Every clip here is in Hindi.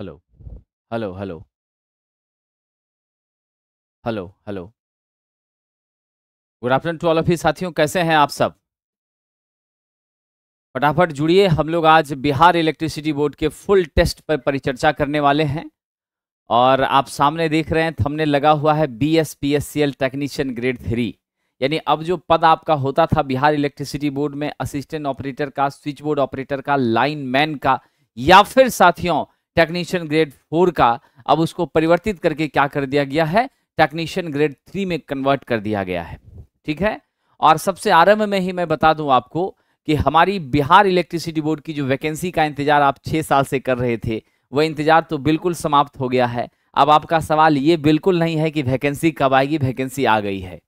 Hello hello hello hello hello good afternoon to all of ही साथियों कैसे हैं आप सब फटाफट जुड़िए हम लोग आज बिहार इलेक्ट्रिसिटी बोर्ड के फुल टेस्ट पर परिचर्चा करने वाले हैं और आप सामने देख रहे हैं थमने लगा हुआ है B S P S C L technician grade three यानी अब जो पद आपका होता था बिहार इलेक्ट्रिसिटी बोर्ड में असिस्टेंट ऑपरेटर का स्विच बोर्ड ऑपरेटर का लाइन मैन का या फिर साथियों टेक्नीशियन ग्रेड फोर का अब उसको परिवर्तित करके क्या कर दिया गया है टेक्नीशियन ग्रेड थ्री में कन्वर्ट कर दिया गया है ठीक है और सबसे आरंभ में ही मैं बता दूं आपको कि हमारी बिहार इलेक्ट्रिसिटी बोर्ड की जो वैकेंसी का इंतजार आप छः साल से कर रहे थे वह इंतजार तो बिल्कुल समाप्त हो गया है अब आपका सवाल ये बिल्कुल नहीं है कि वैकेंसी कब आएगी वैकेंसी आ गई है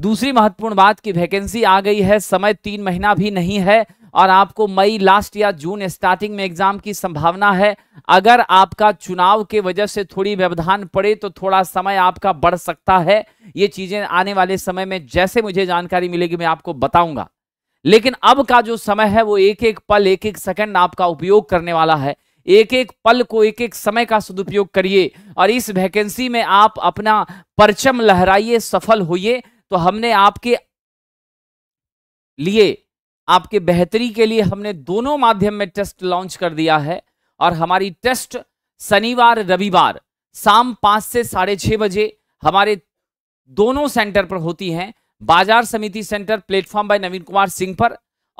दूसरी महत्वपूर्ण बात कि वैकेंसी आ गई है समय तीन महीना भी नहीं है और आपको मई लास्ट या जून स्टार्टिंग में एग्जाम की संभावना है अगर आपका चुनाव के वजह से थोड़ी व्यवधान पड़े तो थोड़ा समय आपका बढ़ सकता है ये चीजें आने वाले समय में जैसे मुझे जानकारी मिलेगी मैं आपको बताऊंगा लेकिन अब का जो समय है वो एक एक पल एक एक सेकंड आपका उपयोग करने वाला है एक एक पल को एक एक समय का सदुपयोग करिए और इस वैकेंसी में आप अपना परचम लहराइए सफल होइए तो हमने आपके लिए आपके बेहतरी के लिए हमने दोनों माध्यम में टेस्ट लॉन्च कर दिया है और हमारी टेस्ट शनिवार रविवार शाम पाँच से साढ़े छः बजे हमारे दोनों सेंटर पर होती हैं Bazar Samiti centre platform by Naveen Kumar Singh पर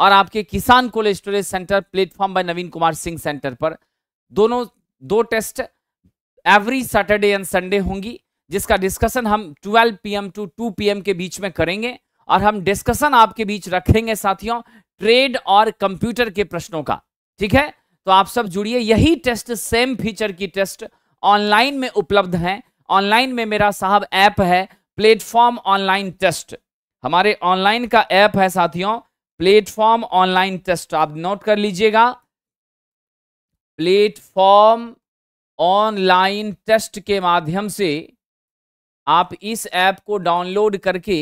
और आपके Kisan cold storage centre platform by Naveen Kumar Singh centre पर दोनों दो test every Saturday and Sunday होंगी जिसका डिस्कशन हम 12 पीएम टू 2 पीएम के बीच में करेंगे और हम डिस्कशन आपके बीच रखेंगे साथियों ट्रेड और कंप्यूटर के प्रश्नों का ठीक है तो आप सब जुड़िए यही टेस्ट सेम फीचर की टेस्ट ऑनलाइन में उपलब्ध है ऑनलाइन में मेरा साहब ऐप है प्लेटफॉर्म ऑनलाइन टेस्ट हमारे ऑनलाइन का ऐप है साथियों प्लेटफॉर्म ऑनलाइन टेस्ट आप नोट कर लीजिएगा प्लेटफॉर्म ऑनलाइन टेस्ट के माध्यम से आप इस ऐप को डाउनलोड करके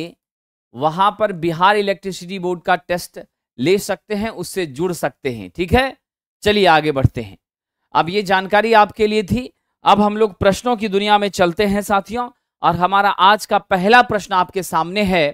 वहां पर बिहार इलेक्ट्रिसिटी बोर्ड का टेस्ट ले सकते हैं उससे जुड़ सकते हैं ठीक है चलिए आगे बढ़ते हैं अब ये जानकारी आपके लिए थी अब हम लोग प्रश्नों की दुनिया में चलते हैं साथियों और हमारा आज का पहला प्रश्न आपके सामने है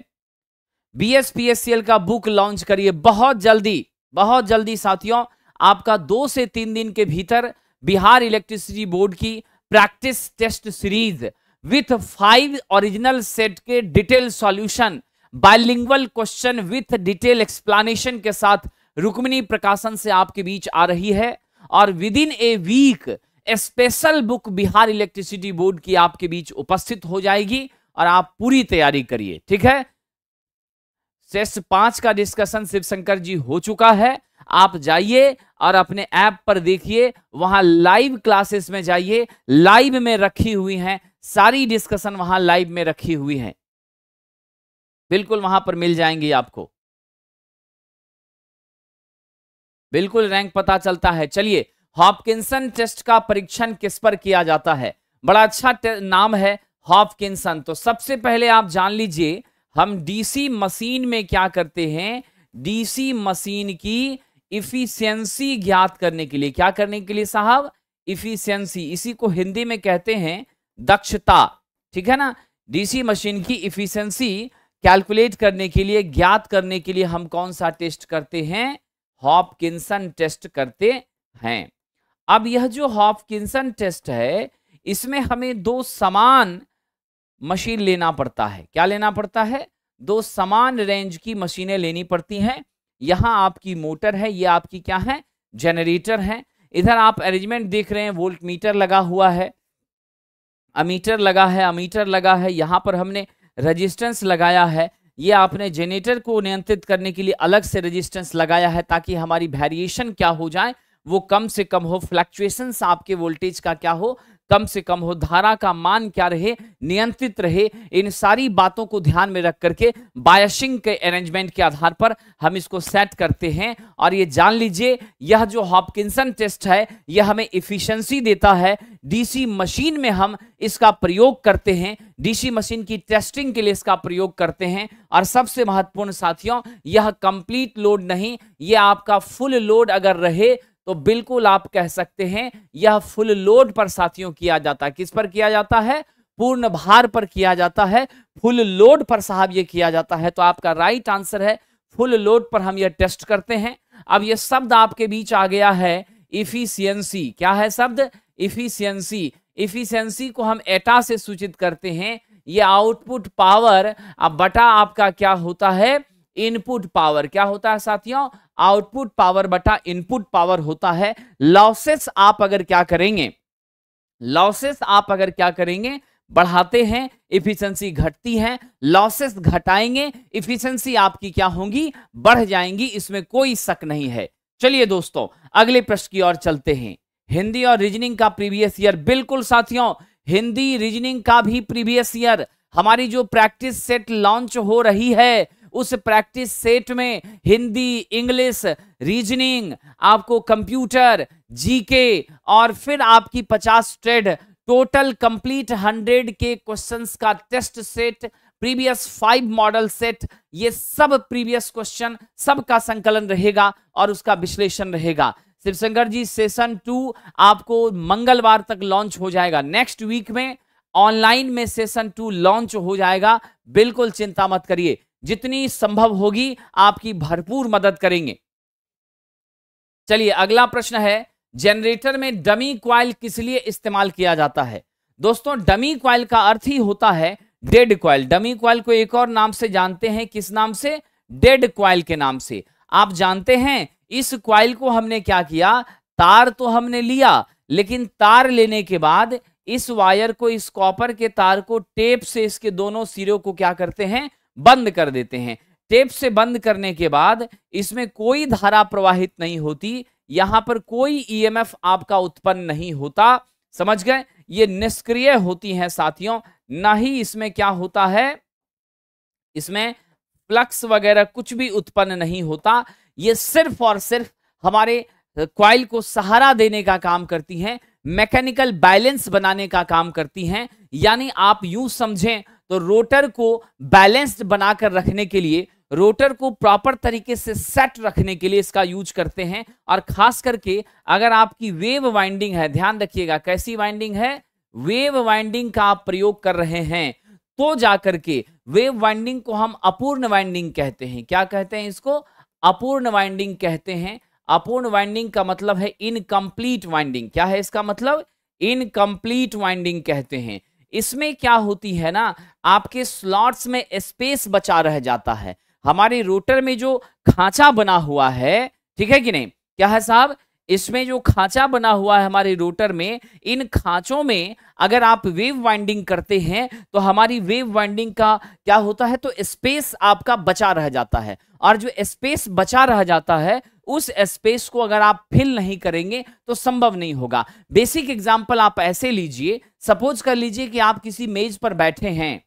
बीएसपीएससीएल का बुक लॉन्च करिए बहुत जल्दी बहुत जल्दी साथियों आपका दो से तीन दिन के भीतर बिहार इलेक्ट्रिसिटी बोर्ड की practice test series with five original set के detail solution bilingual question with detail explanation के साथ रुक्मिणी प्रकाशन से आपके बीच आ रही है और within a week special book Bihar electricity board की आपके बीच उपस्थित हो जाएगी और आप पूरी तैयारी करिए ठीक है सेस पांच का डिस्कशन शिवशंकर जी हो चुका है आप जाइए और अपने ऐप पर देखिए वहां लाइव क्लासेस में जाइए लाइव में रखी हुई हैं सारी डिस्कशन वहां लाइव में रखी हुई हैं बिल्कुल वहां पर मिल जाएंगी आपको बिल्कुल रैंक पता चलता है चलिए हॉपकिंसन टेस्ट का परीक्षण किस पर किया जाता है बड़ा अच्छा नाम है हॉपकिंसन तो सबसे पहले आप जान लीजिए हम डीसी मशीन में क्या करते हैं डीसी मशीन की इफिशियंसी ज्ञात करने के लिए क्या करने के लिए साहब इफिशियंसी इसी को हिंदी में कहते हैं दक्षता ठीक है ना डीसी मशीन की इफिशियंसी कैलकुलेट करने के लिए ज्ञात करने के लिए हम कौन सा टेस्ट करते हैं हॉपकिंसन टेस्ट करते हैं अब यह जो हॉपकिंसन टेस्ट है इसमें हमें दो समान मशीन लेना पड़ता है क्या लेना पड़ता है दो समान रेंज की मशीनें लेनी पड़ती हैं यहाँ आपकी मोटर है ये आपकी क्या है जनरेटर है इधर आप अरेंजमेंट देख रहे हैं वोल्ट मीटर लगा हुआ है अमीटर लगा है अमीटर लगा है यहाँ पर हमने रजिस्टेंस लगाया है ये आपने जेनेटर को नियंत्रित करने के लिए अलग से रजिस्टेंस लगाया है ताकि हमारी वेरिएशन क्या हो जाए वो कम से कम हो फ्लक्चुएशंस आपके वोल्टेज का क्या हो कम से कम हो धारा का मान क्या रहे नियंत्रित रहे इन सारी बातों को ध्यान में रख करके बायसिंग के अरेंजमेंट के आधार पर हम इसको सेट करते हैं और ये जान लीजिए यह जो हॉपकिंसन टेस्ट है यह हमें इफिशंसी देता है डीसी मशीन में हम इसका प्रयोग करते हैं डीसी मशीन की टेस्टिंग के लिए इसका प्रयोग करते हैं और सबसे महत्वपूर्ण साथियों यह कंप्लीट लोड नहीं यह आपका फुल लोड अगर रहे तो बिल्कुल आप कह सकते हैं यह फुल लोड पर साथियों किया जाता है किस पर किया जाता है पूर्ण भार पर किया जाता है फुल लोड पर साहब यह किया जाता है तो आपका राइट आंसर है फुल लोड पर हम यह टेस्ट करते हैं अब यह शब्द आपके बीच आ गया है इफिशियंसी क्या है शब्द इफिशियंसी इफिशियंसी को हम एटा से सूचित करते हैं यह आउटपुट पावर अब बटा आपका क्या होता है इनपुट पावर क्या होता है साथियों आउटपुट पावर बटा इनपुट पावर होता है लॉसेस आप अगर क्या करेंगे लॉसेस आप अगर क्या करेंगे बढ़ाते हैं इफिशियंसी घटती है लॉसेस घटाएंगे इफिशियंसी आपकी क्या होंगी बढ़ जाएंगी इसमें कोई शक नहीं है चलिए दोस्तों अगले प्रश्न की ओर चलते हैं हिंदी और रीजनिंग का प्रीवियस ईयर बिल्कुल साथियों हिंदी रीजनिंग का भी प्रीवियस ईयर हमारी जो प्रैक्टिस सेट लॉन्च हो रही है उस प्रैक्टिस सेट में हिंदी इंग्लिश रीजनिंग आपको कंप्यूटर जीके और फिर आपकी पचास ट्रेड टोटल कंप्लीट हंड्रेड के क्वेश्चंस का test set previous five model set ये सब प्रीवियस क्वेश्चन सब का संकलन रहेगा और उसका विश्लेषण रहेगा शिवशंकर जी सेशन टू आपको मंगलवार तक लॉन्च हो जाएगा नेक्स्ट वीक में ऑनलाइन में सेशन टू लॉन्च हो जाएगा बिल्कुल चिंता मत करिए जितनी संभव होगी आपकी भरपूर मदद करेंगे चलिए अगला प्रश्न है जनरेटर में डमी क्वाइल किस लिए इस्तेमाल किया जाता है दोस्तों डमी क्वाइल का अर्थ ही होता है डेड क्वाइल डमी क्वाइल को एक और नाम से जानते हैं किस नाम से डेड क्वाइल के नाम से आप जानते हैं इस क्वाइल को हमने क्या किया तार तो हमने लिया लेकिन तार लेने के बाद इस वायर को इस कॉपर के तार को टेप से इसके दोनों सिरों को क्या करते हैं बंद कर देते हैं टेप से बंद करने के बाद इसमें कोई धारा प्रवाहित नहीं होती यहां पर कोई ईएमएफ e आपका उत्पन्न नहीं होता समझ गए ये निष्क्रिय होती हैं साथियों ना ही इसमें क्या होता है इसमें फ्लक्स वगैरह कुछ भी उत्पन्न नहीं होता ये सिर्फ और सिर्फ हमारे क्वाइल को सहारा देने का काम करती हैं मैकेनिकल बैलेंस बनाने का काम करती हैं यानी आप यूं समझें तो रोटर को बैलेंस्ड बनाकर रखने के लिए रोटर को प्रॉपर तरीके से सेट रखने के लिए इसका यूज करते हैं और खास करके अगर आपकी वेव वाइंडिंग है ध्यान रखिएगा कैसी वाइंडिंग है वेव वाइंडिंग का आप प्रयोग कर रहे हैं तो जाकर के वेव वाइंडिंग को हम अपूर्ण वाइंडिंग कहते हैं क्या कहते हैं इसको अपूर्ण वाइंडिंग कहते हैं अपूर्ण वाइंडिंग का मतलब है इनकम्प्लीट वाइंडिंग क्या है इसका मतलब इनकम्प्लीट वाइंडिंग कहते हैं इसमें क्या होती है ना आपके स्लॉट्स में स्पेस बचा रह जाता है हमारे रोटर में जो खांचा बना हुआ है ठीक है कि नहीं क्या है साहब इसमें जो खांचा बना हुआ है हमारे रोटर में इन खांचों में अगर आप वेव वाइंडिंग करते हैं तो हमारी वेव वाइंडिंग का क्या होता है तो स्पेस आपका बचा रह जाता है और जो स्पेस बचा रह जाता है उस स्पेस को अगर आप फिल नहीं करेंगे तो संभव नहीं होगा बेसिक एग्जाम्पल आप ऐसे लीजिए सपोज कर लीजिए कि आप किसी मेज पर बैठे हैं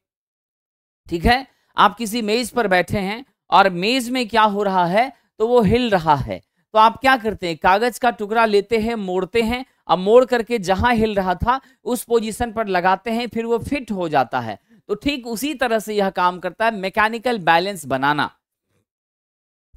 ठीक है आप किसी मेज पर बैठे हैं और मेज में क्या हो रहा है तो वो हिल रहा है तो आप क्या करते हैं कागज का टुकड़ा लेते हैं मोड़ते हैं अब मोड़ करके जहां हिल रहा था उस पोजीशन पर लगाते हैं फिर वो फिट हो जाता है तो ठीक उसी तरह से यह काम करता है मैकेनिकल बैलेंस बनाना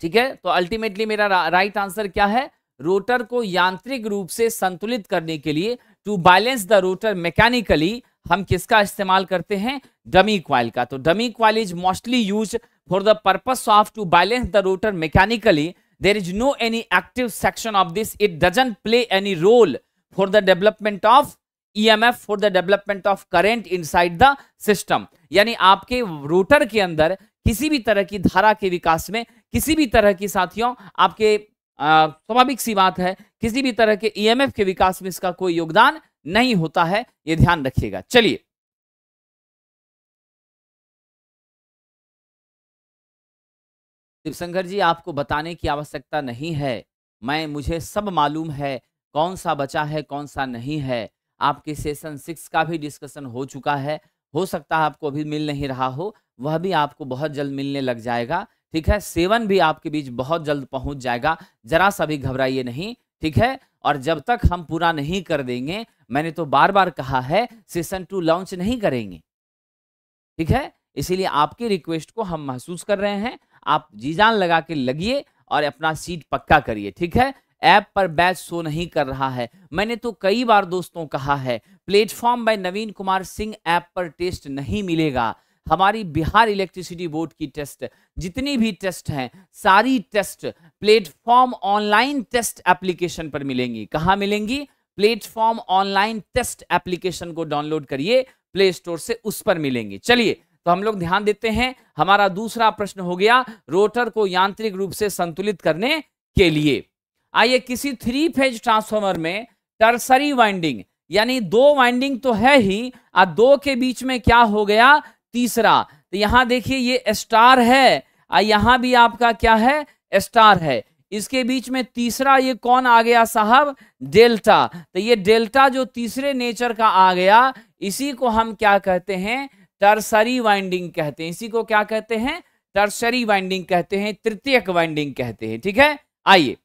ठीक है तो अल्टीमेटली मेरा रा, राइट आंसर क्या है रोटर को यांत्रिक रूप से संतुलित करने के लिए to balance the rotor mechanically हम किसका इस्तेमाल करते हैं डमी क्वाइल का तो dummy coil is mostly use for the purpose of to balance the rotor mechanically there is no any active section of this it doesn't play any role for the development of emf for the development of current inside the system यानी आपके रोटर के अंदर किसी भी तरह की धारा के विकास में किसी भी तरह की साथियों आपके स्वाभाविक सी बात है किसी भी तरह के ईएमएफ के विकास में इसका कोई योगदान नहीं होता है ये ध्यान रखिएगा चलिए शिवशंकर जी आपको बताने की आवश्यकता नहीं है मैं मुझे सब मालूम है कौन सा बचा है कौन सा नहीं है आपके सेशन सिक्स का भी डिस्कशन हो चुका है हो सकता है आपको अभी मिल नहीं रहा हो वह भी आपको बहुत जल्द मिलने लग जाएगा ठीक है सेवन भी आपके बीच बहुत जल्द पहुंच जाएगा जरा सा भी घबराइए नहीं ठीक है और जब तक हम पूरा नहीं कर देंगे मैंने तो बार बार कहा है सेशन टू लॉन्च नहीं करेंगे ठीक है इसीलिए आपकी रिक्वेस्ट को हम महसूस कर रहे हैं आप जीजान लगा के लगिए और अपना सीट पक्का करिए ठीक है ऐप पर बैच शो नहीं कर रहा है मैंने तो कई बार दोस्तों कहा है platform by Naveen Kumar Singh app पर टेस्ट नहीं मिलेगा हमारी बिहार इलेक्ट्रिसिटी बोर्ड की टेस्ट जितनी भी टेस्ट हैं सारी test platform online test application पर मिलेंगी कहाँ मिलेंगी प्लेटफॉर्म ऑनलाइन टेस्ट एप्लीकेशन को डाउनलोड करिए प्ले स्टोर से उस पर मिलेंगी चलिए तो हम लोग ध्यान देते हैं हमारा दूसरा प्रश्न हो गया रोटर को यांत्रिक रूप से संतुलित करने के लिए आइए किसी थ्री फेज ट्रांसफॉर्मर में टर्सरी वाइंडिंग यानी दो वाइंडिंग तो है ही और दो के बीच में क्या हो गया तीसरा तो यहां देखिए ये स्टार है और यहां भी आपका क्या है स्टार है इसके बीच में तीसरा ये कौन आ गया साहब डेल्टा तो ये डेल्टा जो तीसरे नेचर का आ गया इसी को हम क्या कहते हैं टर्सरी वाइंडिंग कहते हैं इसी को क्या कहते हैं टर्सरी वाइंडिंग कहते हैं तृतीयक वाइंडिंग कहते हैं ठीक है आइए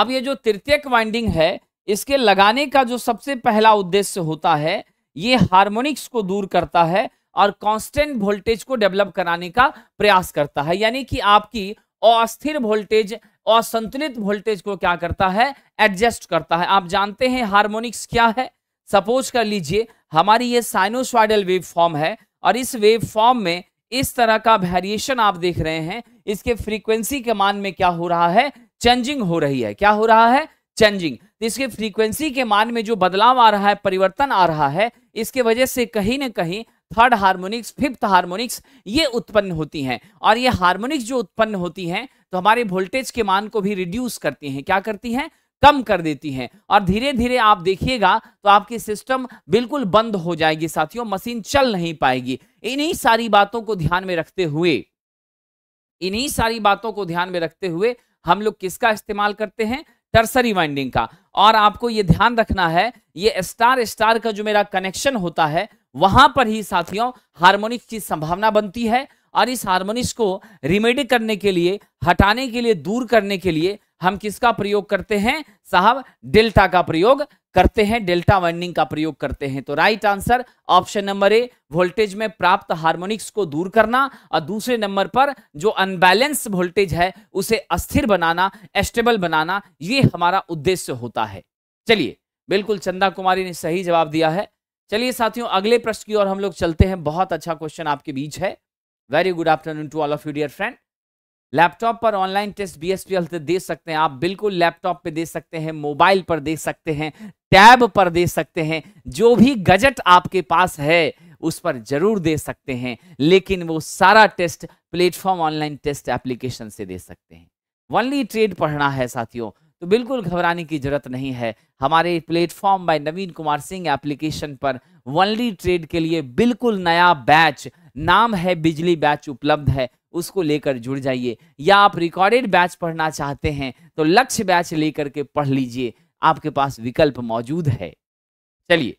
अब ये जो तृतीयक वाइंडिंग है इसके लगाने का जो सबसे पहला उद्देश्य होता है ये हार्मोनिक्स को दूर करता है और कांस्टेंट वोल्टेज को डेवलप कराने का प्रयास करता है यानी कि आपकी अस्थिर वोल्टेज असंतुलित वोल्टेज को क्या करता है एडजस्ट करता है आप जानते हैं हार्मोनिक्स क्या है सपोज कर लीजिए हमारी ये साइनोसॉइडल वेव फॉर्म है और इस वेव फॉर्म में इस तरह का वेरिएशन आप देख रहे हैं इसके फ्रीक्वेंसी के मान में क्या हो रहा है चेंजिंग हो रही है क्या हो रहा है चेंजिंग तो इसके फ्रीक्वेंसी के मान में जो बदलाव आ रहा है परिवर्तन आ रहा है इसके वजह से कहीं ना कहीं थर्ड हार्मोनिक्स फिफ्थ हार्मोनिक्स ये उत्पन्न होती हैं और ये हार्मोनिक्स जो उत्पन्न होती हैं तो हमारे वोल्टेज के मान को भी रिड्यूस करती हैं क्या करती हैं कम कर देती हैं और धीरे धीरे आप देखिएगा तो आपकी सिस्टम बिल्कुल बंद हो जाएगी साथियों मशीन चल नहीं पाएगी इन्हीं सारी बातों को ध्यान में रखते हुए इन्हीं सारी बातों को ध्यान में रखते हुए हम लोग किसका इस्तेमाल करते हैं टर्सरी वाइंडिंग का और आपको ये ध्यान रखना है ये स्टार स्टार का जो मेरा कनेक्शन होता है वहां पर ही साथियों हार्मोनिक्स की संभावना बनती है और इस हारमोनिस को रिमेडी करने के लिए हटाने के लिए दूर करने के लिए हम किसका प्रयोग करते हैं साहब डेल्टा का प्रयोग करते हैं डेल्टा वाइंडिंग का प्रयोग करते हैं तो right answer option number A voltage में प्राप्त हार्मोनिक्स को दूर करना और दूसरे नंबर पर जो अनबैलेंस वोल्टेज है उसे अस्थिर बनाना स्टेबल बनाना ये हमारा उद्देश्य होता है चलिए बिल्कुल चंदा कुमारी ने सही जवाब दिया है चलिए साथियों अगले प्रश्न की ओर हम लोग चलते हैं बहुत अच्छा क्वेश्चन आपके बीच है very good afternoon to all of you dear friend laptop पर ऑनलाइन टेस्ट बी बीएसपी दे सकते हैं आप बिल्कुल लैपटॉप पे दे सकते हैं मोबाइल पर दे सकते हैं टैब पर दे सकते हैं जो भी गजट आपके पास है उस पर जरूर दे सकते हैं लेकिन वो सारा test platform online test application से दे सकते हैं वनली ट्रेड पढ़ना है साथियों तो बिल्कुल घबराने की जरूरत नहीं है हमारे platform by Naveen Kumar Singh application पर वनली ट्रेड के लिए बिल्कुल नया बैच नाम है बिजली बैच उपलब्ध है उसको लेकर जुड़ जाइए या आप रिकॉर्डेड बैच पढ़ना चाहते हैं तो लक्ष्य बैच लेकर के पढ़ लीजिए आपके पास विकल्प मौजूद है चलिए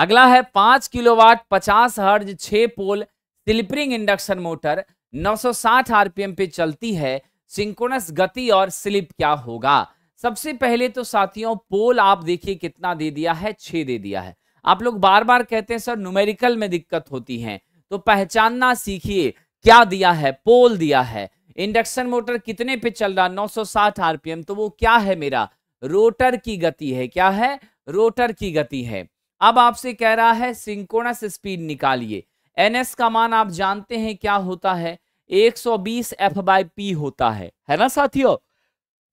अगला है पांच किलोवाट पचास हर्ज छह pole slip ring induction motor 960 RPM पे चलती है सिंकोनस गति और स्लिप क्या होगा सबसे पहले तो साथियों पोल आप देखिए कितना दे दिया है छे दे दिया है आप लोग बार बार कहते हैं सर न्यूमेरिकल में दिक्कत होती है तो पहचानना सीखिए क्या दिया है पोल दिया है इंडक्शन मोटर कितने पे चल रहा 960 आरपीएम तो वो क्या है मेरा रोटर की गति है क्या है रोटर की गति है अब आपसे कह रहा है सिंकोनस स्पीड निकालिए एनएस का मान आप जानते हैं क्या होता है 120 एफ बाई पी होता है है ना साथियों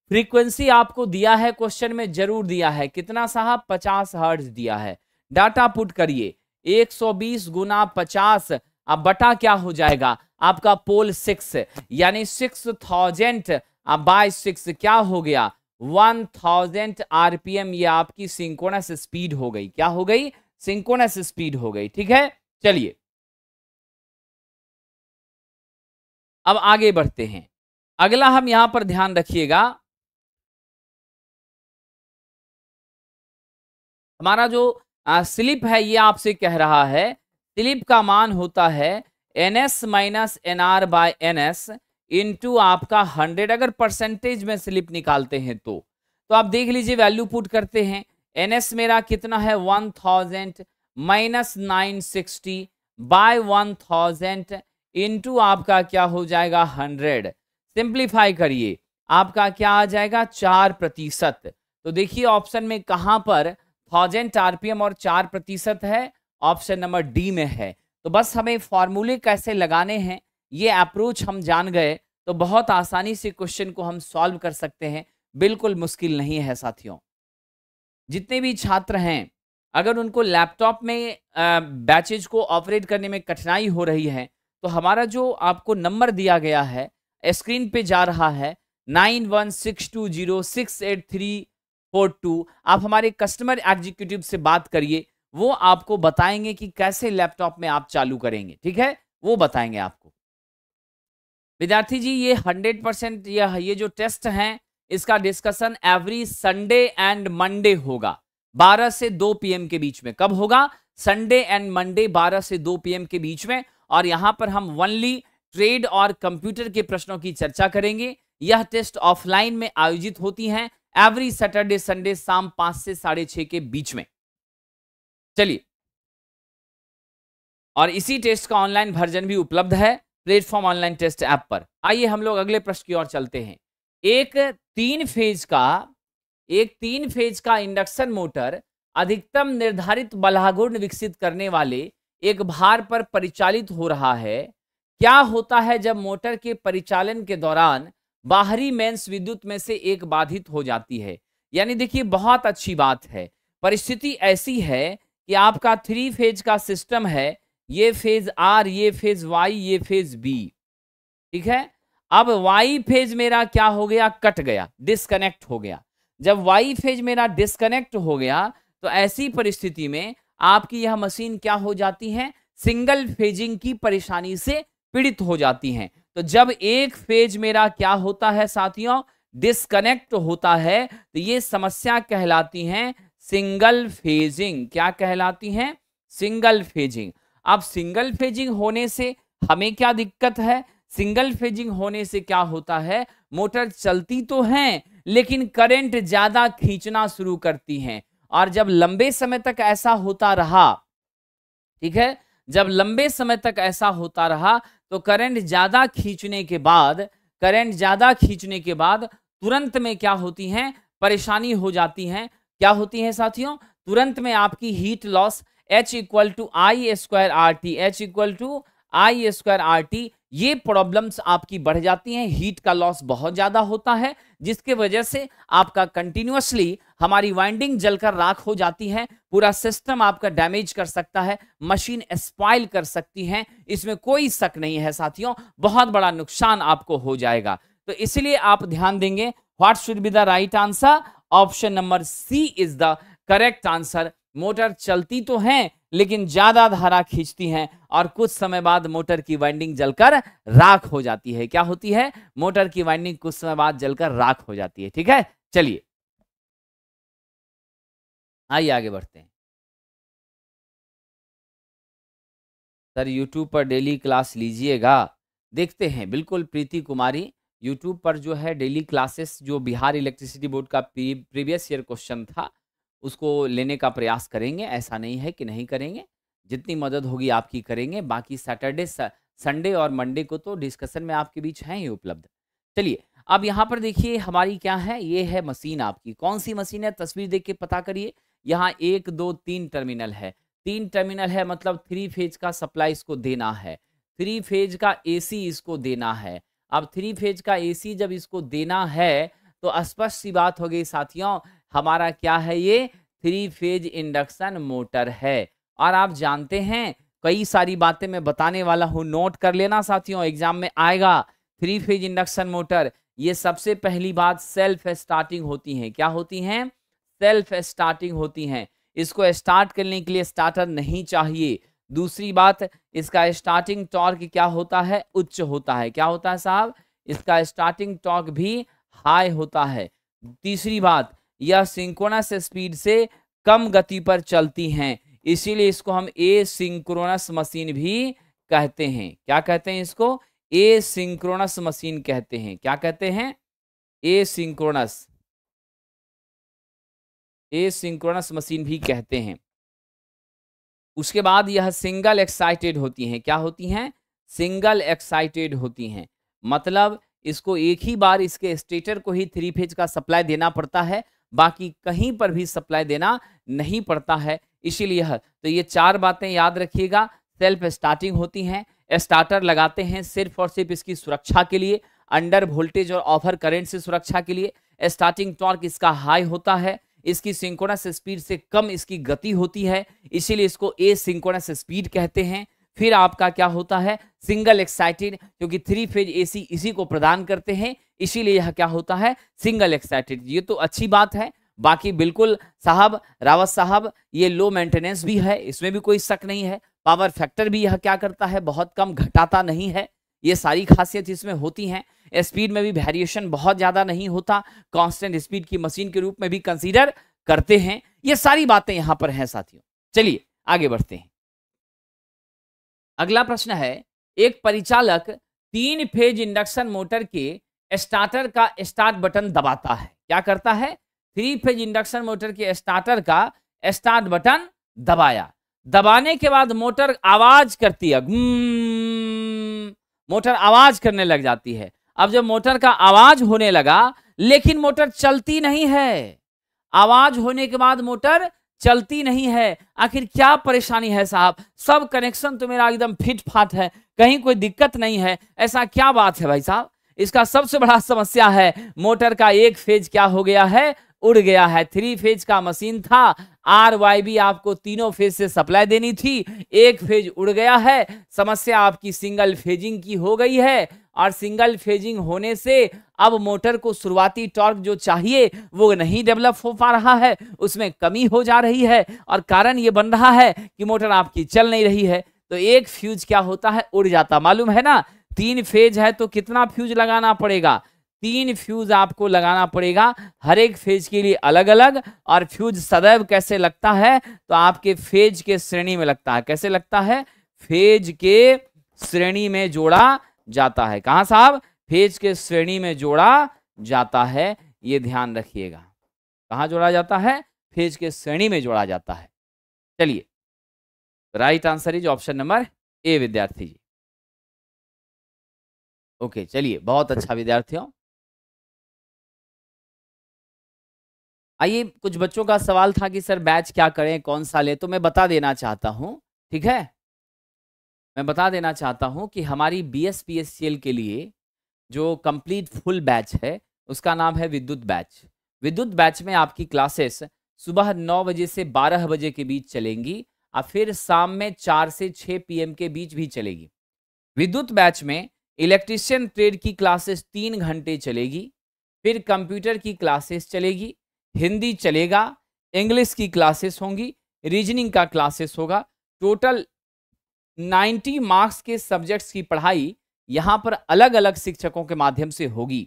फ्रीक्वेंसी आपको दिया है क्वेश्चन में जरूर दिया है कितना साहब 50 हर्ट्ज दिया है डाटा पुट करिए 120 गुना पचास अब बटा क्या हो जाएगा आपका पोल सिक्स यानी सिक्स थाउजेंड बाय सिक्स क्या हो गया वन थाउजेंड आरपीएम ये आपकी सिंकोनस स्पीड हो गई क्या हो गई सिंकोनस स्पीड हो गई ठीक है चलिए अब आगे बढ़ते हैं अगला हम यहां पर ध्यान रखिएगा हमारा जो स्लिप है ये आपसे कह रहा है स्लिप का मान होता है N S minus N R by N S into आपका हंड्रेड अगर परसेंटेज में स्लिप निकालते हैं तो तो आप देख लीजिए वैल्यू पुट करते हैं एन एस मेरा कितना है one thousand minus nine sixty by one thousand into आपका क्या हो जाएगा हंड्रेड सिंप्लीफाई करिए आपका क्या आ जाएगा चार प्रतिशत तो देखिए ऑप्शन में कहाँ पर थाउजेंड आरपीएम और चार प्रतिशत है ऑप्शन नंबर डी में है तो बस हमें फॉर्मूले कैसे लगाने हैं ये अप्रोच हम जान गए तो बहुत आसानी से क्वेश्चन को हम सॉल्व कर सकते हैं बिल्कुल मुश्किल नहीं है साथियों जितने भी छात्र हैं अगर उनको लैपटॉप में बैचेज को ऑपरेट करने में कठिनाई हो रही है तो हमारा जो आपको नंबर दिया गया है स्क्रीन पे जा रहा है nine one six two zero six eight three four two आप हमारे कस्टमर एग्जीक्यूटिव से बात करिए वो आपको बताएंगे कि कैसे लैपटॉप में आप चालू करेंगे ठीक है वो बताएंगे आपको विद्यार्थी जी ये हंड्रेड परसेंट ये जो टेस्ट हैं इसका discussion every Sunday and Monday होगा 12 से 2 पीएम के बीच में कब होगा संडे एंड मंडे 12 से 2 पीएम के बीच में और यहां पर हम वनली ट्रेड और कंप्यूटर के प्रश्नों की चर्चा करेंगे यह टेस्ट ऑफलाइन में आयोजित होती हैं एवरी सैटरडे संडे शाम पांच से साढ़े छह के बीच में चलिए और इसी टेस्ट का ऑनलाइन वर्जन भी उपलब्ध है प्लेटफॉर्म ऑनलाइन टेस्ट ऐप पर आइए हम लोग अगले प्रश्न की ओर चलते हैं एक तीन फेज का एक तीन फेज का इंडक्शन मोटर अधिकतम निर्धारित बलागुण विकसित करने वाले एक भार पर परिचालित हो रहा है क्या होता है जब मोटर के परिचालन के दौरान बाहरी मेंस विद्युत में से एक बाधित हो जाती है यानी देखिए बहुत अच्छी बात है परिस्थिति ऐसी है कि आपका थ्री फेज का सिस्टम है ये फेज आर ये फेज वाई ये फेज बी ठीक है अब वाई फेज मेरा क्या हो गया कट गया डिस्कनेक्ट हो गया जब वाई फेज मेरा डिस्कनेक्ट हो गया तो ऐसी परिस्थिति में आपकी यह मशीन क्या हो जाती है सिंगल फेजिंग की परेशानी से पीड़ित हो जाती हैं तो जब एक फेज मेरा क्या होता है साथियों डिस्कनेक्ट होता है तो ये समस्या कहलाती है सिंगल फेजिंग क्या कहलाती है सिंगल फेजिंग अब सिंगल फेजिंग होने से हमें क्या दिक्कत है सिंगल फेजिंग होने से क्या होता है मोटर चलती तो है लेकिन करंट ज़्यादा खींचना शुरू करती है और जब लंबे समय तक ऐसा होता रहा ठीक है जब लंबे समय तक ऐसा होता रहा तो करंट ज़्यादा खींचने के बाद करंट ज़्यादा खींचने के बाद तुरंत में क्या होती हैं परेशानी हो जाती हैं क्या होती है साथियों तुरंत में आपकी heat loss H equal to I square R T H equal to I square R T ये प्रॉब्लम्स आपकी बढ़ जाती हैं हीट का लॉस बहुत ज़्यादा होता है जिसके वजह से आपका कंटिन्यूसली हमारी वाइंडिंग जलकर राख हो जाती है पूरा सिस्टम आपका डैमेज कर सकता है मशीन स्पॉइल कर सकती है इसमें कोई शक नहीं है साथियों बहुत बड़ा नुकसान आपको हो जाएगा तो इसलिए आप ध्यान देंगे what should be the right answer option number C is the correct answer motor चलती तो है लेकिन ज्यादा धारा खींचती है और कुछ समय बाद मोटर की वाइंडिंग जलकर राख हो जाती है क्या होती है मोटर की वाइंडिंग कुछ समय बाद जलकर राख हो जाती है ठीक है चलिए आइए आगे बढ़ते हैं सर यूट्यूब पर डेली क्लास लीजिएगा देखते हैं बिल्कुल प्रीति कुमारी यूट्यूब पर जो है डेली क्लासेस जो बिहार इलेक्ट्रिसिटी बोर्ड का प्रीवियस ईयर क्वेश्चन था उसको लेने का प्रयास करेंगे ऐसा नहीं है कि नहीं करेंगे जितनी मदद होगी आपकी करेंगे बाकी सैटरडे संडे और मंडे को तो डिस्कशन में आपके बीच हैं ही उपलब्ध चलिए अब यहाँ पर देखिए हमारी क्या है ये है मशीन आपकी कौन सी मशीन है तस्वीर देख के पता करिए यहाँ एक दो तीन टर्मिनल है तीन टर्मिनल है मतलब थ्री फेज का सप्लाई इसको देना है थ्री फेज का एसी इसको देना है अब थ्री फेज का एसी जब इसको देना है तो स्पष्ट सी बात हो गई साथियों हमारा क्या है ये थ्री फेज इंडक्शन मोटर है और आप जानते हैं कई सारी बातें मैं बताने वाला हूँ नोट कर लेना साथियों एग्जाम में आएगा थ्री फेज इंडक्शन मोटर ये सबसे पहली बात सेल्फ स्टार्टिंग होती हैं क्या होती हैं सेल्फ स्टार्टिंग होती हैं इसको स्टार्ट करने के लिए स्टार्टर नहीं चाहिए दूसरी बात इसका स्टार्टिंग टॉर्क क्या होता है उच्च होता है क्या होता है साहब इसका स्टार्टिंग टॉर्क भी हाई होता है तीसरी बात या सिंक्रोनस स्पीड से कम गति पर चलती हैं इसीलिए इसको हम ए सिंक्रोनस मशीन भी कहते हैं क्या कहते हैं इसको ए सिंक्रोनस मशीन कहते हैं क्या कहते हैं asynchronous asynchronous machine भी कहते हैं उसके बाद यह सिंगल एक्साइटेड होती हैं क्या होती हैं सिंगल एक्साइटेड होती हैं मतलब इसको एक ही बार इसके स्टेटर को ही थ्री फेज का सप्लाई देना पड़ता है बाकी कहीं पर भी सप्लाई देना नहीं पड़ता है इसीलिए तो ये चार बातें याद रखिएगा सेल्फ स्टार्टिंग होती हैं स्टार्टर लगाते हैं सिर्फ और सिर्फ इसकी सुरक्षा के लिए अंडर वोल्टेज और ऑफर करेंट से सुरक्षा के लिए स्टार्टिंग टॉर्क इसका हाई होता है इसकी सिंकोनस स्पीड से कम इसकी गति होती है इसीलिए इसको ए सिंकोनस स्पीड कहते हैं फिर आपका क्या होता है सिंगल एक्साइटेड क्योंकि थ्री फेज एसी इसी को प्रदान करते हैं इसीलिए यह क्या होता है सिंगल एक्साइटेड ये तो अच्छी बात है बाकी बिल्कुल साहब रावत साहब ये लो मेंटेनेंस भी है इसमें भी कोई शक नहीं है पावर फैक्टर भी यह क्या करता है बहुत कम घटाता नहीं है ये सारी खासियत इसमें होती हैं स्पीड में भी वेरिएशन बहुत ज़्यादा नहीं होता कांस्टेंट स्पीड की मशीन के रूप में भी कंसीडर करते हैं ये सारी बातें यहाँ पर हैं साथियों चलिए आगे बढ़ते हैं अगला प्रश्न है एक परिचालक तीन फेज इंडक्शन मोटर के स्टार्टर का स्टार्ट बटन दबाता है क्या करता है थ्री फेज इंडक्शन मोटर के स्टार्टर का स्टार्ट बटन दबाया दबाने के बाद मोटर आवाज करती है मोटर आवाज करने लग जाती है अब जब मोटर का आवाज होने लगा लेकिन मोटर चलती नहीं है आवाज होने के बाद मोटर चलती नहीं है आखिर क्या परेशानी है साहब सब कनेक्शन तो मेरा एकदम फिट फाट है कहीं कोई दिक्कत नहीं है ऐसा क्या बात है भाई साहब इसका सबसे बड़ा समस्या है मोटर का एक फेज क्या हो गया है उड़ गया है थ्री फेज का मशीन था आर वाई बी आपको तीनों फेज से सप्लाई देनी थी एक फेज उड़ गया है समस्या आपकी सिंगल फेजिंग की हो गई है और सिंगल फेजिंग होने से अब मोटर को शुरुआती टॉर्क जो चाहिए वो नहीं डेवलप हो पा रहा है उसमें कमी हो जा रही है और कारण ये बन रहा है कि मोटर आपकी चल नहीं रही है तो एक फ्यूज क्या होता है उड़ जाता मालूम है ना तीन फेज है तो कितना फ्यूज लगाना पड़ेगा तीन फ्यूज आपको लगाना पड़ेगा हर एक फेज के लिए अलग अलग और फ्यूज सदैव कैसे लगता है तो आपके फेज के श्रेणी में लगता है कैसे लगता है फेज के श्रेणी में जोड़ा जाता है कहा साहब फेज के श्रेणी में जोड़ा जाता है ये ध्यान रखिएगा कहा जोड़ा जाता है फेज के श्रेणी में जोड़ा जाता है चलिए right answer is option number A विद्यार्थी जी ओके चलिए बहुत अच्छा विद्यार्थियों आइए कुछ बच्चों का सवाल था कि सर बैच क्या करें कौन सा लें तो मैं बता देना चाहता हूं ठीक है मैं बता देना चाहता हूँ कि हमारी B S P S C L के लिए जो कंप्लीट फुल बैच है उसका नाम है विद्युत बैच विद्युत बैच में आपकी क्लासेस सुबह नौ बजे से बारह बजे के बीच चलेंगी और फिर शाम में चार से छः पी के बीच भी चलेगी विद्युत बैच में इलेक्ट्रिशियन ट्रेड की क्लासेस तीन घंटे चलेगी फिर कंप्यूटर की क्लासेस चलेगी हिंदी चलेगा इंग्लिश की क्लासेस होंगी रीजनिंग का क्लासेस होगा टोटल 90 मार्क्स के सब्जेक्ट्स की पढ़ाई यहाँ पर अलग अलग शिक्षकों के माध्यम से होगी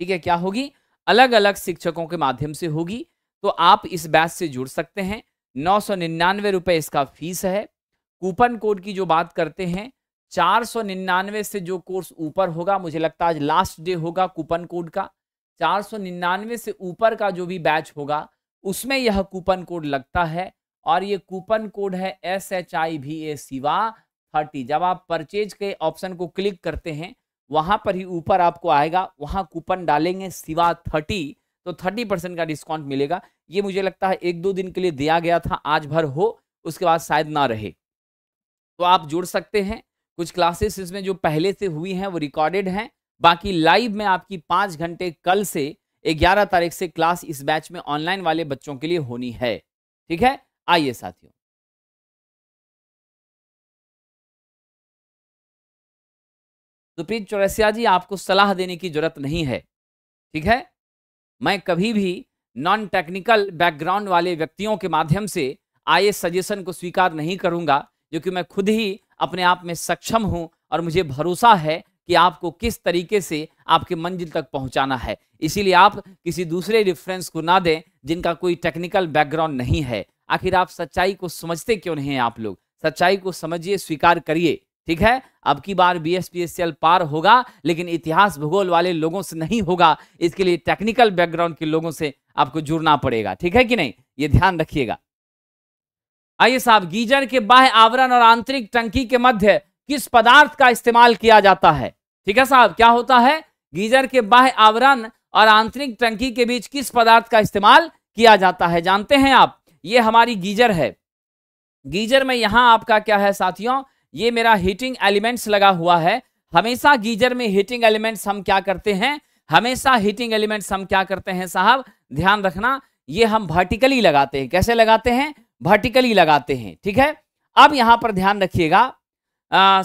ठीक है क्या होगी अलग अलग शिक्षकों के माध्यम से होगी तो आप इस बैच से जुड़ सकते हैं नौ सौ निन्यानवे रुपये इसका फीस है कूपन कोड की जो बात करते हैं चार सौ निन्यानवे से जो कोर्स ऊपर होगा मुझे लगता है आज लास्ट डे होगा कूपन कोड का चार सौ निन्यानवे से ऊपर का जो भी बैच होगा उसमें यह कूपन कोड लगता है और ये कूपन कोड है S H I V A Shiva thirty जब आप परचेज के ऑप्शन को क्लिक करते हैं वहाँ पर ही ऊपर आपको आएगा वहाँ कूपन डालेंगे सिवा थर्टी तो थर्टी परसेंट का डिस्काउंट मिलेगा ये मुझे लगता है एक दो दिन के लिए दिया गया था आज भर हो उसके बाद शायद ना रहे तो आप जुड़ सकते हैं कुछ क्लासेस इसमें जो पहले से हुई हैं वो रिकॉर्डेड हैं बाकी लाइव में आपकी पांच घंटे कल से ग्यारह तारीख से क्लास इस बैच में ऑनलाइन वाले बच्चों के लिए होनी है ठीक है आइए साथियों सुप्रीत चौरसिया जी आपको सलाह देने की जरूरत नहीं है ठीक है मैं कभी भी नॉन टेक्निकल बैकग्राउंड वाले व्यक्तियों के माध्यम से आए सजेशन को स्वीकार नहीं करूंगा क्योंकि मैं खुद ही अपने आप में सक्षम हूं और मुझे भरोसा है कि आपको किस तरीके से आपके मंजिल तक पहुंचाना है इसीलिए आप किसी दूसरे रेफरेंस को ना दें जिनका कोई टेक्निकल बैकग्राउंड नहीं है आखिर आप सच्चाई को समझते क्यों नहीं हैं आप लोग सच्चाई को समझिए स्वीकार करिए ठीक है अब की बार B S P S C L पार होगा लेकिन इतिहास भूगोल वाले लोगों से नहीं होगा इसके लिए टेक्निकल बैकग्राउंड के लोगों से आपको जुड़ना पड़ेगा ठीक है कि नहीं ये ध्यान रखिएगा आइए साहब गीजर के बाह्य आवरण और आंतरिक टंकी के मध्य किस पदार्थ का इस्तेमाल किया जाता है ठीक है साहब क्या होता है गीजर के बाह्य आवरण और आंतरिक टंकी के बीच किस पदार्थ का इस्तेमाल किया जाता है जानते हैं आप ये हमारी गीजर है गीजर में यहां आपका क्या है साथियों ये मेरा हीटिंग एलिमेंट्स लगा हुआ है हमेशा गीजर में हीटिंग एलिमेंट्स हम क्या करते हैं हमेशा हीटिंग एलिमेंट्स हम क्या करते हैं साहब ध्यान रखना ये हम वर्टिकली लगाते हैं कैसे लगाते हैं वर्टिकली लगाते हैं ठीक है अब यहां पर ध्यान रखिएगा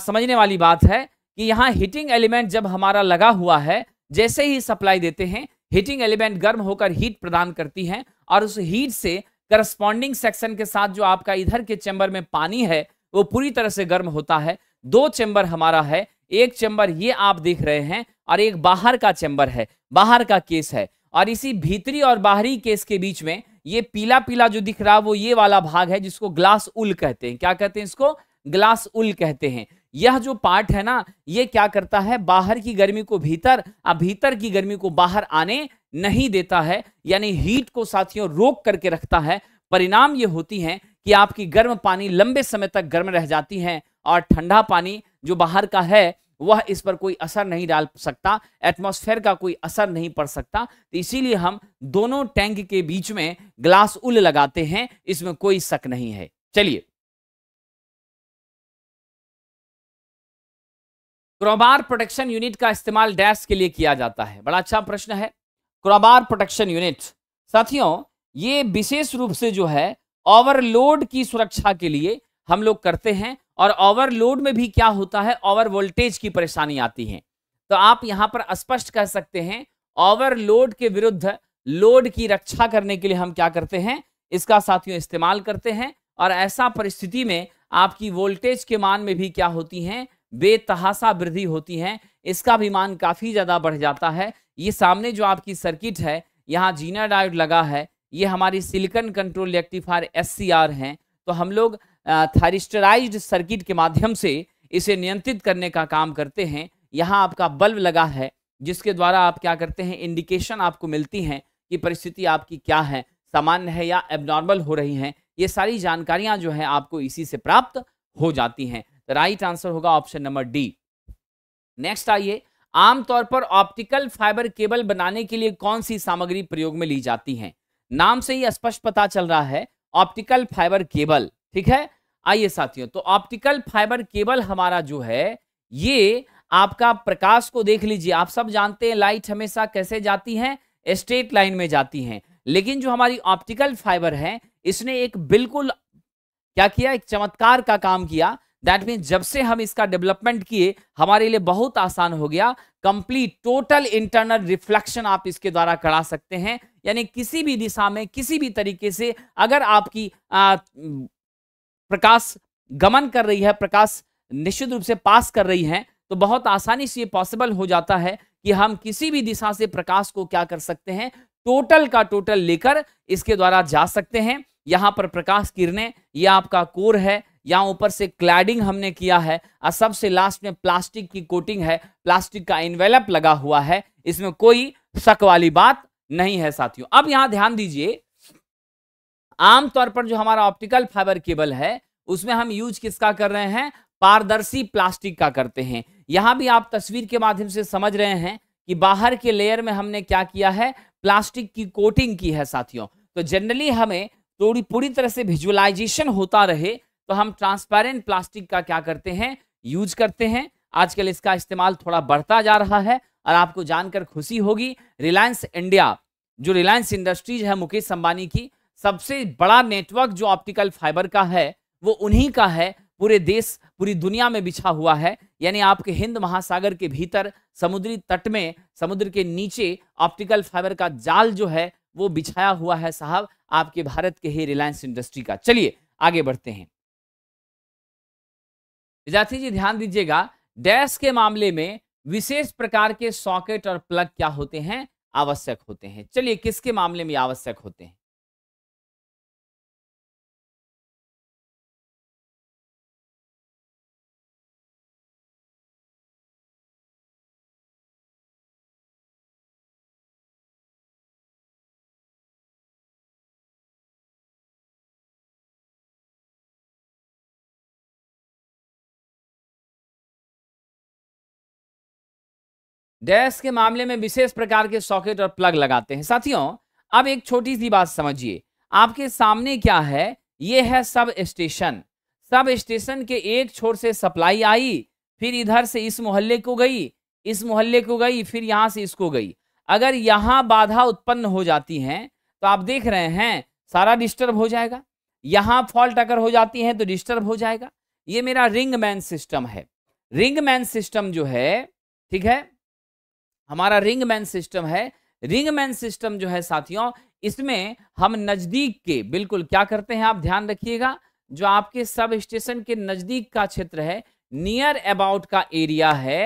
समझने वाली बात है कि यहाँ हीटिंग एलिमेंट जब हमारा लगा हुआ है जैसे ही सप्लाई देते हैं हीटिंग एलिमेंट गर्म होकर हीट प्रदान करती है और उस हीट से करस्पॉन्डिंग सेक्शन के साथ जो आपका इधर के चैम्बर में पानी है वो पूरी तरह से गर्म होता है दो चैम्बर हमारा है एक चैम्बर ये आप देख रहे हैं और एक बाहर का चैम्बर है बाहर का केस है और इसी भीतरी और बाहरी केस के बीच में ये पीला पीला जो दिख रहा है वो ये वाला भाग है जिसको ग्लास उल कहते हैं क्या कहते हैं इसको ग्लास उल कहते हैं यह जो पार्ट है ना ये क्या करता है बाहर की गर्मी को भीतर और भीतर की गर्मी को बाहर आने नहीं देता है यानी हीट को साथियों रोक करके रखता है परिणाम ये होती है कि आपकी गर्म पानी लंबे समय तक गर्म रह जाती है और ठंडा पानी जो बाहर का है वह इस पर कोई असर नहीं डाल सकता एटमॉस्फेयर का कोई असर नहीं पड़ सकता तो इसीलिए हम दोनों टैंक के बीच में ग्लास उल लगाते हैं इसमें कोई शक नहीं है चलिए क्रोबार प्रोटेक्शन यूनिट का इस्तेमाल डैश के लिए किया जाता है बड़ा अच्छा प्रश्न है क्रोबार प्रोटेक्शन यूनिट साथियों ये विशेष रूप से जो है ओवरलोड की सुरक्षा के लिए हम लोग करते हैं और ओवरलोड में भी क्या होता है ओवर वोल्टेज की परेशानी आती है तो आप यहाँ पर स्पष्ट कह सकते हैं ओवरलोड के विरुद्ध लोड की रक्षा करने के लिए हम क्या करते हैं इसका साथियों इस्तेमाल करते हैं और ऐसा परिस्थिति में आपकी वोल्टेज के मान में भी क्या होती हैं बेतहासा वृद्धि होती है इसका भी मान काफ़ी ज़्यादा बढ़ जाता है ये सामने जो आपकी सर्किट है यहाँ जीना डायोड लगा है ये हमारी silicon control rectifier S C R हैं तो हम लोग थारिस्टराइज्ड सर्किट के माध्यम से इसे नियंत्रित करने का काम करते हैं यहाँ आपका बल्ब लगा है जिसके द्वारा आप क्या करते हैं इंडिकेशन आपको मिलती हैं कि परिस्थिति आपकी क्या है सामान्य है या एबनॉर्मल हो रही है ये सारी जानकारियाँ जो है आपको इसी से प्राप्त हो जाती हैं राइट आंसर होगा ऑप्शन नंबर डी नेक्स्ट आइए आमतौर पर ऑप्टिकल फाइबर केबल बनाने के लिए कौन सी सामग्री प्रयोग में ली जाती है नाम से ही स्पष्ट पता चल रहा है ऑप्टिकल फाइबर केबल ठीक है आइए साथियों तो ऑप्टिकल फाइबर केबल हमारा जो है ये आपका प्रकाश को देख लीजिए आप सब जानते हैं लाइट हमेशा कैसे जाती है स्ट्रेट लाइन में जाती है लेकिन जो हमारी ऑप्टिकल फाइबर है इसने एक बिल्कुल क्या किया एक चमत्कार का काम किया दैट मीन जब से हम इसका डेवलपमेंट किए हमारे लिए बहुत आसान हो गया कंप्लीट टोटल इंटरनल रिफ्लेक्शन आप इसके द्वारा करा सकते हैं यानी किसी भी दिशा में किसी भी तरीके से अगर आपकी आ, प्रकाश गमन कर रही है प्रकाश निश्चित रूप से पास कर रही है तो बहुत आसानी से ये पॉसिबल हो जाता है कि हम किसी भी दिशा से प्रकाश को क्या कर सकते हैं टोटल का टोटल लेकर इसके द्वारा जा सकते हैं यहाँ पर प्रकाश किरणें यह आपका कोर है यहाँ ऊपर से क्लैडिंग हमने किया है और सबसे लास्ट में प्लास्टिक की कोटिंग है प्लास्टिक का इन्वेलप लगा हुआ है इसमें कोई शक वाली बात नहीं है साथियों अब यहां ध्यान दीजिए आमतौर पर जो हमारा ऑप्टिकल फाइबर केबल है उसमें हम यूज किसका कर रहे हैं पारदर्शी प्लास्टिक का करते हैं यहां भी आप तस्वीर के माध्यम से समझ रहे हैं कि बाहर के लेयर में हमने क्या किया है प्लास्टिक की कोटिंग की है साथियों तो जनरली हमें थोड़ी पूरी तरह से विजुअलाइजेशन होता रहे तो हम ट्रांसपेरेंट प्लास्टिक का क्या करते हैं यूज करते हैं आजकल इसका इस्तेमाल थोड़ा बढ़ता जा रहा है और आपको जानकर खुशी होगी रिलायंस इंडिया जो रिलायंस इंडस्ट्रीज है मुकेश अंबानी की सबसे बड़ा नेटवर्क जो ऑप्टिकल फाइबर का है वो उन्हीं का है पूरे देश पूरी दुनिया में बिछा हुआ है यानी आपके हिंद महासागर के भीतर समुद्री तट में समुद्र के नीचे ऑप्टिकल फाइबर का जाल जो है वो बिछाया हुआ है साहब आपके भारत के ही रिलायंस इंडस्ट्री का चलिए आगे बढ़ते हैं विद्यार्थी जी ध्यान दीजिएगा डैश के मामले में विशेष प्रकार के सॉकेट और प्लग क्या होते हैं आवश्यक होते हैं चलिए किसके मामले में आवश्यक होते हैं डेस्क के मामले में विशेष प्रकार के सॉकेट और प्लग लगाते हैं साथियों अब एक छोटी सी बात समझिए आपके सामने क्या है ये है सब स्टेशन सब स्टेशन के एक छोर से सप्लाई आई फिर इधर से इस मोहल्ले को गई इस मोहल्ले को गई फिर यहाँ से इसको गई अगर यहाँ बाधा उत्पन्न हो जाती हैं तो आप देख रहे हैं सारा डिस्टर्ब हो जाएगा यहाँ फॉल्ट अगर हो जाती हैं तो डिस्टर्ब हो जाएगा ये मेरा रिंग मैन सिस्टम है रिंग मैन सिस्टम जो है ठीक है हमारा रिंग मैन सिस्टम है रिंग मैन सिस्टम जो है साथियों इसमें हम नज़दीक के बिल्कुल क्या करते हैं आप ध्यान रखिएगा जो आपके सब स्टेशन के नज़दीक का क्षेत्र है नियर अबाउट का एरिया है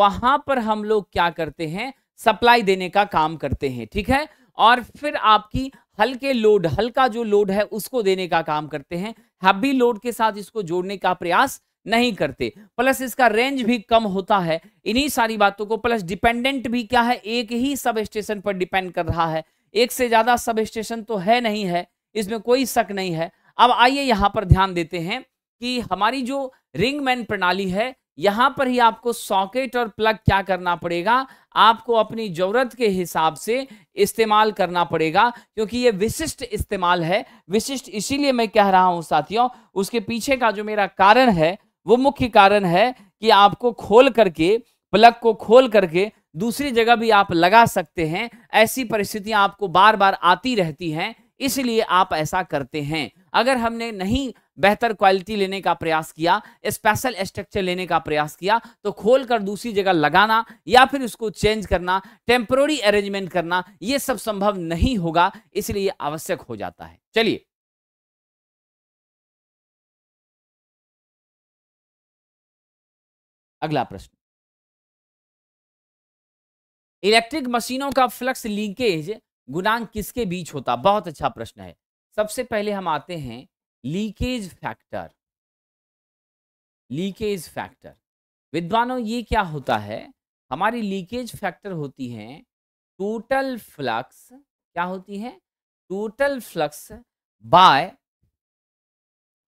वहां पर हम लोग क्या करते हैं सप्लाई देने का काम करते हैं ठीक है और फिर आपकी हल्के लोड हल्का जो लोड है उसको देने का काम करते हैं हैवी लोड के साथ इसको जोड़ने का प्रयास नहीं करते प्लस इसका रेंज भी कम होता है इन्हीं सारी बातों को प्लस डिपेंडेंट भी क्या है एक ही सब स्टेशन पर डिपेंड कर रहा है एक से ज्यादा सब स्टेशन तो है नहीं है इसमें कोई शक नहीं है अब आइए यहाँ पर ध्यान देते हैं कि हमारी जो रिंगमैन प्रणाली है यहां पर ही आपको सॉकेट और प्लग क्या करना पड़ेगा आपको अपनी ज़रूरत के हिसाब से इस्तेमाल करना पड़ेगा क्योंकि ये विशिष्ट इस्तेमाल है विशिष्ट इसीलिए मैं कह रहा हूँ साथियों उसके पीछे का जो मेरा कारण है वो मुख्य कारण है कि आपको खोल करके प्लग को खोल करके दूसरी जगह भी आप लगा सकते हैं ऐसी परिस्थितियां आपको बार बार आती रहती हैं इसलिए आप ऐसा करते हैं अगर हमने नहीं बेहतर क्वालिटी लेने का प्रयास किया स्पेशल स्ट्रक्चर लेने का प्रयास किया तो खोल कर दूसरी जगह लगाना या फिर उसको चेंज करना टेम्प्रोरी अरेंजमेंट करना ये सब संभव नहीं होगा इसलिए आवश्यक हो जाता है चलिए अगला प्रश्न इलेक्ट्रिक मशीनों का फ्लक्स लीकेज गुणांक किसके बीच होता बहुत अच्छा प्रश्न है सबसे पहले हम आते हैं लीकेज फैक्टर लीकेज फैक्टर विद्वानों ये क्या होता है हमारी लीकेज फैक्टर होती है टोटल फ्लक्स क्या होती है total flux by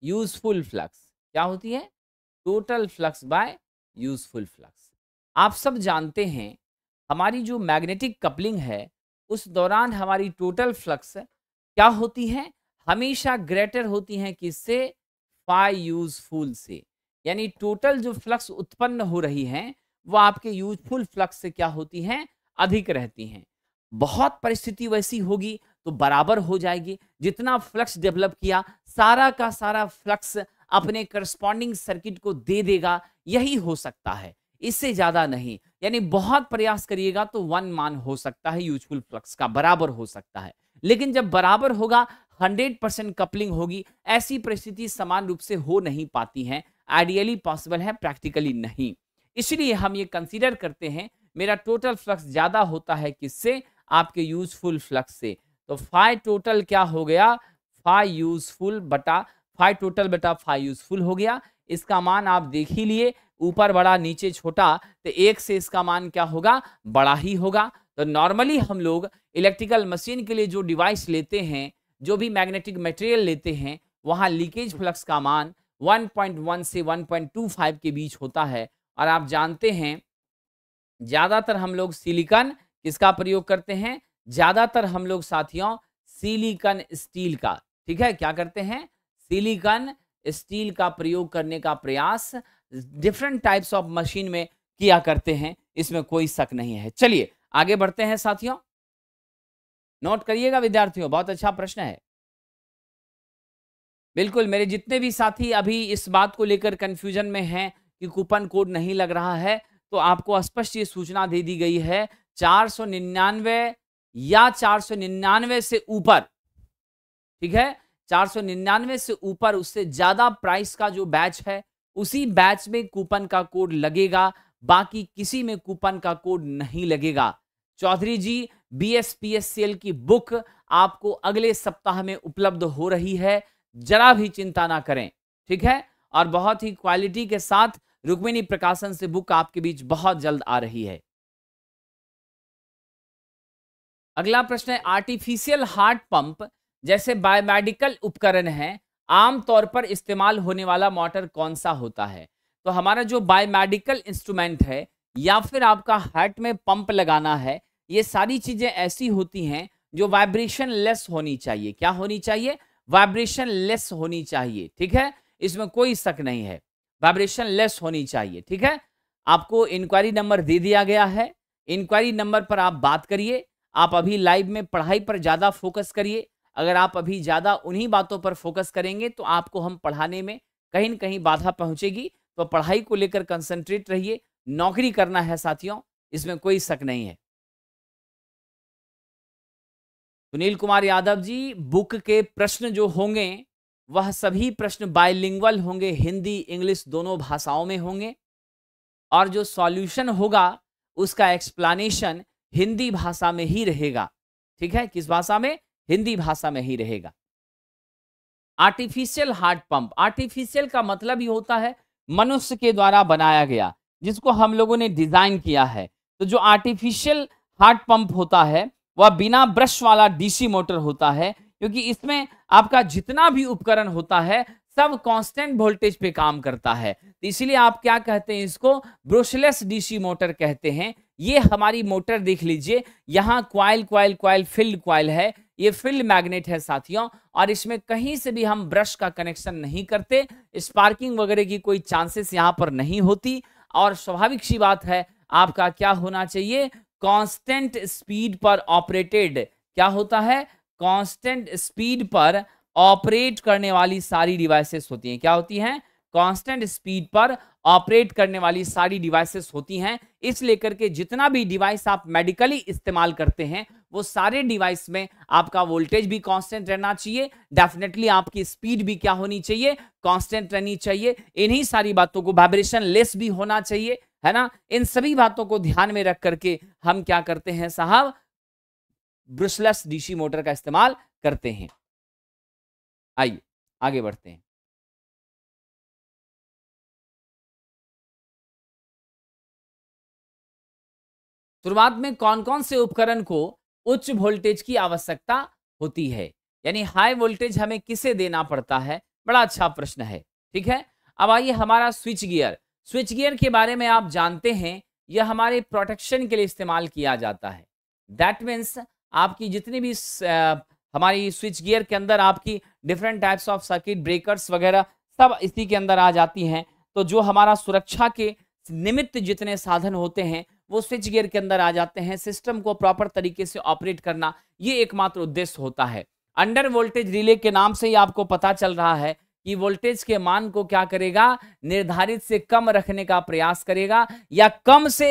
useful flux क्या होती है total flux by useful flux आप सब जानते हैं हमारी जो मैग्नेटिक कपलिंग है उस दौरान हमारी टोटल फ्लक्स क्या होती है हमेशा ग्रेटर होती हैं किससे फाइ यूजफुल से यानी टोटल जो फ्लक्स उत्पन्न हो रही हैं वह आपके यूजफुल फ्लक्स से क्या होती हैं अधिक रहती हैं बहुत परिस्थिति वैसी होगी तो बराबर हो जाएगी जितना फ्लक्स डेवलप किया सारा का सारा फ्लक्स अपने करस्पॉन्डिंग सर्किट को दे देगा यही हो सकता है इससे ज्यादा नहीं यानी बहुत प्रयास करिएगा तो वन मान हो सकता है यूजफुल फ्लक्स का बराबर हो सकता है लेकिन जब बराबर होगा 100 परसेंट कपलिंग होगी ऐसी परिस्थिति समान रूप से हो नहीं पाती है आइडियली पॉसिबल है प्रैक्टिकली नहीं इसलिए हम ये कंसिडर करते हैं मेरा टोटल फ्लक्स ज़्यादा होता है किससे आपके यूजफुल फ्लक्स से तो फाइ टोटल क्या हो गया फाइव यूजफुल बटा फाइव टोटल बटा फाइव यूजफुल हो गया इसका मान आप देख ही लिए ऊपर बड़ा नीचे छोटा तो एक से इसका मान क्या होगा बड़ा ही होगा तो नॉर्मली हम लोग इलेक्ट्रिकल मशीन के लिए जो डिवाइस लेते हैं जो भी मैग्नेटिक मटेरियल लेते हैं वहाँ लीकेज फ्लक्स का मान 1.1 से 1.25 के बीच होता है और आप जानते हैं ज़्यादातर हम लोग सिलिकन किसका प्रयोग करते हैं ज़्यादातर हम लोग साथियों सिलिकन स्टील का ठीक है क्या करते हैं सिलिकन स्टील का प्रयोग करने का प्रयास डिफरेंट टाइप्स ऑफ मशीन में किया करते हैं इसमें कोई शक नहीं है चलिए आगे बढ़ते हैं साथियों नोट करिएगा विद्यार्थियों बहुत अच्छा प्रश्न है बिल्कुल मेरे जितने भी साथी अभी इस बात को लेकर कंफ्यूजन में हैं कि कूपन कोड नहीं लग रहा है तो आपको स्पष्ट ये सूचना दे दी गई है चार सौ निन्यानवे या चार सौ निन्यानवे से ऊपर ठीक है 499 से ऊपर उससे ज़्यादा प्राइस का जो बैच है उसी बैच में कूपन का कोड लगेगा बाकी किसी में कूपन का कोड नहीं लगेगा Chaudhary ji B S P S cell की बुक आपको अगले सप्ताह में उपलब्ध हो रही है जरा भी चिंता ना करें ठीक है और बहुत ही क्वालिटी के साथ रुक्मिणी प्रकाशन से बुक आपके बीच बहुत जल्द आ रही है अगला प्रश्न है आर्टिफिशियल हार्ट पंप जैसे बायोमेडिकल उपकरण है आमतौर पर इस्तेमाल होने वाला मोटर कौन सा होता है तो हमारा जो बायोमेडिकल इंस्ट्रूमेंट है या फिर आपका हार्ट में पंप लगाना है ये सारी चीज़ें ऐसी होती हैं जो वाइब्रेशन लेस होनी चाहिए क्या होनी चाहिए वाइब्रेशन लेस होनी चाहिए ठीक है इसमें कोई शक नहीं है वाइब्रेशन लेस होनी चाहिए ठीक है आपको इंक्वायरी नंबर दे दिया गया है इंक्वायरी नंबर पर आप बात करिए आप अभी लाइव में पढ़ाई पर ज़्यादा फोकस करिए अगर आप अभी ज़्यादा उन्हीं बातों पर फोकस करेंगे तो आपको हम पढ़ाने में कहीं ना कहीं बाधा पहुँचेगी तो पढ़ाई को लेकर कंसनट्रेट रहिए नौकरी करना है साथियों इसमें कोई शक नहीं है सुनील कुमार यादव जी बुक के प्रश्न जो होंगे वह सभी प्रश्न बायलिंगुअल होंगे हिंदी इंग्लिश दोनों भाषाओं में होंगे और जो सॉल्यूशन होगा उसका एक्सप्लानेशन हिंदी भाषा में ही रहेगा ठीक है किस भाषा में हिंदी भाषा में ही रहेगा आर्टिफिशियल हार्ट पंप आर्टिफिशियल का मतलब ही होता है मनुष्य के द्वारा बनाया गया जिसको हम लोगों ने डिजाइन किया है तो जो आर्टिफिशियल हार्ट पंप होता है वह बिना ब्रश वाला डीसी मोटर होता है क्योंकि इसमें आपका जितना भी उपकरण होता है सब कांस्टेंट वोल्टेज पे काम करता है तो आप क्या कहते हैं इसको ब्रशलेस डीसी मोटर कहते हैं ये हमारी मोटर देख लीजिए यहाँ coil coil coil field coil है ये फील्ड मैग्नेट है साथियों और इसमें कहीं से भी हम ब्रश का कनेक्शन नहीं करते स्पार्किंग वगैरह की कोई चांसेस यहाँ पर नहीं होती और स्वाभाविक सी बात है आपका क्या होना चाहिए कांस्टेंट स्पीड पर ऑपरेटेड क्या होता है कांस्टेंट स्पीड पर ऑपरेट करने वाली सारी डिवाइसेस होती हैं क्या होती हैं कांस्टेंट स्पीड पर ऑपरेट करने वाली सारी डिवाइसेस होती हैं इस लेकर के जितना भी डिवाइस आप मेडिकली इस्तेमाल करते हैं वो सारे डिवाइस में आपका वोल्टेज भी कांस्टेंट रहना चाहिए डेफिनेटली आपकी स्पीड भी क्या होनी चाहिए कांस्टेंट रहनी चाहिए इन्हीं सारी बातों को वाइब्रेशन लेस भी होना चाहिए है ना इन सभी बातों को ध्यान में रख करके हम क्या करते हैं साहब ब्रुशलेस डीसी मोटर का इस्तेमाल करते हैं आइए आगे बढ़ते हैं शुरुआत में कौन कौन से उपकरण को उच्च वोल्टेज की आवश्यकता होती है यानी हाई वोल्टेज हमें किसे देना पड़ता है बड़ा अच्छा प्रश्न है ठीक है अब आइए हमारा स्विच गियर स्विच गियर के बारे में आप जानते हैं यह हमारे प्रोटेक्शन के लिए इस्तेमाल किया जाता है दैट मीन्स आपकी जितनी भी हमारी स्विच गियर के अंदर आपकी different types of circuit breakers वगैरह सब इसी के अंदर आ जाती हैं तो जो हमारा सुरक्षा के निमित्त जितने साधन होते हैं वो स्विच गियर के अंदर आ जाते हैं सिस्टम को प्रॉपर तरीके से ऑपरेट करना ये एकमात्र उद्देश्य होता है अंडर वोल्टेज रिले के नाम से ही आपको पता चल रहा है कि वोल्टेज के मान को क्या करेगा निर्धारित से कम रखने का प्रयास करेगा या कम से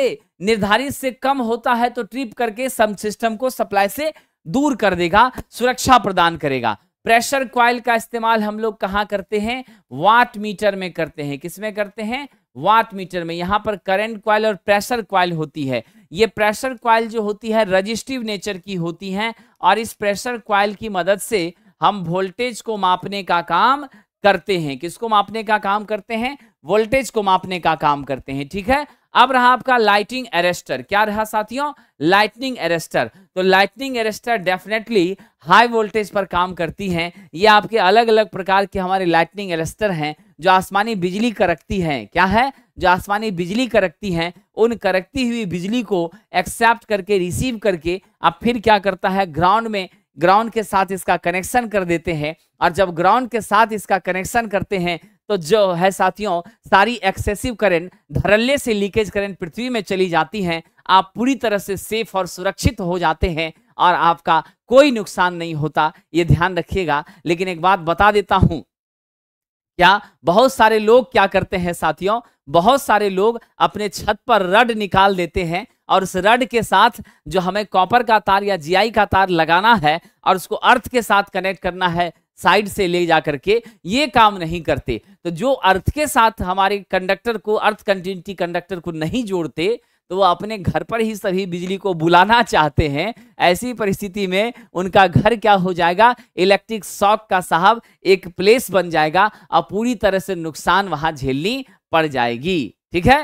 निर्धारित से कम होता है तो ट्रिप करके सम सिस्टम को सप्लाई से दूर कर देगा सुरक्षा प्रदान करेगा प्रेशर क्वाइल का इस्तेमाल हम लोग कहाँ करते हैं वाट मीटर में करते हैं किस में करते हैं वाट मीटर में यहाँ पर करंट क्वाइल और प्रेशर क्वाइल होती है ये प्रेशर क्वाइल जो होती है रजिस्टिव नेचर की होती है और इस प्रेशर क्वाइल की मदद से हम वोल्टेज को मापने का काम करते हैं किसको मापने का काम करते हैं वोल्टेज को मापने का काम करते हैं ठीक है अब रहा आपका लाइटिंग एरेस्टर क्या रहा साथियों लाइटनिंग एरेस्टर तो lightning arrester definitely high voltage पर काम करती हैं ये आपके अलग अलग प्रकार के हमारे लाइटनिंग एरेस्टर हैं जो आसमानी बिजली करकती हैं क्या है जो आसमानी बिजली करकती हैं उन करकती हुई बिजली को एक्सेप्ट करके रिसीव करके अब फिर क्या करता है ग्राउंड में ग्राउंड के साथ इसका कनेक्शन कर देते हैं और जब ग्राउंड के साथ इसका कनेक्शन करते हैं तो जो है साथियों सारी एक्सेसिव करंट धरल्ले से लीकेज करंट पृथ्वी में चली जाती हैं आप पूरी तरह से सेफ और सुरक्षित हो जाते हैं और आपका कोई नुकसान नहीं होता ये ध्यान रखिएगा लेकिन एक बात बता देता हूं क्या बहुत सारे लोग क्या करते हैं साथियों बहुत सारे लोग अपने छत पर रड निकाल देते हैं और उस रड के साथ जो हमें कॉपर का तार या जीआई का तार लगाना है और उसको अर्थ के साथ कनेक्ट करना है साइड से ले जा करके ये काम नहीं करते तो जो अर्थ के साथ हमारे कंडक्टर को अर्थ कंटिन्यूटी कंडक्टर को नहीं जोड़ते तो वो अपने घर पर ही सभी बिजली को बुलाना चाहते हैं ऐसी परिस्थिति में उनका घर क्या हो जाएगा इलेक्ट्रिक शॉक का साहब एक प्लेस बन जाएगा और पूरी तरह से नुकसान वहां झेलनी पड़ जाएगी ठीक है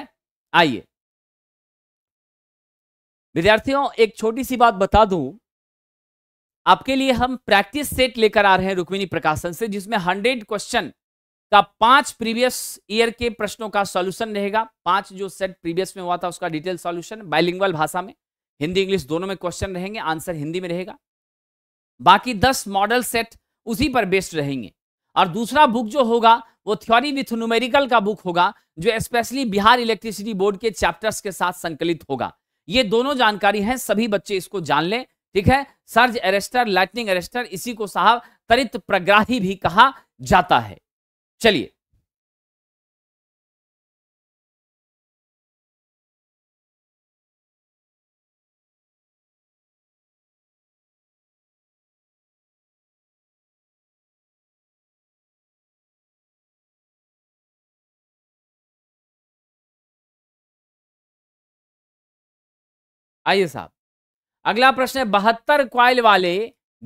आइए विद्यार्थियों एक छोटी सी बात बता दूं आपके लिए हम प्रैक्टिस सेट लेकर आ रहे हैं रुक्मिणी प्रकाशन से जिसमें हंड्रेड क्वेश्चन का पांच प्रीवियस ईयर के प्रश्नों का सॉल्यूशन रहेगा पांच जो सेट प्रीवियस में हुआ था उसका डिटेल सॉल्यूशन बाइलिंगुअल भाषा में हिंदी इंग्लिश दोनों में क्वेश्चन रहेंगे आंसर हिंदी में रहेगा बाकी दस मॉडल सेट उसी पर बेस्ड रहेंगे और दूसरा बुक जो होगा वो थ्योरी विथ न्यूमेरिकल का बुक होगा जो स्पेशली बिहार इलेक्ट्रिसिटी बोर्ड के चैप्टर्स के साथ संकलित होगा ये दोनों जानकारी है सभी बच्चे इसको जान लें ठीक है सर्ज अरेस्टर लाइटनिंग अरेस्टर इसी को साहब तरित प्रग्राही भी कहा जाता है चलिए आइए साहब अगला प्रश्न है बहत्तर क्वाइल वाले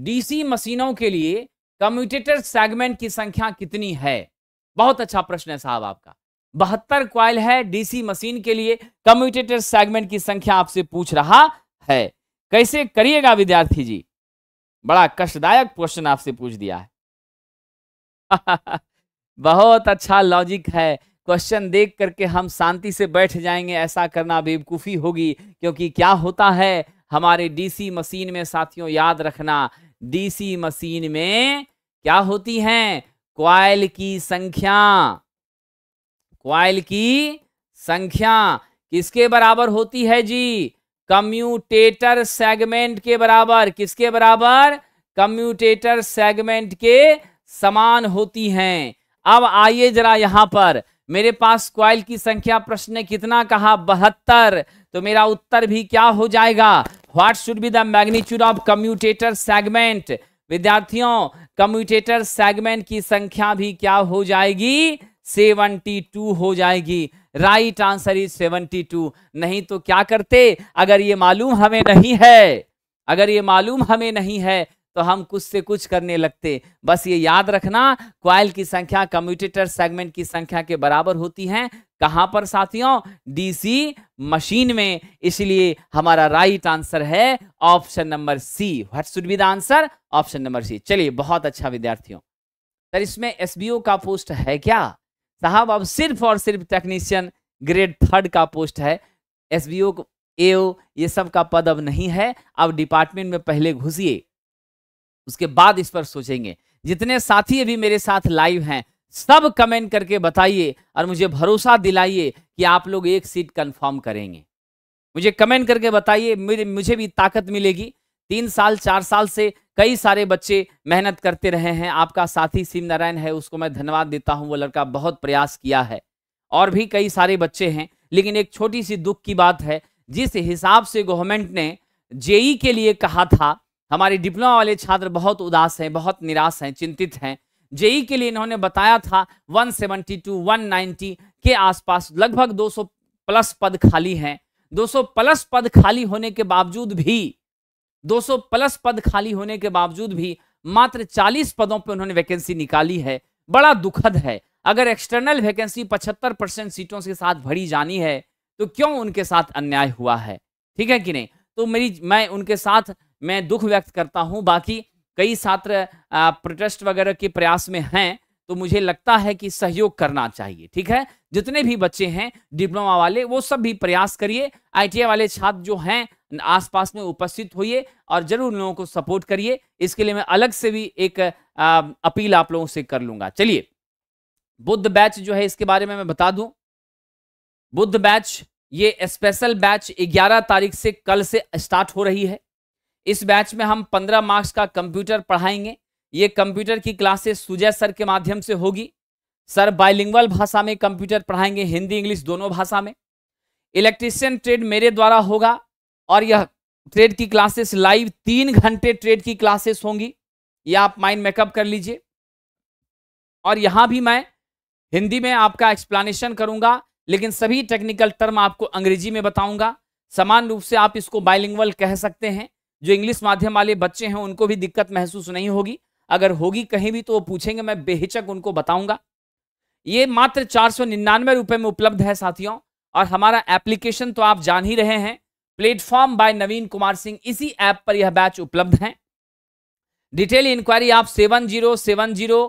डीसी मशीनों के लिए कम्यूटेटर सेगमेंट की संख्या कितनी है बहुत अच्छा प्रश्न है साहब आपका बहत्तर क्वाइल है डीसी मशीन के लिए कम्यूटेटर सेगमेंट की संख्या आपसे पूछ रहा है कैसे करिएगा विद्यार्थी जी बड़ा कष्टदायक क्वेश्चन आपसे पूछ दिया है बहुत अच्छा लॉजिक है क्वेश्चन देख करके हम शांति से बैठ जाएंगे ऐसा करना बेवकूफ़ी होगी क्योंकि क्या होता है हमारे डीसी मशीन में साथियों याद रखना डीसी मशीन में क्या होती हैं क्वाइल की संख्या क्वाइल की संख्या किसके बराबर होती है जी कम्यूटेटर सेगमेंट के बराबर किसके बराबर कम्यूटेटर सेगमेंट के समान होती हैं अब आइए जरा यहां पर मेरे पास क्वाइल की संख्या प्रश्न ने कितना कहा बहत्तर तो मेरा उत्तर भी क्या हो जाएगा what should be the magnitude of commutator segment विद्यार्थियों कम्यूटेटर सेगमेंट की संख्या भी क्या हो जाएगी 72 हो जाएगी राइट आंसर इज 72 नहीं तो क्या करते अगर ये मालूम हमें नहीं है अगर ये मालूम हमें नहीं है तो हम कुछ से कुछ करने लगते बस ये याद रखना क्वाइल की संख्या कम्यूटेटर सेगमेंट की संख्या के बराबर होती है कहां पर साथियों डीसी मशीन में इसलिए हमारा राइट आंसर है option number C what should be the answer option number C चलिए बहुत अच्छा विद्यार्थियों सर इसमें एसबीओ का पोस्ट है क्या साहब अब सिर्फ और सिर्फ टेक्नीशियन ग्रेड थर्ड का पोस्ट है एसबीओ एओ ये सब का पद अब नहीं है अब डिपार्टमेंट में पहले घुसिए उसके बाद इस पर सोचेंगे जितने साथी अभी मेरे साथ लाइव हैं सब कमेंट करके बताइए और मुझे भरोसा दिलाइए कि आप लोग एक सीट कंफर्म करेंगे मुझे कमेंट करके बताइए मुझे मुझे भी ताकत मिलेगी तीन साल चार साल से कई सारे बच्चे मेहनत करते रहे हैं आपका साथी शिव नारायण है उसको मैं धन्यवाद देता हूँ वो लड़का बहुत प्रयास किया है और भी कई सारे बच्चे हैं लेकिन एक छोटी सी दुख की बात है जिस हिसाब से गवर्नमेंट ने जेई के लिए कहा था हमारे डिप्लोमा वाले छात्र बहुत उदास हैं बहुत निराश हैं चिंतित हैं जेई के लिए इन्होंने बताया था 172, 190 के आसपास लगभग 200 प्लस पद खाली हैं 200 प्लस पद खाली होने के बावजूद भी 200 प्लस पद खाली होने के बावजूद भी मात्र 40 पदों पर उन्होंने वैकेंसी निकाली है बड़ा दुखद है अगर एक्सटर्नल वैकेंसी 75 परसेंट सीटों के साथ भरी जानी है तो क्यों उनके साथ अन्याय हुआ है ठीक है कि नहीं तो मेरी मैं उनके साथ मैं दुख व्यक्त करता हूँ बाकी कई छात्र प्रोटेस्ट वगैरह के प्रयास में हैं तो मुझे लगता है कि सहयोग करना चाहिए ठीक है जितने भी बच्चे हैं डिप्लोमा वाले वो सब भी प्रयास करिए आईटीआई वाले छात्र जो हैं आसपास में उपस्थित होइए और जरूर लोगों को सपोर्ट करिए इसके लिए मैं अलग से भी एक आ, अपील आप लोगों से कर लूंगा चलिए बुद्ध बैच जो है इसके बारे में मैं बता दूं बुद्ध बैच ये स्पेशल बैच 11 तारीख से कल से स्टार्ट हो रही है इस बैच में हम पंद्रह मार्क्स का कंप्यूटर पढ़ाएंगे ये कंप्यूटर की क्लासेस सुजय सर के माध्यम से होगी सर बाइलिंगल भाषा में कंप्यूटर पढ़ाएंगे हिंदी इंग्लिश दोनों भाषा में इलेक्ट्रिशियन ट्रेड मेरे द्वारा होगा और यह ट्रेड की क्लासेस लाइव तीन घंटे ट्रेड की क्लासेस होंगी यह आप माइंड मेकअप कर लीजिए और यहां भी मैं हिंदी में आपका एक्सप्लानेशन करूंगा लेकिन सभी टेक्निकल टर्म आपको अंग्रेजी में बताऊंगा समान रूप से आप इसको बाइलिंगल कह सकते हैं जो इंग्लिश माध्यम वाले बच्चे हैं उनको भी दिक्कत महसूस नहीं होगी अगर होगी कहीं भी तो वो पूछेंगे मैं बेहिचक उनको बताऊंगा ये मात्र चार सौ निन्यानवे रुपये में उपलब्ध है साथियों और हमारा एप्लीकेशन तो आप जान ही रहे हैं प्लेटफॉर्म बाय नवीन कुमार सिंह इसी ऐप पर यह बैच उपलब्ध है डिटेल इंक्वायरी आप seven zero seven zero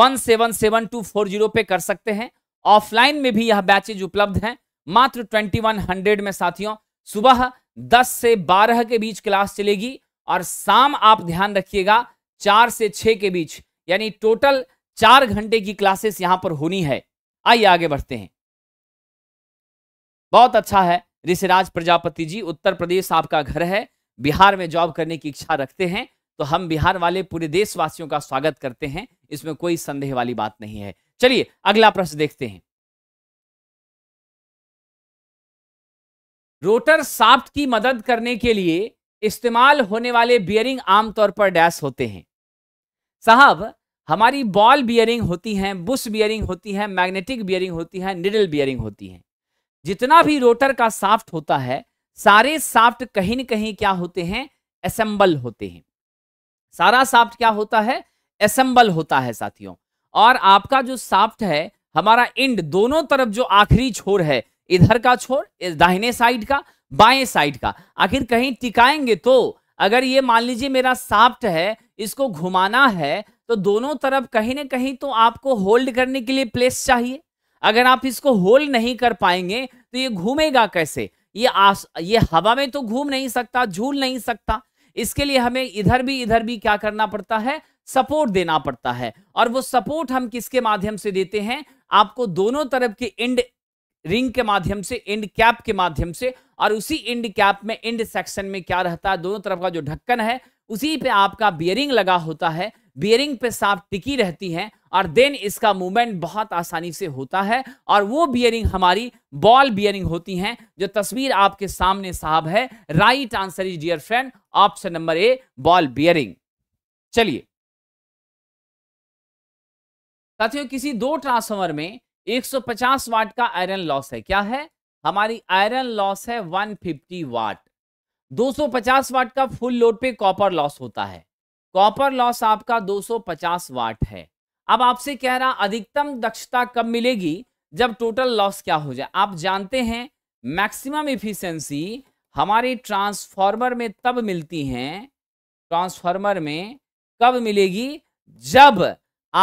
one seven seven two four zero पे कर सकते हैं ऑफलाइन में भी यह बैचेज उपलब्ध हैं मात्र ट्वेंटी वन हंड्रेड में साथियों सुबह 10 से 12 के बीच क्लास चलेगी और शाम आप ध्यान रखिएगा चार से 6 के बीच यानी टोटल चार घंटे की क्लासेस यहां पर होनी है आइए आगे बढ़ते हैं बहुत अच्छा है ऋषिराज प्रजापति जी उत्तर प्रदेश आपका घर है बिहार में जॉब करने की इच्छा रखते हैं तो हम बिहार वाले पूरे देशवासियों का स्वागत करते हैं इसमें कोई संदेह वाली बात नहीं है चलिए अगला प्रश्न देखते हैं रोटर साफ्ट की मदद करने के लिए इस्तेमाल होने वाले बियरिंग आमतौर पर डैश होते हैं साहब हमारी बॉल बियरिंग होती हैं बुश बियरिंग होती हैं मैग्नेटिक बियरिंग होती हैं निडल बियरिंग होती हैं जितना भी रोटर का साफ्ट होता है सारे साफ्ट कहीं न कहीं क्या होते हैं असेंबल होते हैं सारा साफ्ट क्या होता है असेंबल होता है साथियों और आपका जो साफ्ट है हमारा इंड दोनों तरफ जो आखिरी छोर है इधर का छोर दाहिने साइड का बाएं साइड का आखिर कहीं टिकाएंगे तो अगर ये मान लीजिए मेरा साफ्ट है इसको घुमाना है तो दोनों तरफ कहीं ना कहीं तो आपको होल्ड करने के लिए प्लेस चाहिए अगर आप इसको होल्ड नहीं कर पाएंगे तो ये घूमेगा कैसे ये आस ये हवा में तो घूम नहीं सकता झूल नहीं सकता इसके लिए हमें इधर भी इधर भी क्या करना पड़ता है सपोर्ट देना पड़ता है और वो सपोर्ट हम किसके माध्यम से देते हैं आपको दोनों तरफ के एंड रिंग के माध्यम से एंड कैप के माध्यम से और उसी एंड कैप में एंड सेक्शन में क्या रहता है दोनों तरफ का जो ढक्कन है उसी पे आपका बियरिंग लगा होता है बियरिंग पे साफ टिकी रहती है और देन इसका मूवमेंट बहुत आसानी से होता है और वो बियरिंग हमारी बॉल बियरिंग होती हैं जो तस्वीर आपके सामने साहब है right answer is dear friend option number A ball bearing चलिए साथियों किसी दो ट्रांसफॉर्मर में 150 वाट का आयरन लॉस है क्या है हमारी आयरन लॉस है 150 वाट 250 वाट का फुल लोड पे कॉपर लॉस होता है कॉपर लॉस आपका 250 वाट है अब आपसे कह रहा अधिकतम दक्षता कब मिलेगी जब टोटल लॉस क्या हो जाए आप जानते हैं मैक्सिमम इफिशेंसी हमारे ट्रांसफार्मर में तब मिलती हैं ट्रांसफार्मर में कब मिलेगी जब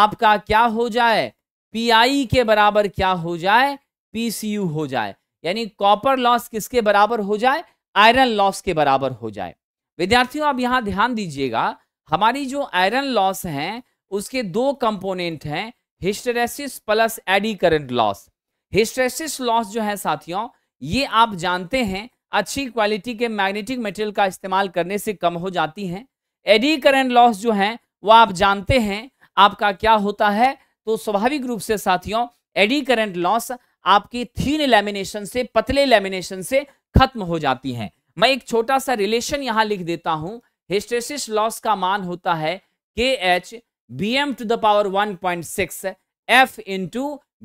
आपका क्या हो जाए पीआई के बराबर क्या हो जाए पीसीयू हो जाए यानी कॉपर लॉस किसके बराबर हो जाए आयरन लॉस के बराबर हो जाए विद्यार्थियों आप यहाँ ध्यान दीजिएगा हमारी जो आयरन लॉस हैं उसके दो कंपोनेंट हैं hysteresis plus eddy current loss hysteresis loss जो है साथियों ये आप जानते हैं अच्छी क्वालिटी के मैग्नेटिक मटेरियल का इस्तेमाल करने से कम हो जाती हैं एडी करंट लॉस जो है वो आप जानते हैं आपका क्या होता है तो स्वाभाविक रूप से साथियों एडी करंट लॉस आपकी थीन लेमिनेशन से पतले लेमिनेशन से खत्म हो जाती है मैं एक छोटा सा रिलेशन यहां लिख देता हूं हिस्टेसिस लॉस का मान होता है K H B M to the power one point six F into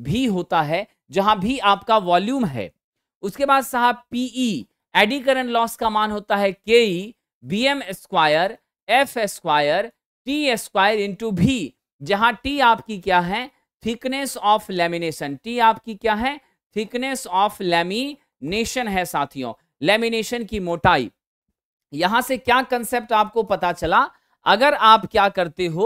V होता है जहां भी आपका वॉल्यूम है उसके बाद साहब पीई एडी करंट लॉस का मान होता है K E B M square F square T square into V जहां टी आपकी क्या है थिकनेस ऑफ लेमिनेशन टी आपकी क्या है थिकनेस ऑफ लेमिनेशन है साथियों लेमिनेशन की मोटाई यहां से क्या कंसेप्ट आपको पता चला अगर आप क्या करते हो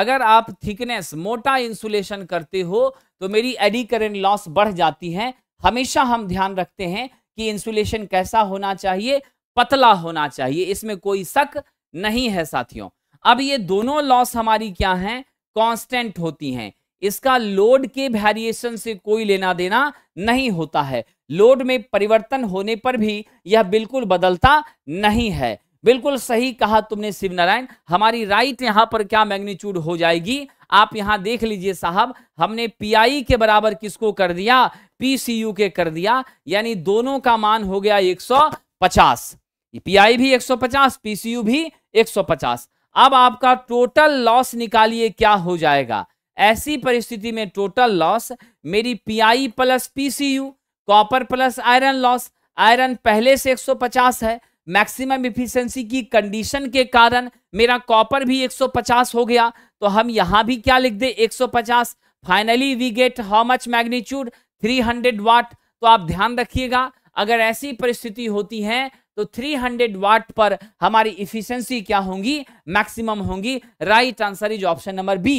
अगर आप थिकनेस मोटा इंसुलेशन करते हो तो मेरी एडिकरेंट लॉस बढ़ जाती है हमेशा हम ध्यान रखते हैं कि इंसुलेशन कैसा होना चाहिए पतला होना चाहिए इसमें कोई शक नहीं है साथियों अब ये दोनों लॉस हमारी क्या है कांस्टेंट होती हैं इसका लोड के वेरिएशन से कोई लेना देना नहीं होता है लोड में परिवर्तन होने पर भी यह बिल्कुल बदलता नहीं है बिल्कुल सही कहा तुमने शिव नारायण हमारी राइट यहां पर क्या मैग्नीट्यूड हो जाएगी आप यहां देख लीजिए साहब हमने आई के बराबर किसको कर दिया यू के कर दिया यानी दोनों का मान हो गया 150 आई भी 150 पीसीयू भी 150 अब आपका टोटल लॉस निकालिए क्या हो जाएगा ऐसी परिस्थिति में टोटल लॉस मेरी PI plus PCU copper plus iron loss iron पहले से 150 है मैक्सिमम इफिशेंसी की कंडीशन के कारण मेरा कॉपर भी 150 हो गया तो हम यहाँ भी क्या लिख दे 150 finally we get how much magnitude 300 watt तो आप ध्यान रखिएगा अगर ऐसी परिस्थिति होती है तो 300 वाट पर हमारी इफिशियंसी क्या होंगी मैक्सिमम होंगी right answer is option number B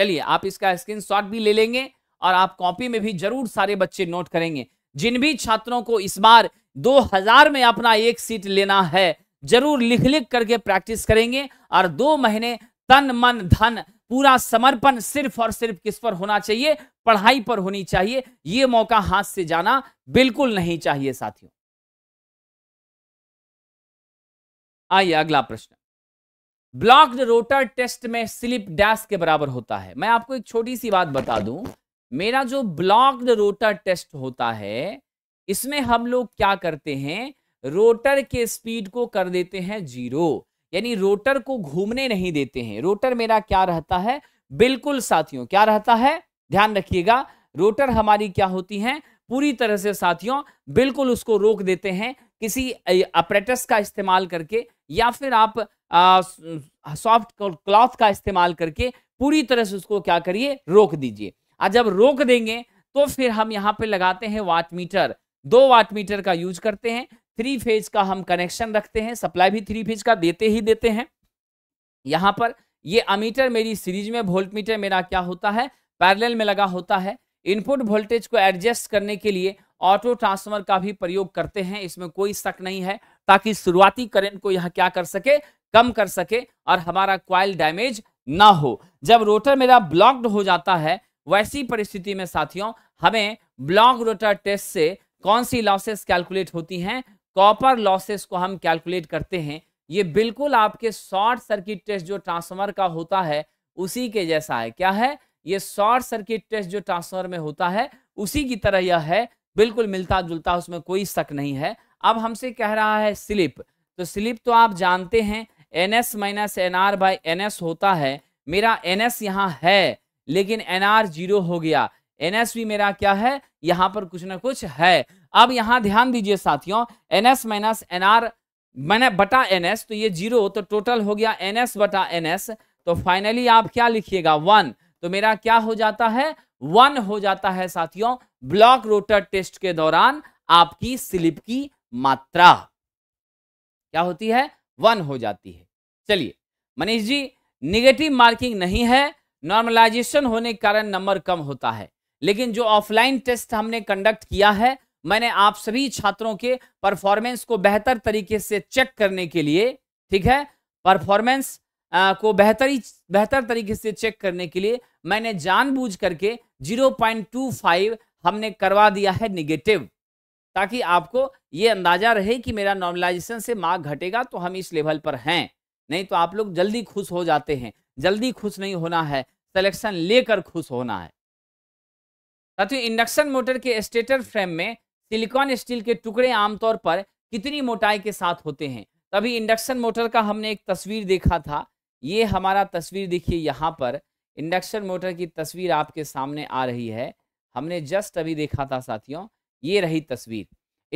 चलिए आप इसका स्क्रीनशॉट भी ले लेंगे और आप कॉपी में भी जरूर सारे बच्चे नोट करेंगे जिन भी छात्रों को इस बार 2000 में अपना एक सीट लेना है जरूर लिख लिख करके प्रैक्टिस करेंगे और दो महीने तन मन धन पूरा समर्पण सिर्फ और सिर्फ किस पर होना चाहिए पढ़ाई पर होनी चाहिए ये मौका हाथ से जाना बिल्कुल नहीं चाहिए साथियों आइए अगला प्रश्न ब्लॉक्ड रोटर टेस्ट में स्लिप डैश के बराबर होता है मैं आपको एक छोटी सी बात बता दूं मेरा जो ब्लॉक्ड रोटर टेस्ट होता है इसमें हम लोग क्या करते हैं रोटर के स्पीड को कर देते हैं जीरो यानी रोटर को घूमने नहीं देते हैं रोटर मेरा क्या रहता है बिल्कुल साथियों क्या रहता है ध्यान रखिएगा रोटर हमारी क्या होती है पूरी तरह से साथियों बिल्कुल उसको रोक देते हैं किसी अपरेटस का इस्तेमाल करके या फिर आप सॉफ्ट क्लॉथ का इस्तेमाल करके पूरी तरह से उसको क्या करिए रोक दीजिए और जब रोक देंगे तो फिर हम यहाँ पे लगाते हैं वाट मीटर दो वाट मीटर का यूज करते हैं थ्री फेज का हम कनेक्शन रखते हैं सप्लाई भी थ्री फेज का देते ही देते हैं यहाँ पर ये अमीटर मेरी सीरीज में वोल्ट मीटर मेरा क्या होता है पैरेलल में लगा होता है इनपुट वोल्टेज को एडजस्ट करने के लिए ऑटो ट्रांसफार्मर का भी प्रयोग करते हैं इसमें कोई शक नहीं है ताकि शुरुआती करंट को यह क्या कर सके कम कर सके और हमारा क्वाइल डैमेज ना हो जब रोटर मेरा ब्लॉक्ड हो जाता है वैसी परिस्थिति में साथियों हमें ब्लॉक रोटर टेस्ट से कौन सी लॉसेस कैलकुलेट होती हैं कॉपर लॉसेस को हम कैलकुलेट करते हैं ये बिल्कुल आपके शॉर्ट सर्किट टेस्ट जो ट्रांसफार्मर का होता है उसी के जैसा है क्या है ये शॉर्ट सर्किट टेस्ट जो ट्रांसफार्मर में होता है उसी की तरह यह है बिल्कुल मिलता जुलता उसमें कोई शक नहीं है अब हमसे कह रहा है स्लिप तो स्लिप तो आप जानते हैं N S minus N R by N S होता है मेरा एन एस यहाँ है लेकिन एन आर जीरो हो गया एनएसवी मेरा क्या है यहां पर कुछ ना कुछ है अब यहां ध्यान दीजिए साथियों N S minus N R मैंने बटा एन एस तो ये जीरो तो टोटल हो गया एन एस बटा एन एस तो फाइनली आप क्या लिखिएगा वन तो मेरा क्या हो जाता है वन हो जाता है साथियों ब्लॉक रोटर टेस्ट के दौरान आपकी स्लिप की मात्रा क्या होती है वन हो जाती है चलिए मनीष जी निगेटिव मार्किंग नहीं है नॉर्मलाइजेशन होने के कारण नंबर कम होता है लेकिन जो ऑफलाइन टेस्ट हमने कंडक्ट किया है मैंने आप सभी छात्रों के परफॉर्मेंस को बेहतर तरीके से चेक करने के लिए ठीक है परफॉर्मेंस को बेहतरी बेहतर तरीके से चेक करने के लिए मैंने जानबूझ करके 0.25 हमने करवा दिया है निगेटिव ताकि आपको ये अंदाजा रहे कि मेरा नॉर्मलाइजेशन से मार्क घटेगा तो हम इस लेवल पर हैं नहीं तो आप लोग जल्दी खुश हो जाते हैं जल्दी खुश नहीं होना है सिलेक्शन लेकर खुश होना है साथियों इंडक्शन मोटर के स्टेटर फ्रेम में सिलिकॉन स्टील के टुकड़े आमतौर पर कितनी मोटाई के साथ होते हैं तभी इंडक्शन मोटर का हमने एक तस्वीर देखा था ये हमारा तस्वीर देखिए यहाँ पर इंडक्शन मोटर की तस्वीर आपके सामने आ रही है हमने जस्ट अभी देखा था साथियों ये रही तस्वीर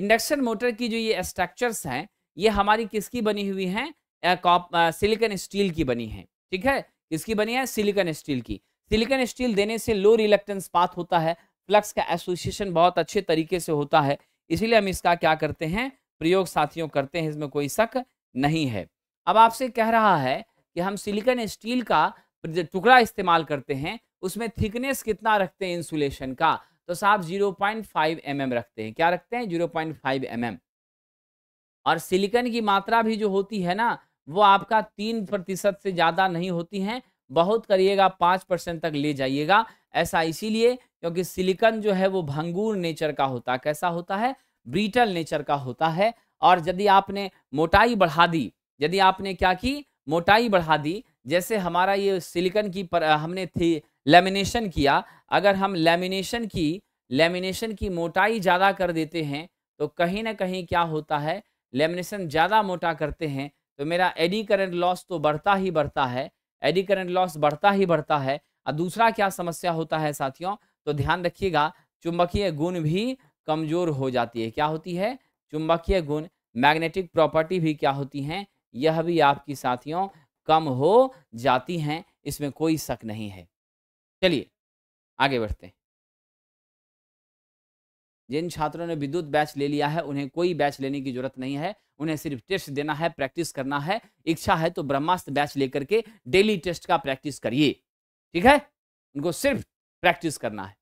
इंडक्शन मोटर की जो ये स्ट्रक्चर्स हैं ये हमारी किसकी बनी हुई हैं सिलिकन स्टील की बनी है ठीक है किसकी बनी है सिलिकन स्टील की सिलिकन स्टील देने से लो रिलेक्टेंस पाथ होता है फ्लक्स का एसोसिएशन बहुत अच्छे तरीके से होता है इसीलिए हम इसका क्या करते हैं प्रयोग साथियों करते हैं इसमें कोई शक नहीं है अब आपसे कह रहा है कि हम सिलिकन स्टील का टुकड़ा इस्तेमाल करते हैं उसमें थिकनेस कितना रखते हैं इंसुलेशन का तो साहब 0.5 पॉइंट mm रखते हैं क्या रखते हैं 0.5 पॉइंट mm. और सिलिकन की मात्रा भी जो होती है ना वो आपका तीन प्रतिशत से ज़्यादा नहीं होती हैं बहुत करिएगा पाँच परसेंट तक ले जाइएगा ऐसा इसीलिए क्योंकि सिलिकन जो है वो भंगूर नेचर का होता कैसा होता है ब्रीटल नेचर का होता है और यदि आपने मोटाई बढ़ा दी यदि आपने क्या की मोटाई बढ़ा दी जैसे हमारा ये सिलिकन की पर, हमने थी लेमिनेशन किया अगर हम लेमिनेशन की लेमिनेशन की मोटाई ज़्यादा कर देते हैं तो कहीं ना कहीं क्या होता है लेमिनेशन ज़्यादा मोटा करते हैं तो मेरा एडी करंट लॉस तो बढ़ता ही बढ़ता है एडी करंट लॉस बढ़ता ही बढ़ता है और दूसरा क्या समस्या होता है साथियों तो ध्यान रखिएगा चुंबकीय गुण भी कमजोर हो जाती है क्या होती है चुंबकीय गुण मैग्नेटिक प्रॉपर्टी भी क्या होती हैं यह भी आपकी साथियों कम हो जाती हैं इसमें कोई शक नहीं है चलिए आगे बढ़ते हैं जिन छात्रों ने विद्युत बैच ले लिया है उन्हें कोई बैच लेने की जरूरत नहीं है उन्हें सिर्फ टेस्ट देना है प्रैक्टिस करना है इच्छा है तो ब्रह्मास्त्र बैच लेकर के डेली टेस्ट का प्रैक्टिस करिए ठीक है उनको सिर्फ प्रैक्टिस करना है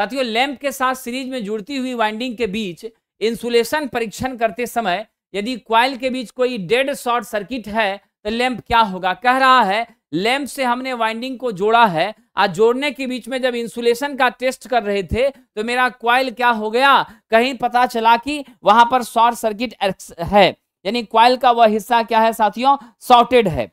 साथियों लैंप के साथ सीरीज में जुड़ती हुई वाइंडिंग के बीच इंसुलेशन परीक्षण करते समय यदि क्वाइल के बीच कोई डेड शॉर्ट सर्किट है तो लैंप क्या होगा कह रहा है लैंप से हमने वाइंडिंग को जोड़ा है आज जोड़ने के बीच में जब इंसुलेशन का टेस्ट कर रहे थे तो मेरा क्वाइल क्या हो गया कहीं पता चला कि वहां पर शॉर्ट सर्किट है यानी क्वाइल का वह हिस्सा क्या है साथियों शॉर्टेड है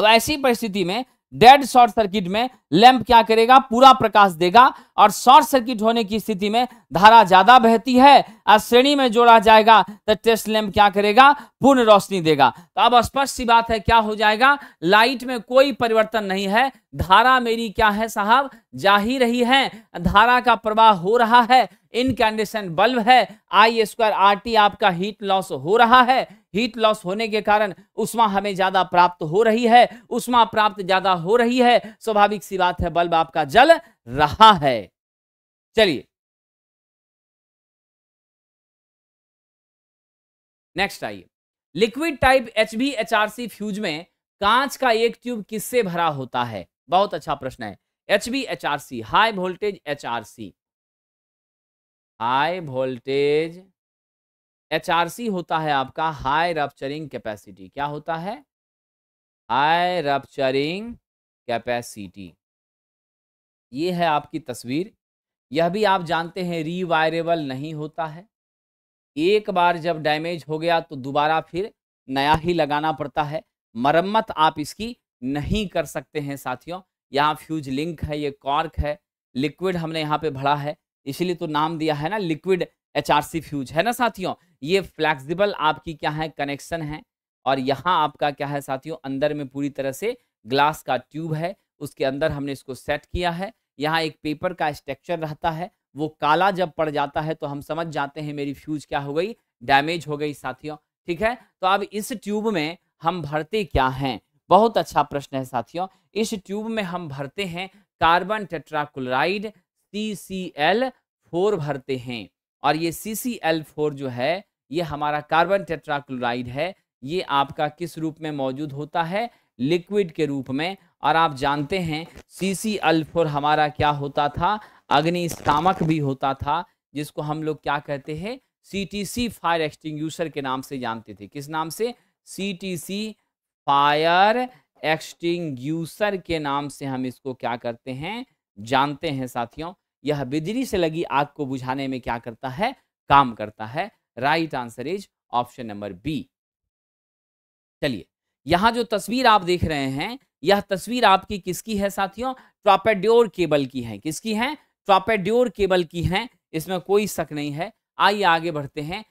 अब ऐसी परिस्थिति में डेड शॉर्ट सर्किट में लैंप क्या करेगा पूरा प्रकाश देगा और शॉर्ट सर्किट होने की स्थिति में धारा ज्यादा बहती है और श्रेणी में जोड़ा जाएगा तो टेस्ट लैंप क्या करेगा पूर्ण रोशनी देगा तो अब स्पष्ट सी बात है क्या हो जाएगा लाइट में कोई परिवर्तन नहीं है धारा मेरी क्या है साहब जा ही रही है धारा का प्रवाह हो रहा है इनकैंडेसेंट बल्ब है आई स्क्वायर आर टी आपका हीट लॉस हो रहा है हीट लॉस होने के कारण उष्मा हमें ज़्यादा प्राप्त हो रही है उष्मा प्राप्त ज़्यादा हो रही है स्वाभाविक सी बात है बल्ब आपका जल रहा है चलिए नेक्स्ट आइए liquid type H B H R C fuse में कांच का एक ट्यूब किससे भरा होता है बहुत अच्छा प्रश्न है H B H R C high voltage H R C high voltage H होता है आपका हाई रपचरिंग कैपेसिटी क्या होता है हाई रपचरिंग कैपेसिटी ये है आपकी तस्वीर यह भी आप जानते हैं रीवायरेबल नहीं होता है एक बार जब डैमेज हो गया तो दोबारा फिर नया ही लगाना पड़ता है मरम्मत आप इसकी नहीं कर सकते हैं साथियों यहाँ फ्यूज लिंक है ये कॉर्क है लिक्विड हमने यहाँ पे भरा है इसीलिए तो नाम दिया है ना लिक्विड एच फ्यूज है ना साथियों ये फ्लैक्सिबल आपकी क्या है कनेक्शन है और यहाँ आपका क्या है साथियों अंदर में पूरी तरह से ग्लास का ट्यूब है उसके अंदर हमने इसको सेट किया है यहाँ एक पेपर का स्ट्रक्चर रहता है वो काला जब पड़ जाता है तो हम समझ जाते हैं मेरी फ्यूज क्या हो गई डैमेज हो गई साथियों ठीक है तो अब इस ट्यूब में हम भरते क्या हैं बहुत अच्छा प्रश्न है साथियों इस ट्यूब में हम भरते हैं carbon tetrachloride C C L four भरते हैं और ये सी सी एल फोर जो है ये हमारा कार्बन टेट्राक्लोराइड है ये आपका किस रूप में मौजूद होता है लिक्विड के रूप में और आप जानते हैं सी सी एल फोर हमारा क्या होता था अग्निस्तामक भी होता था जिसको हम लोग क्या कहते हैं C T C fire extinguisher के नाम से जानते थे किस नाम से C T C fire extinguisher के नाम से हम इसको क्या करते हैं जानते हैं साथियों यह बिजली से लगी आग को बुझाने में क्या करता है काम करता है right answer is option number B चलिए यहां जो तस्वीर आप देख रहे हैं यह तस्वीर आपकी किसकी है साथियों ट्रॉपेड्योर केबल की है किसकी है ट्रॉपेड्योर केबल की है इसमें कोई शक नहीं है आइए आगे बढ़ते हैं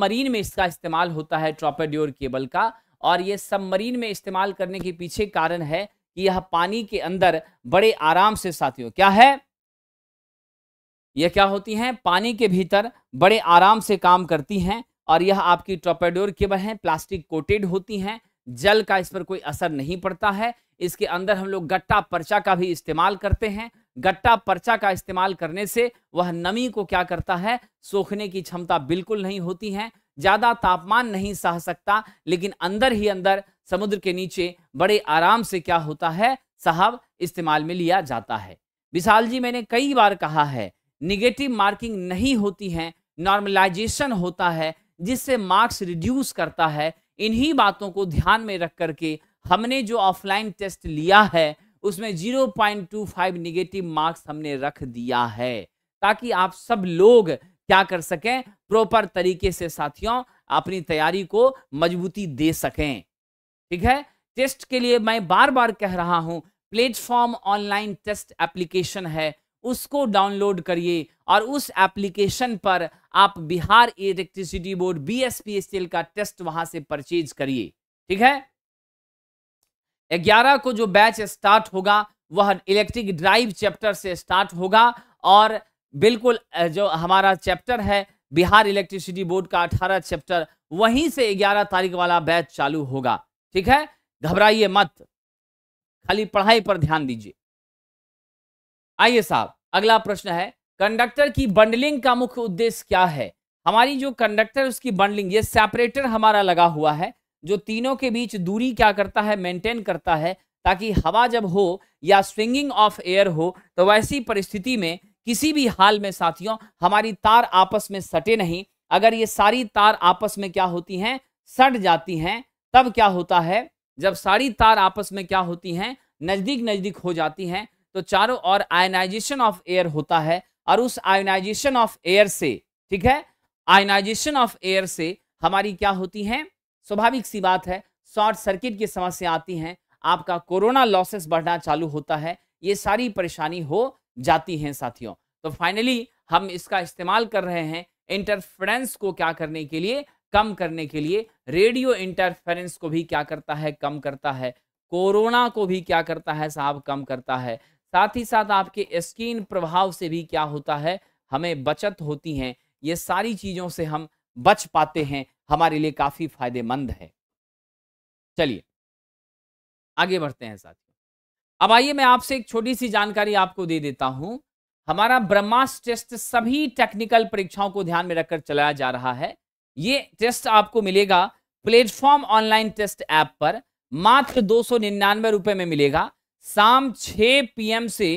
मरीन में इसका इस्तेमाल होता है ट्रॉपेड्योर केबल का और सब मरीन में इस्तेमाल करने के पीछे कारण है कि यह पानी के अंदर बड़े आराम से साथियों क्या है यह क्या होती हैं पानी के भीतर बड़े आराम से काम करती हैं और यह आपकी ट्रोपेडोर केबल हैं प्लास्टिक कोटेड होती हैं जल का इस पर कोई असर नहीं पड़ता है इसके अंदर हम लोग गट्टा पर्चा का भी इस्तेमाल करते हैं गट्टा पर्चा का इस्तेमाल करने से वह नमी को क्या करता है सोखने की क्षमता बिल्कुल नहीं होती है ज़्यादा तापमान नहीं सह सकता लेकिन अंदर ही अंदर समुद्र के नीचे बड़े आराम से क्या होता है साहब इस्तेमाल में लिया जाता है विशाल जी मैंने कई बार कहा है निगेटिव मार्किंग नहीं होती हैं नॉर्मलाइजेशन होता है जिससे मार्क्स रिड्यूस करता है इन्हीं बातों को ध्यान में रख करके हमने जो ऑफलाइन टेस्ट लिया है उसमें 0.25 निगेटिव मार्क्स हमने रख दिया है ताकि आप सब लोग क्या कर सकें प्रॉपर तरीके से साथियों अपनी तैयारी को मजबूती दे सकें ठीक है टेस्ट के लिए मैं बार बार कह रहा हूं प्लेटफॉर्म ऑनलाइन टेस्ट एप्लीकेशन है उसको डाउनलोड करिए और उस एप्लीकेशन पर आप बिहार इलेक्ट्रिसिटी बोर्ड बी का टेस्ट वहां से परचेज करिए ठीक है ग्यारह को जो बैच स्टार्ट होगा वह इलेक्ट्रिक ड्राइव चैप्टर से स्टार्ट होगा और बिल्कुल जो हमारा चैप्टर है बिहार इलेक्ट्रिसिटी बोर्ड का अठारह चैप्टर वहीं से ग्यारह तारीख वाला बैच चालू होगा ठीक है घबराइए मत खाली पढ़ाई पर ध्यान दीजिए आइए साहब अगला प्रश्न है कंडक्टर की बंडलिंग का मुख्य उद्देश्य क्या है हमारी जो कंडक्टर उसकी बंडलिंग ये सेपरेटर हमारा लगा हुआ है जो तीनों के बीच दूरी क्या करता है मेंटेन करता है ताकि हवा जब हो या स्विंगिंग ऑफ एयर हो तो वैसी परिस्थिति में किसी भी हाल में साथियों हमारी तार आपस में सटे नहीं अगर ये सारी तार आपस में क्या होती हैं सट जाती हैं तब क्या होता है जब सारी तार आपस में क्या होती हैं नज़दीक नज़दीक हो जाती हैं तो चारों ओर आयनाइजेशन ऑफ एयर होता है और उस आयनाइजेशन ऑफ एयर से ठीक है आयनाइजेशन ऑफ एयर से हमारी क्या होती है स्वाभाविक सी बात है शॉर्ट सर्किट की समस्या आती है आपका कोरोना लॉसेस बढ़ना चालू होता है ये सारी परेशानी हो जाती है साथियों तो फाइनली हम इसका इस्तेमाल कर रहे हैं इंटरफेरेंस को क्या करने के लिए कम करने के लिए रेडियो इंटरफेरेंस को भी क्या करता है कम करता है कोरोना को भी क्या करता है साहब कम करता है साथ ही साथ आपके स्किन प्रभाव से भी क्या होता है हमें बचत होती है ये सारी चीज़ों से हम बच पाते हैं हमारे लिए काफ़ी फायदेमंद है चलिए आगे बढ़ते हैं साथियों अब आइए मैं आपसे एक छोटी सी जानकारी आपको दे देता हूं हमारा ब्रह्मास टेस्ट सभी टेक्निकल परीक्षाओं को ध्यान में रखकर चलाया जा रहा है ये टेस्ट आपको मिलेगा प्लेटफॉर्म ऑनलाइन टेस्ट ऐप पर मात्र दो सौ निन्यानवे रुपए में मिलेगा शाम 6 पीएम से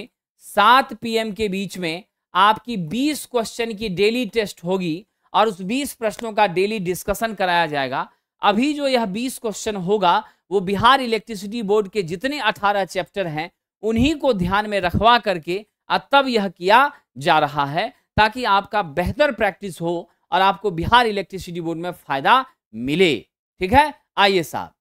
7 पीएम के बीच में आपकी 20 क्वेश्चन की डेली टेस्ट होगी और उस 20 प्रश्नों का डेली डिस्कशन कराया जाएगा अभी जो यह 20 क्वेश्चन होगा वो बिहार इलेक्ट्रिसिटी बोर्ड के जितने 18 चैप्टर हैं उन्हीं को ध्यान में रखवा करके तब यह किया जा रहा है ताकि आपका बेहतर प्रैक्टिस हो और आपको बिहार इलेक्ट्रिसिटी बोर्ड में फायदा मिले ठीक है आइए साहब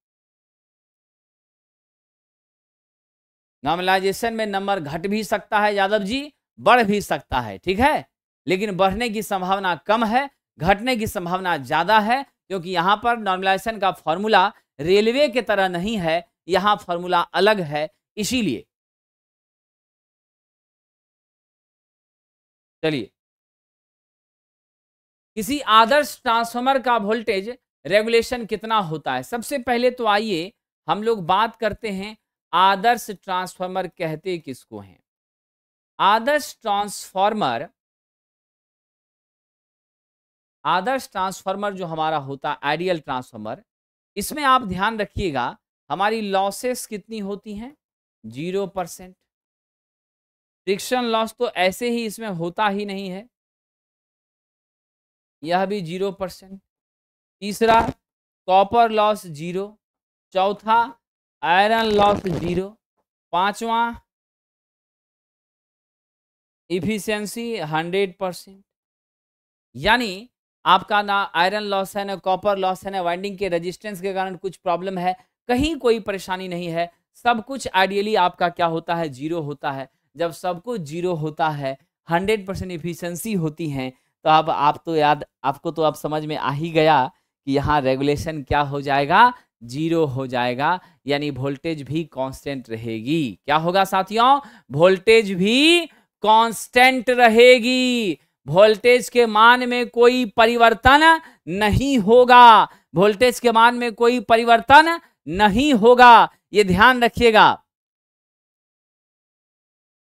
नॉर्मलाइजेशन में नंबर घट भी सकता है यादव जी बढ़ भी सकता है ठीक है लेकिन बढ़ने की संभावना कम है घटने की संभावना ज़्यादा है क्योंकि यहाँ पर नॉर्मलाइजेशन का फॉर्मूला रेलवे के तरह नहीं है यहाँ फॉर्मूला अलग है इसीलिए चलिए किसी आदर्श ट्रांसफार्मर का वोल्टेज रेगुलेशन कितना होता है सबसे पहले तो आइए हम लोग बात करते हैं आदर्श ट्रांसफार्मर कहते किसको हैं आदर्श ट्रांसफार्मर आदर्श ट्रांसफार्मर जो हमारा होता है आइडियल ट्रांसफार्मर इसमें आप ध्यान रखिएगा हमारी लॉसेस कितनी होती हैं जीरो परसेंट फ्रिक्शन लॉस तो ऐसे ही इसमें होता ही नहीं है यह भी जीरो परसेंट तीसरा कॉपर लॉस जीरो चौथा आयरन लॉस जीरो पांचवा इफिशियंसी हंड्रेड परसेंट यानी आपका ना आयरन लॉस है ना कॉपर लॉस है ना वाइंडिंग के रेजिस्टेंस के कारण कुछ प्रॉब्लम है कहीं कोई परेशानी नहीं है सब कुछ आइडियली आपका क्या होता है जीरो होता है जब सब कुछ जीरो होता है हंड्रेड परसेंट इफिशेंसी होती है तो अब आप, तो याद आपको तो अब समझ में आ ही गया कि यहाँ रेगुलेशन क्या हो जाएगा जीरो हो जाएगा यानी वोल्टेज भी कांस्टेंट रहेगी क्या होगा साथियों वोल्टेज भी कांस्टेंट रहेगी वोल्टेज के मान में कोई परिवर्तन नहीं होगा वोल्टेज के मान में कोई परिवर्तन नहीं होगा ये ध्यान रखिएगा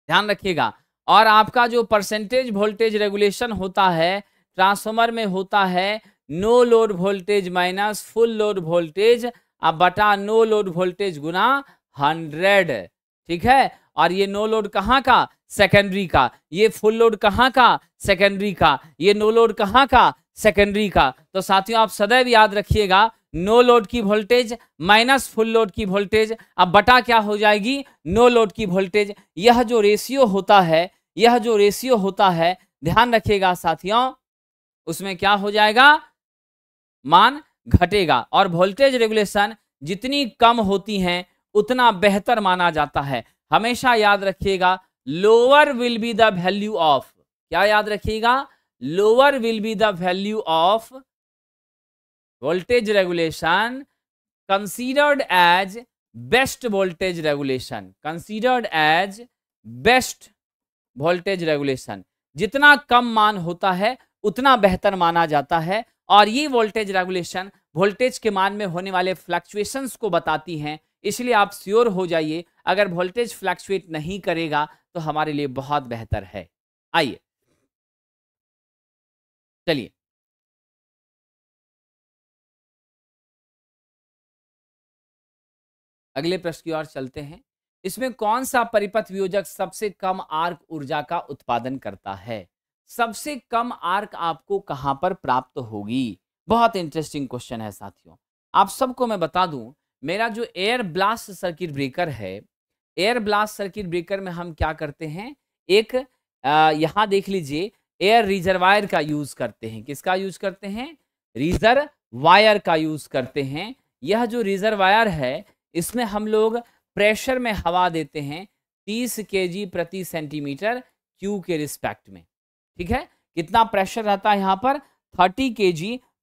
ध्यान रखिएगा और आपका जो परसेंटेज वोल्टेज रेगुलेशन होता है ट्रांसफॉर्मर में होता है no load voltage minus full load voltage अब बटा नो लोड वोल्टेज गुना हंड्रेड ठीक है और ये नो लोड कहाँ का सेकेंडरी का ये फुल लोड कहाँ का सेकेंडरी का ये नो लोड कहाँ का सेकेंडरी का तो साथियों आप सदैव याद रखिएगा नो लोड की वोल्टेज माइनस फुल लोड की वोल्टेज अब बटा क्या हो जाएगी नो लोड की वोल्टेज यह जो रेशियो होता है यह जो रेशियो होता है ध्यान रखिएगा साथियों उसमें क्या हो जाएगा मान घटेगा और वोल्टेज रेगुलेशन जितनी कम होती हैं उतना बेहतर माना जाता है हमेशा याद रखिएगा lower will be the value of क्या याद रखिएगा lower will be the value of voltage regulation considered as best voltage regulation considered as best voltage regulation जितना कम मान होता है उतना बेहतर माना जाता है और ये वोल्टेज रेगुलेशन वोल्टेज के मान में होने वाले फ्लक्चुएशंस को बताती हैं इसलिए आप श्योर हो जाइए अगर वोल्टेज फ्लक्चुएट नहीं करेगा तो हमारे लिए बहुत बेहतर है आइए चलिए अगले प्रश्न की ओर चलते हैं इसमें कौन सा परिपथ वियोजक सबसे कम आर्क ऊर्जा का उत्पादन करता है सबसे कम आर्क आपको कहां पर प्राप्त होगी बहुत इंटरेस्टिंग क्वेश्चन है साथियों आप सबको मैं बता दूं मेरा जो एयर ब्लास्ट सर्किट ब्रेकर है एयर ब्लास्ट सर्किट ब्रेकर में हम क्या करते हैं एक यहाँ देख लीजिए एयर रिजर्वायर का यूज करते हैं किसका यूज करते हैं रिजर वायर का यूज करते हैं यह जो रिजर्वायर है इसमें हम लोग प्रेशर में हवा देते हैं 30 के प्रति सेंटीमीटर क्यू के रिस्पेक्ट में ठीक है कितना प्रेशर रहता है यहाँ पर थर्टी के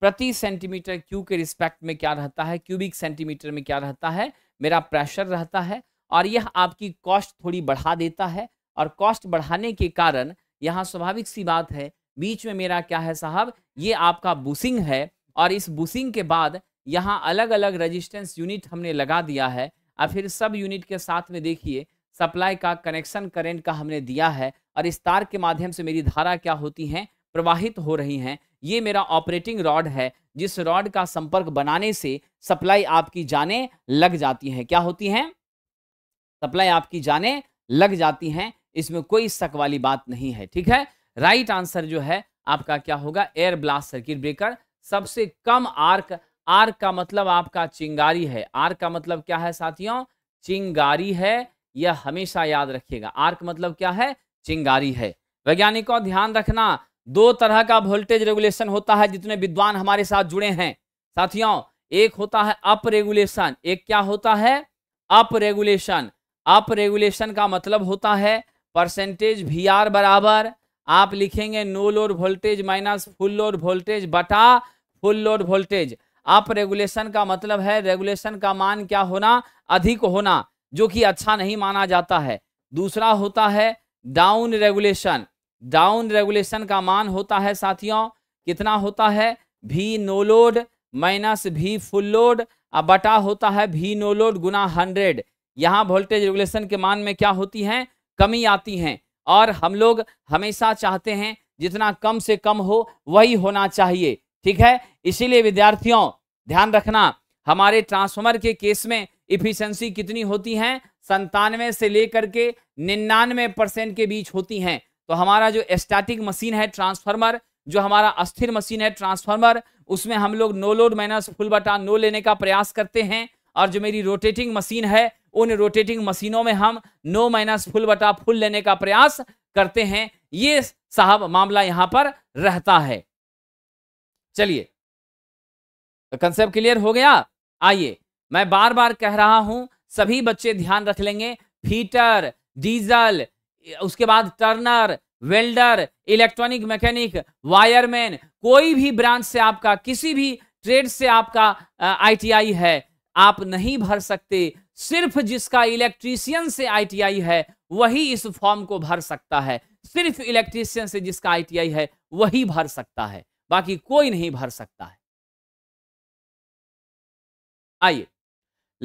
प्रति सेंटीमीटर क्यू के रिस्पेक्ट में क्या रहता है क्यूबिक सेंटीमीटर में क्या रहता है मेरा प्रेशर रहता है और यह आपकी कॉस्ट थोड़ी बढ़ा देता है और कॉस्ट बढ़ाने के कारण यहाँ स्वाभाविक सी बात है बीच में मेरा क्या है साहब ये आपका बुसिंग है और इस बुसिंग के बाद यहाँ अलग अलग रजिस्टेंस यूनिट हमने लगा दिया है और फिर सब यूनिट के साथ में देखिए सप्लाई का कनेक्शन करेंट का हमने दिया है और इस तार के माध्यम से मेरी धारा क्या होती हैं प्रवाहित हो रही हैं ये मेरा ऑपरेटिंग रॉड है जिस रॉड का संपर्क बनाने से सप्लाई आपकी जाने लग जाती हैं क्या होती हैं सप्लाई आपकी जाने लग जाती हैं इसमें कोई शक वाली बात नहीं है ठीक है राइट आंसर जो है आपका क्या होगा एयर ब्लास्ट सर्किट ब्रेकर सबसे कम आर्क आर्क का मतलब आपका चिंगारी है आर्क का मतलब क्या है साथियों चिंगारी है यह हमेशा याद रखिएगा आर्क मतलब क्या है चिंगारी है वैज्ञानिकों ध्यान रखना दो तरह का वोल्टेज रेगुलेशन होता है जितने विद्वान हमारे साथ जुड़े हैं साथियों एक होता है अप रेगुलेशन एक क्या होता है अप रेगुलेशन अप रेगुलेशन का मतलब होता है परसेंटेज वी आर बराबर आप लिखेंगे no load voltage minus full load voltage बटा फुल लोड वोल्टेज अप रेगुलेशन का मतलब है रेगुलेशन का मान क्या होना अधिक होना जो कि अच्छा नहीं माना जाता है दूसरा होता है डाउन रेगुलेशन डाउन रेगुलेशन का मान होता है साथियों कितना होता है भी नो लोड माइनस भी फुल लोड अब बटा होता है भी नो लोड गुना हंड्रेड यहाँ वोल्टेज रेगुलेशन के मान में क्या होती हैं कमी आती हैं और हम लोग हमेशा चाहते हैं जितना कम से कम हो वही होना चाहिए ठीक है इसीलिए विद्यार्थियों ध्यान रखना हमारे ट्रांसफार्मर के केस में इफिशेंसी कितनी होती हैं संतानवे से लेकर के निन्यानवे परसेंट के बीच होती हैं तो हमारा जो स्टैटिक मशीन है ट्रांसफार्मर जो हमारा अस्थिर मशीन है ट्रांसफार्मर उसमें हम लोग नो लोड माइनस फुल बटा नो लेने का प्रयास करते हैं और जो मेरी रोटेटिंग मशीन है उन रोटेटिंग मशीनों में हम नो माइनस फुल बटा फुल लेने का प्रयास करते हैं ये साहब मामला यहां पर रहता है चलिए कंसेप्ट क्लियर हो गया आइए मैं बार बार कह रहा हूं सभी बच्चे ध्यान रख लेंगे फीटर डीजल उसके बाद turner welder electronic mechanic wireman कोई भी ब्रांच से आपका किसी भी ट्रेड से आपका आईटीआई है आप नहीं भर सकते सिर्फ जिसका इलेक्ट्रीशियन से आईटीआई है वही इस फॉर्म को भर सकता है सिर्फ इलेक्ट्रीशियन से जिसका आईटीआई है वही भर सकता है बाकी कोई नहीं भर सकता है आइए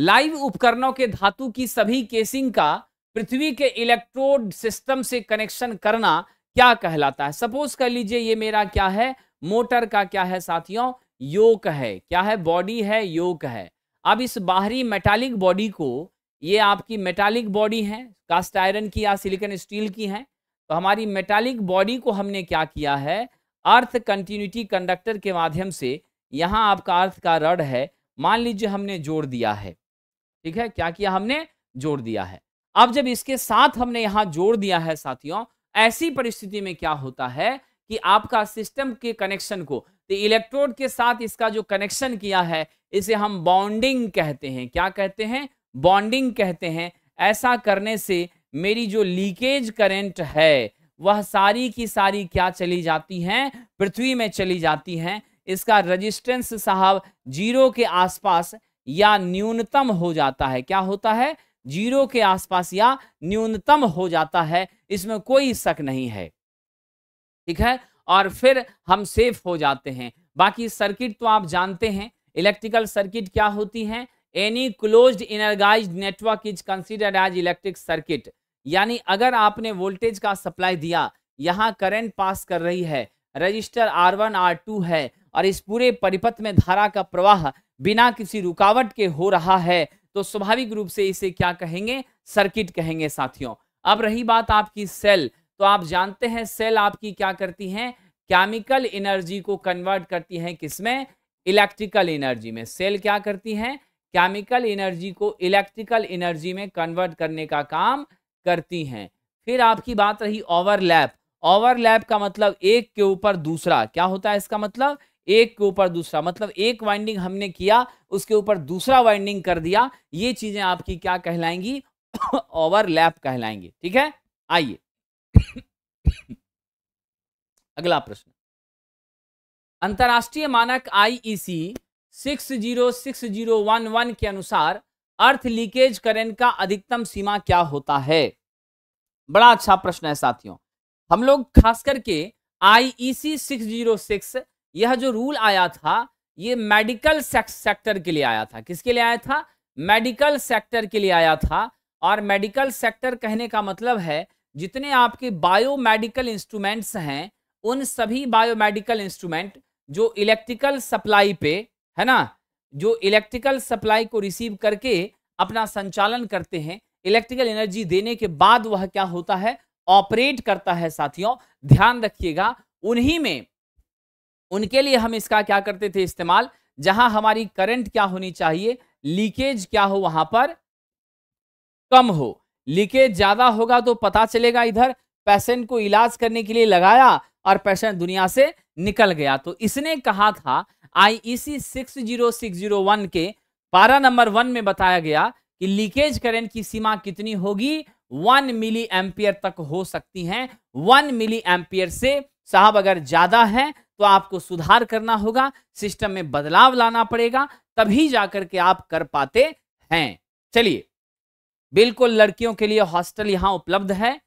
लाइव उपकरणों के धातु की सभी केसिंग का पृथ्वी के इलेक्ट्रोड सिस्टम से कनेक्शन करना क्या कहलाता है सपोज कर लीजिए ये मेरा क्या है मोटर का क्या है साथियों योक है क्या है बॉडी है योक है अब इस बाहरी मेटालिक बॉडी को ये आपकी मेटालिक बॉडी है कास्ट आयरन की या सिलिकन स्टील की है तो हमारी मेटालिक बॉडी को हमने क्या किया है अर्थ कंटिन्यूटी कंडक्टर के माध्यम से यहाँ आपका अर्थ का रड है मान लीजिए हमने जोड़ दिया है ठीक है क्या किया हमने जोड़ दिया है अब जब इसके साथ हमने यहाँ जोड़ दिया है साथियों ऐसी परिस्थिति में क्या होता है कि आपका सिस्टम के कनेक्शन को तो इलेक्ट्रोड के साथ इसका जो कनेक्शन किया है इसे हम बॉन्डिंग कहते हैं क्या कहते हैं बॉन्डिंग कहते हैं ऐसा करने से मेरी जो लीकेज करंट है वह सारी की सारी क्या चली जाती हैं पृथ्वी में चली जाती हैं इसका रजिस्टेंस साहब जीरो के आसपास या न्यूनतम हो जाता है क्या होता है जीरो के आसपास या न्यूनतम हो जाता है इसमें कोई शक नहीं है ठीक है और फिर हम सेफ हो जाते हैं बाकी सर्किट तो आप जानते हैं इलेक्ट्रिकल सर्किट क्या होती है any close energise network is considered as electric circuit यानी अगर आपने वोल्टेज का सप्लाई दिया यहाँ करंट पास कर रही है resistor R one R two है और इस पूरे परिपथ में धारा का प्रवाह बिना किसी रुकावट के हो रहा है तो स्वाभाविक रूप से इसे क्या कहेंगे सर्किट कहेंगे साथियों अब रही बात आपकी सेल तो आप जानते हैं सेल आपकी क्या करती है केमिकल एनर्जी को कन्वर्ट करती है किसमें इलेक्ट्रिकल एनर्जी में सेल क्या करती है केमिकल एनर्जी को इलेक्ट्रिकल एनर्जी में कन्वर्ट करने का काम करती हैं फिर आपकी बात रही ओवरलैप ओवरलैप का मतलब एक के ऊपर दूसरा क्या होता है इसका मतलब एक के ऊपर दूसरा मतलब एक वाइंडिंग हमने किया उसके ऊपर दूसरा वाइंडिंग कर दिया ये चीज़ें आपकी क्या कहलाएंगी ओवरलैप कहलाएंगे ठीक है आइए अगला प्रश्न अंतर्राष्ट्रीय मानक आईईसी 606011 e के अनुसार अर्थ लीकेज करेंट का अधिकतम सीमा क्या होता है बड़ा अच्छा प्रश्न है साथियों हम लोग खास करके आईईसी 606 यह जो रूल आया था ये मेडिकल सेक्टर के लिए आया था किसके लिए आया था मेडिकल सेक्टर के लिए आया था और मेडिकल सेक्टर कहने का मतलब है जितने आपके बायोमेडिकल इंस्ट्रूमेंट्स हैं उन सभी बायोमेडिकल इंस्ट्रूमेंट जो इलेक्ट्रिकल सप्लाई पे है ना जो इलेक्ट्रिकल सप्लाई को रिसीव करके अपना संचालन करते हैं इलेक्ट्रिकल एनर्जी देने के बाद वह क्या होता है ऑपरेट करता है साथियों ध्यान रखिएगा उन्हीं में उनके लिए हम इसका क्या करते थे इस्तेमाल जहां हमारी करंट क्या होनी चाहिए लीकेज क्या हो वहां पर कम हो लीकेज ज्यादा होगा तो पता चलेगा इधर पेशेंट को इलाज करने के लिए लगाया और पेशेंट दुनिया से निकल गया तो इसने कहा था आईईसी 60601 e के पारा नंबर वन में बताया गया कि लीकेज करंट की सीमा कितनी होगी वन मिली एम्पियर तक हो सकती है वन मिली एम्पियर से साहब अगर ज्यादा है तो आपको सुधार करना होगा सिस्टम में बदलाव लाना पड़ेगा तभी जाकर के आप कर पाते हैं चलिए बिल्कुल लड़कियों के लिए हॉस्टल यहाँ उपलब्ध है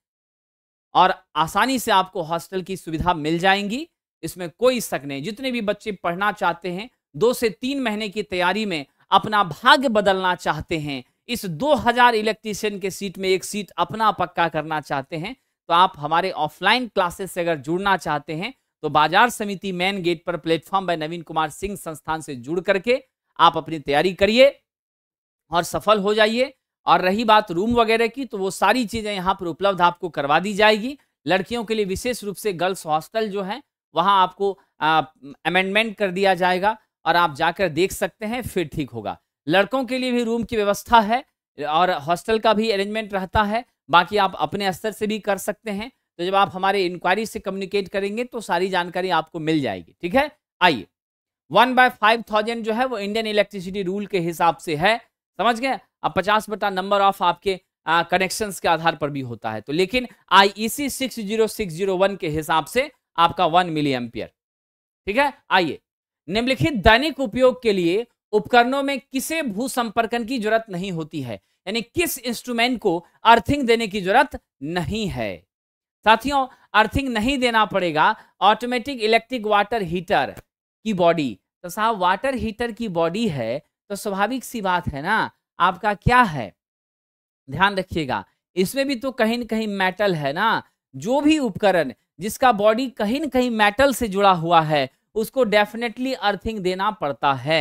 और आसानी से आपको हॉस्टल की सुविधा मिल जाएंगी इसमें कोई शक नहीं जितने भी बच्चे पढ़ना चाहते हैं दो से तीन महीने की तैयारी में अपना भाग्य बदलना चाहते हैं इस 2000 इलेक्ट्रीशियन के सीट में एक सीट अपना पक्का करना चाहते हैं तो आप हमारे ऑफलाइन क्लासेस से अगर जुड़ना चाहते हैं तो बाजार समिति मेन गेट पर प्लेटफॉर्म बाय नवीन कुमार सिंह संस्थान से जुड़ करके आप अपनी तैयारी करिए और सफल हो जाइए और रही बात रूम वगैरह की तो वो सारी चीज़ें यहाँ पर उपलब्ध आपको करवा दी जाएगी लड़कियों के लिए विशेष रूप से गर्ल्स हॉस्टल जो है वहाँ आपको अमेंडमेंट कर दिया जाएगा और आप जाकर देख सकते हैं फिर ठीक होगा लड़कों के लिए भी रूम की व्यवस्था है और हॉस्टल का भी अरेंजमेंट रहता है बाकी आप अपने स्तर से भी कर सकते हैं तो जब आप हमारे इंक्वायरी से कम्युनिकेट करेंगे तो सारी जानकारी आपको मिल जाएगी ठीक है आइए वन बाय फाइव थाउजेंड जो है वो इंडियन इलेक्ट्रिसिटी रूल के हिसाब से है समझ गए अब पचास बटा नंबर ऑफ आपके कनेक्शंस के आधार पर भी होता है तो लेकिन आईईसी वन e के हिसाब से आपका वन मिली एम्पियर ठीक है आइए निम्नलिखित दैनिक उपयोग के लिए उपकरणों में किसे भू संपर्कन की जरूरत नहीं होती है यानी किस इंस्ट्रूमेंट को अर्थिंग देने की जरूरत नहीं है साथियों अर्थिंग नहीं देना पड़ेगा ऑटोमेटिक इलेक्ट्रिक वाटर हीटर की बॉडी तो साहब वाटर हीटर की बॉडी है तो स्वाभाविक सी बात है ना आपका क्या है ध्यान रखिएगा इसमें भी तो कहीं ना कहीं मेटल है ना जो भी उपकरण जिसका बॉडी कहीं ना कहीं मेटल से जुड़ा हुआ है उसको डेफिनेटली अर्थिंग देना पड़ता है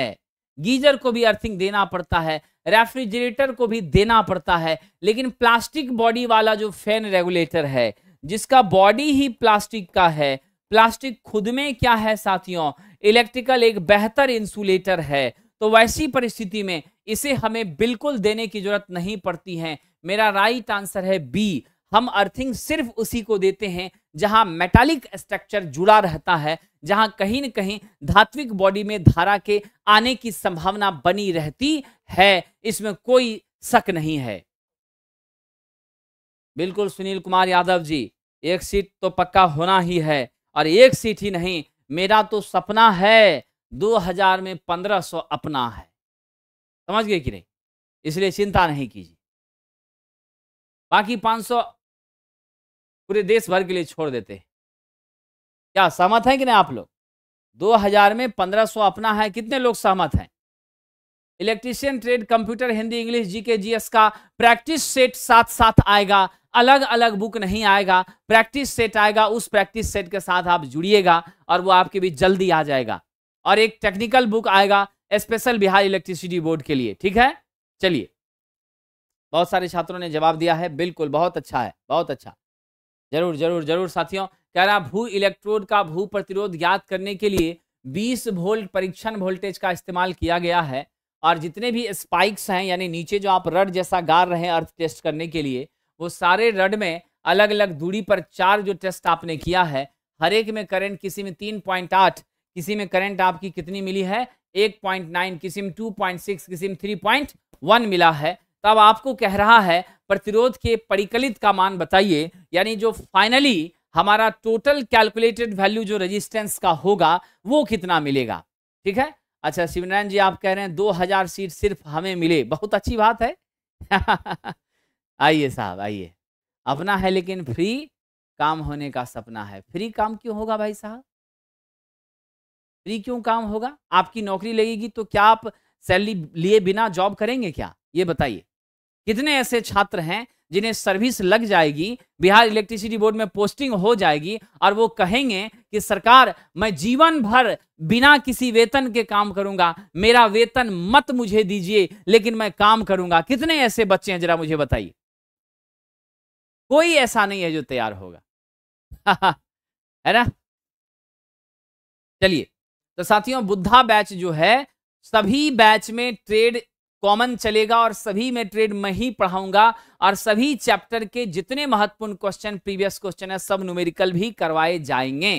गीजर को भी अर्थिंग देना पड़ता है रेफ्रिजरेटर को भी देना पड़ता है लेकिन प्लास्टिक बॉडी वाला जो फैन रेगुलेटर है जिसका बॉडी ही प्लास्टिक का है प्लास्टिक खुद में क्या है साथियों इलेक्ट्रिकल एक बेहतर इंसुलेटर है तो वैसी परिस्थिति में इसे हमें बिल्कुल देने की जरूरत नहीं पड़ती है मेरा राइट आंसर है बी हम अर्थिंग सिर्फ उसी को देते हैं जहां मेटालिक स्ट्रक्चर जुड़ा रहता है जहां कहीं न कहीं धात्विक बॉडी में धारा के आने की संभावना बनी रहती है इसमें कोई शक नहीं है बिल्कुल सुनील कुमार यादव जी एक सीट तो पक्का होना ही है और एक सीट ही नहीं मेरा तो सपना है 2000 में 1500 अपना है समझ गए कि नहीं इसलिए चिंता नहीं कीजिए बाकी 500 पूरे देश भर के लिए छोड़ देते हैं क्या सहमत हैं कि नहीं आप लोग 2000 में 1500 अपना है कितने लोग सहमत हैं electrician trade computer Hindi English GK GS का प्रैक्टिस सेट साथ साथ आएगा अलग अलग बुक नहीं आएगा प्रैक्टिस सेट आएगा उस प्रैक्टिस सेट के साथ आप जुड़िएगा और वो आपके बीच जल्दी आ जाएगा और एक टेक्निकल बुक आएगा स्पेशल बिहार इलेक्ट्रिसिटी बोर्ड के लिए ठीक है चलिए बहुत सारे छात्रों ने जवाब दिया है बिल्कुल बहुत अच्छा है बहुत अच्छा जरूर जरूर जरूर साथियों कह रहा भू इलेक्ट्रोड का भू प्रतिरोध ज्ञात करने के लिए 20 वोल्ट परीक्षण वोल्टेज का इस्तेमाल किया गया है और जितने भी स्पाइक्स हैं यानी नीचे जो आप रड जैसा गाड़ रहे हैं अर्थ टेस्ट करने के लिए वो सारे रड में अलग अलग दूरी पर चार जो टेस्ट आपने किया है हर एक में करंट किसी में तीन पॉइंट आठ किसी में करंट आपकी कितनी मिली है एक पॉइंट नाइन किसी में टू पॉइंट सिक्स किसी में थ्री पॉइंट वन मिला है तब आपको कह रहा है प्रतिरोध के परिकलित का मान बताइए यानी जो फाइनली हमारा टोटल कैलकुलेटेड वैल्यू जो रजिस्टेंस का होगा वो कितना मिलेगा ठीक है अच्छा शिवनारायण जी आप कह रहे हैं दो हजार सीट सिर्फ हमें मिले बहुत अच्छी बात है आइए साहब आइए अपना है लेकिन फ्री काम होने का सपना है फ्री काम क्यों होगा भाई साहब फ्री क्यों काम होगा आपकी नौकरी लगेगी तो क्या आप सैलरी लिए बिना जॉब करेंगे क्या ये बताइए कितने ऐसे छात्र हैं जिन्हें सर्विस लग जाएगी बिहार इलेक्ट्रिसिटी बोर्ड में पोस्टिंग हो जाएगी और वो कहेंगे कि सरकार मैं जीवन भर बिना किसी वेतन के काम करूंगा मेरा वेतन मत मुझे दीजिए लेकिन मैं काम करूंगा कितने ऐसे बच्चे हैं जरा मुझे बताइए कोई ऐसा नहीं है जो तैयार होगा है ना चलिए तो साथियों बुद्धा बैच जो है सभी बैच में ट्रेड कॉमन चलेगा और सभी में ट्रेड में ही पढ़ाऊंगा और सभी चैप्टर के जितने महत्वपूर्ण क्वेश्चन प्रीवियस क्वेश्चन है सब न्यूमेरिकल भी करवाए जाएंगे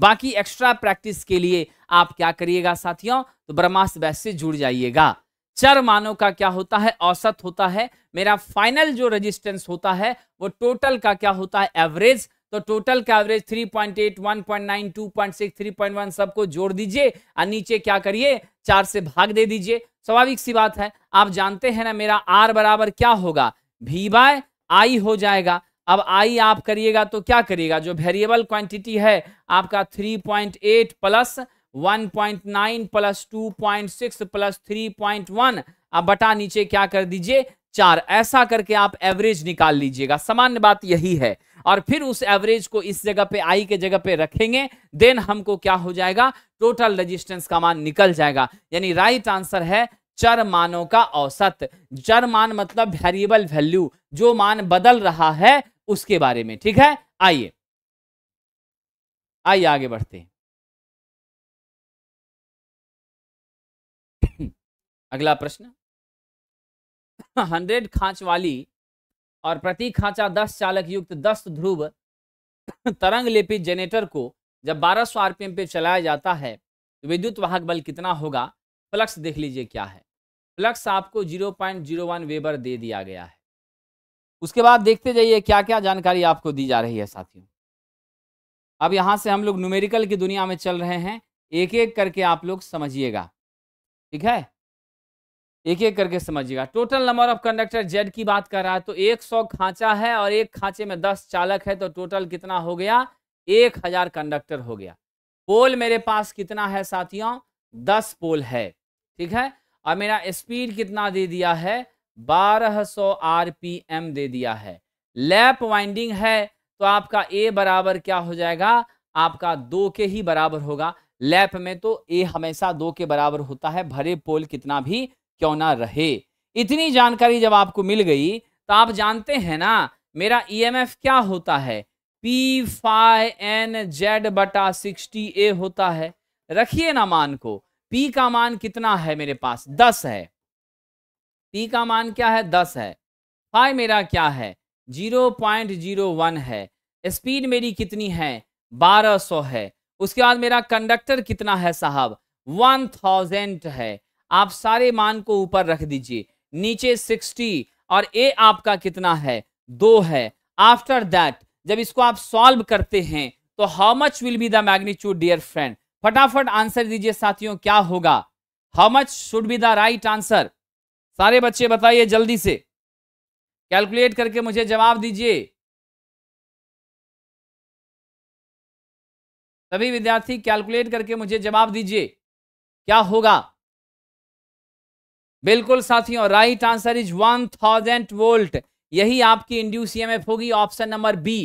बाकी एक्स्ट्रा प्रैक्टिस के लिए आप क्या करिएगा साथियों तो ब्रह्मास बैच से जुड़ जाइएगा चर मानों का क्या होता है औसत होता है मेरा फाइनल जो रेजिस्टेंस होता है वो टोटल का क्या होता है एवरेज तो टोटल का एवरेज 3.8, 1.9, 2.6, 3.1 सबको जोड़ दीजिए और नीचे क्या करिए चार से भाग दे दीजिए स्वाभाविक सी बात है आप जानते हैं ना मेरा आर बराबर क्या होगा भी बाय आई हो जाएगा अब आई आप करिएगा तो क्या करिएगा जो वेरिएबल क्वांटिटी है आपका 3.8 प्लस 1.9 प्लस 2.6 प्लस 3.1 अब बटा नीचे क्या कर दीजिए चार ऐसा करके आप एवरेज निकाल लीजिएगा सामान्य बात यही है और फिर उस एवरेज को इस जगह पे आई के जगह पे रखेंगे देन हमको क्या हो जाएगा टोटल रेजिस्टेंस का मान निकल जाएगा यानी राइट आंसर है चर मानों का औसत चर मान मतलब वेरिएबल वैल्यू जो मान बदल रहा है उसके बारे में ठीक है आइए आइए आगे बढ़ते हैं अगला प्रश्न हंड्रेड खांच वाली और प्रति खांचा दस चालक युक्त दस ध्रुव तरंग लेपित जनरेटर को जब 1200 आरपीएम पे चलाया जाता है तो विद्युत वाहक बल कितना होगा फ्लक्स देख लीजिए क्या है फ्लक्स आपको 0.01 वेबर दे दिया गया है उसके बाद देखते जाइए क्या क्या जानकारी आपको दी जा रही है साथियों अब यहाँ से हम लोग न्यूमेरिकल की दुनिया में चल रहे हैं एक एक करके आप लोग समझिएगा ठीक है एक एक करके समझिएगा total number of conductor Z की बात कर रहा है तो 100 खांचा है और एक खांचे में 10 चालक है तो टोटल कितना हो गया एक हजार कंडक्टर हो गया पोल मेरे पास कितना है साथियों 10 पोल है ठीक है और मेरा स्पीड कितना दे दिया है 1200 आरपीएम दे दिया है लैप वाइंडिंग है तो आपका ए बराबर क्या हो जाएगा आपका दो के ही बराबर होगा लैप में तो ए हमेशा दो के बराबर होता है भरे पोल कितना भी क्यों ना रहे इतनी जानकारी जब आपको मिल गई तो आप जानते हैं ना मेरा ईएमएफ e क्या होता है पी फाइ एन जेड बटा सिक्सटी ए होता है रखिए ना मान को पी का मान कितना है मेरे पास दस है पी का मान क्या है दस है फाइ मेरा क्या है जीरो पॉइंट जीरो वन है स्पीड मेरी कितनी है बारह सौ है उसके बाद मेरा कंडक्टर कितना है साहब वन थाउजेंड है आप सारे मान को ऊपर रख दीजिए नीचे सिक्सटी और ए आपका कितना है दो है आफ्टर दैट जब इसको आप सॉल्व करते हैं तो how much will be the magnitude dear friend फटाफट आंसर दीजिए साथियों क्या होगा how much should be the right answer सारे बच्चे बताइए जल्दी से कैलकुलेट करके मुझे जवाब दीजिए सभी विद्यार्थी कैलकुलेट करके मुझे जवाब दीजिए क्या होगा बिल्कुल साथियों right answer is one thousand volt यही आपकी इंड्यूस ईएमएफ होगी ऑप्शन नंबर बी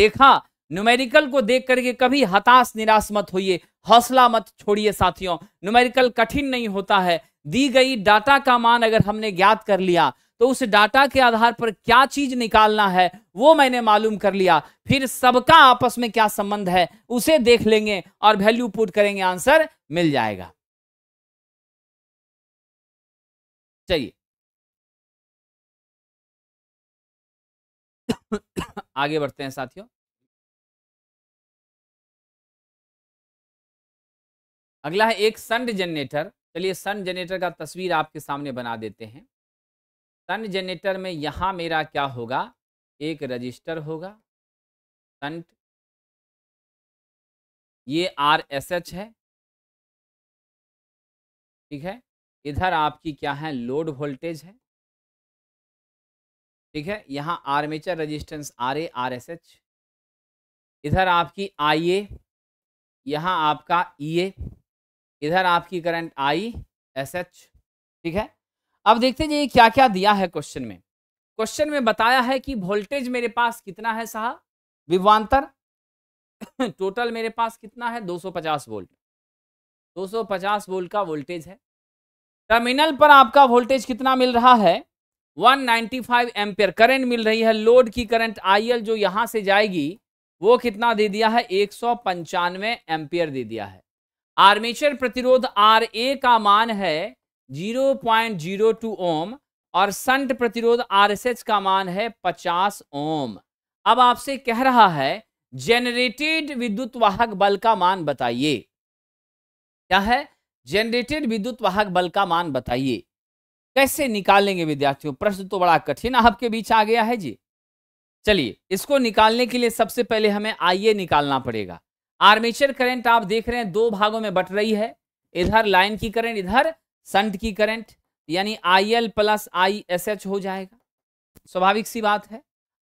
देखा न्यूमेरिकल को देख करके कभी हताश निराश मत होइए हौसला मत छोड़िए साथियों न्यूमेरिकल कठिन नहीं होता है दी गई डाटा का मान अगर हमने ज्ञात कर लिया तो उस डाटा के आधार पर क्या चीज निकालना है वो मैंने मालूम कर लिया फिर सबका आपस में क्या संबंध है उसे देख लेंगे और वैल्यू पुट करेंगे आंसर मिल जाएगा चलिए आगे बढ़ते हैं साथियों अगला है एक सन जनरेटर चलिए सन जनरेटर का तस्वीर आपके सामने बना देते हैं सन जनरेटर में यहां मेरा क्या होगा एक रजिस्टर होगा संट ये आर एस एच है ठीक है इधर आपकी क्या है लोड वोल्टेज है ठीक है यहाँ armature resistance R A R S H इधर आपकी आई ए यहाँ आपका ई ए इधर आपकी करंट आई एस एच ठीक है अब देखते ये क्या क्या दिया है क्वेश्चन में क्वेश्चन में बताया है कि वोल्टेज मेरे पास कितना है साहब विवान्तर टोटल मेरे पास कितना है 250 वोल्ट 250 वोल्ट का वोल्टेज है टर्मिनल पर आपका वोल्टेज कितना मिल रहा है 195 नाइन्टी करंट मिल रही है लोड की करंट आईएल जो यहां से जाएगी वो कितना दे दिया है एक सौ पंचानवे एम्पियर दे दिया है आर्मेचर प्रतिरोध आर ए का मान है 0.02 ओम और संट प्रतिरोध एच का मान है 50 ओम अब आपसे कह रहा है जेनरेटेड विद्युत वाहक बल का मान बताइए क्या है जनरेटेड विद्युत वाहक बल का मान बताइए कैसे निकालेंगे विद्यार्थियों प्रश्न तो बड़ा कठिन आपके बीच आ गया है जी चलिए इसको निकालने के लिए सबसे पहले हमें ए निकालना पड़ेगा आर्मेचर करंट आप देख रहे हैं दो भागों में बट रही है इधर लाइन की करंट इधर संट की करंट यानी I L plus I S H हो जाएगा स्वाभाविक सी बात है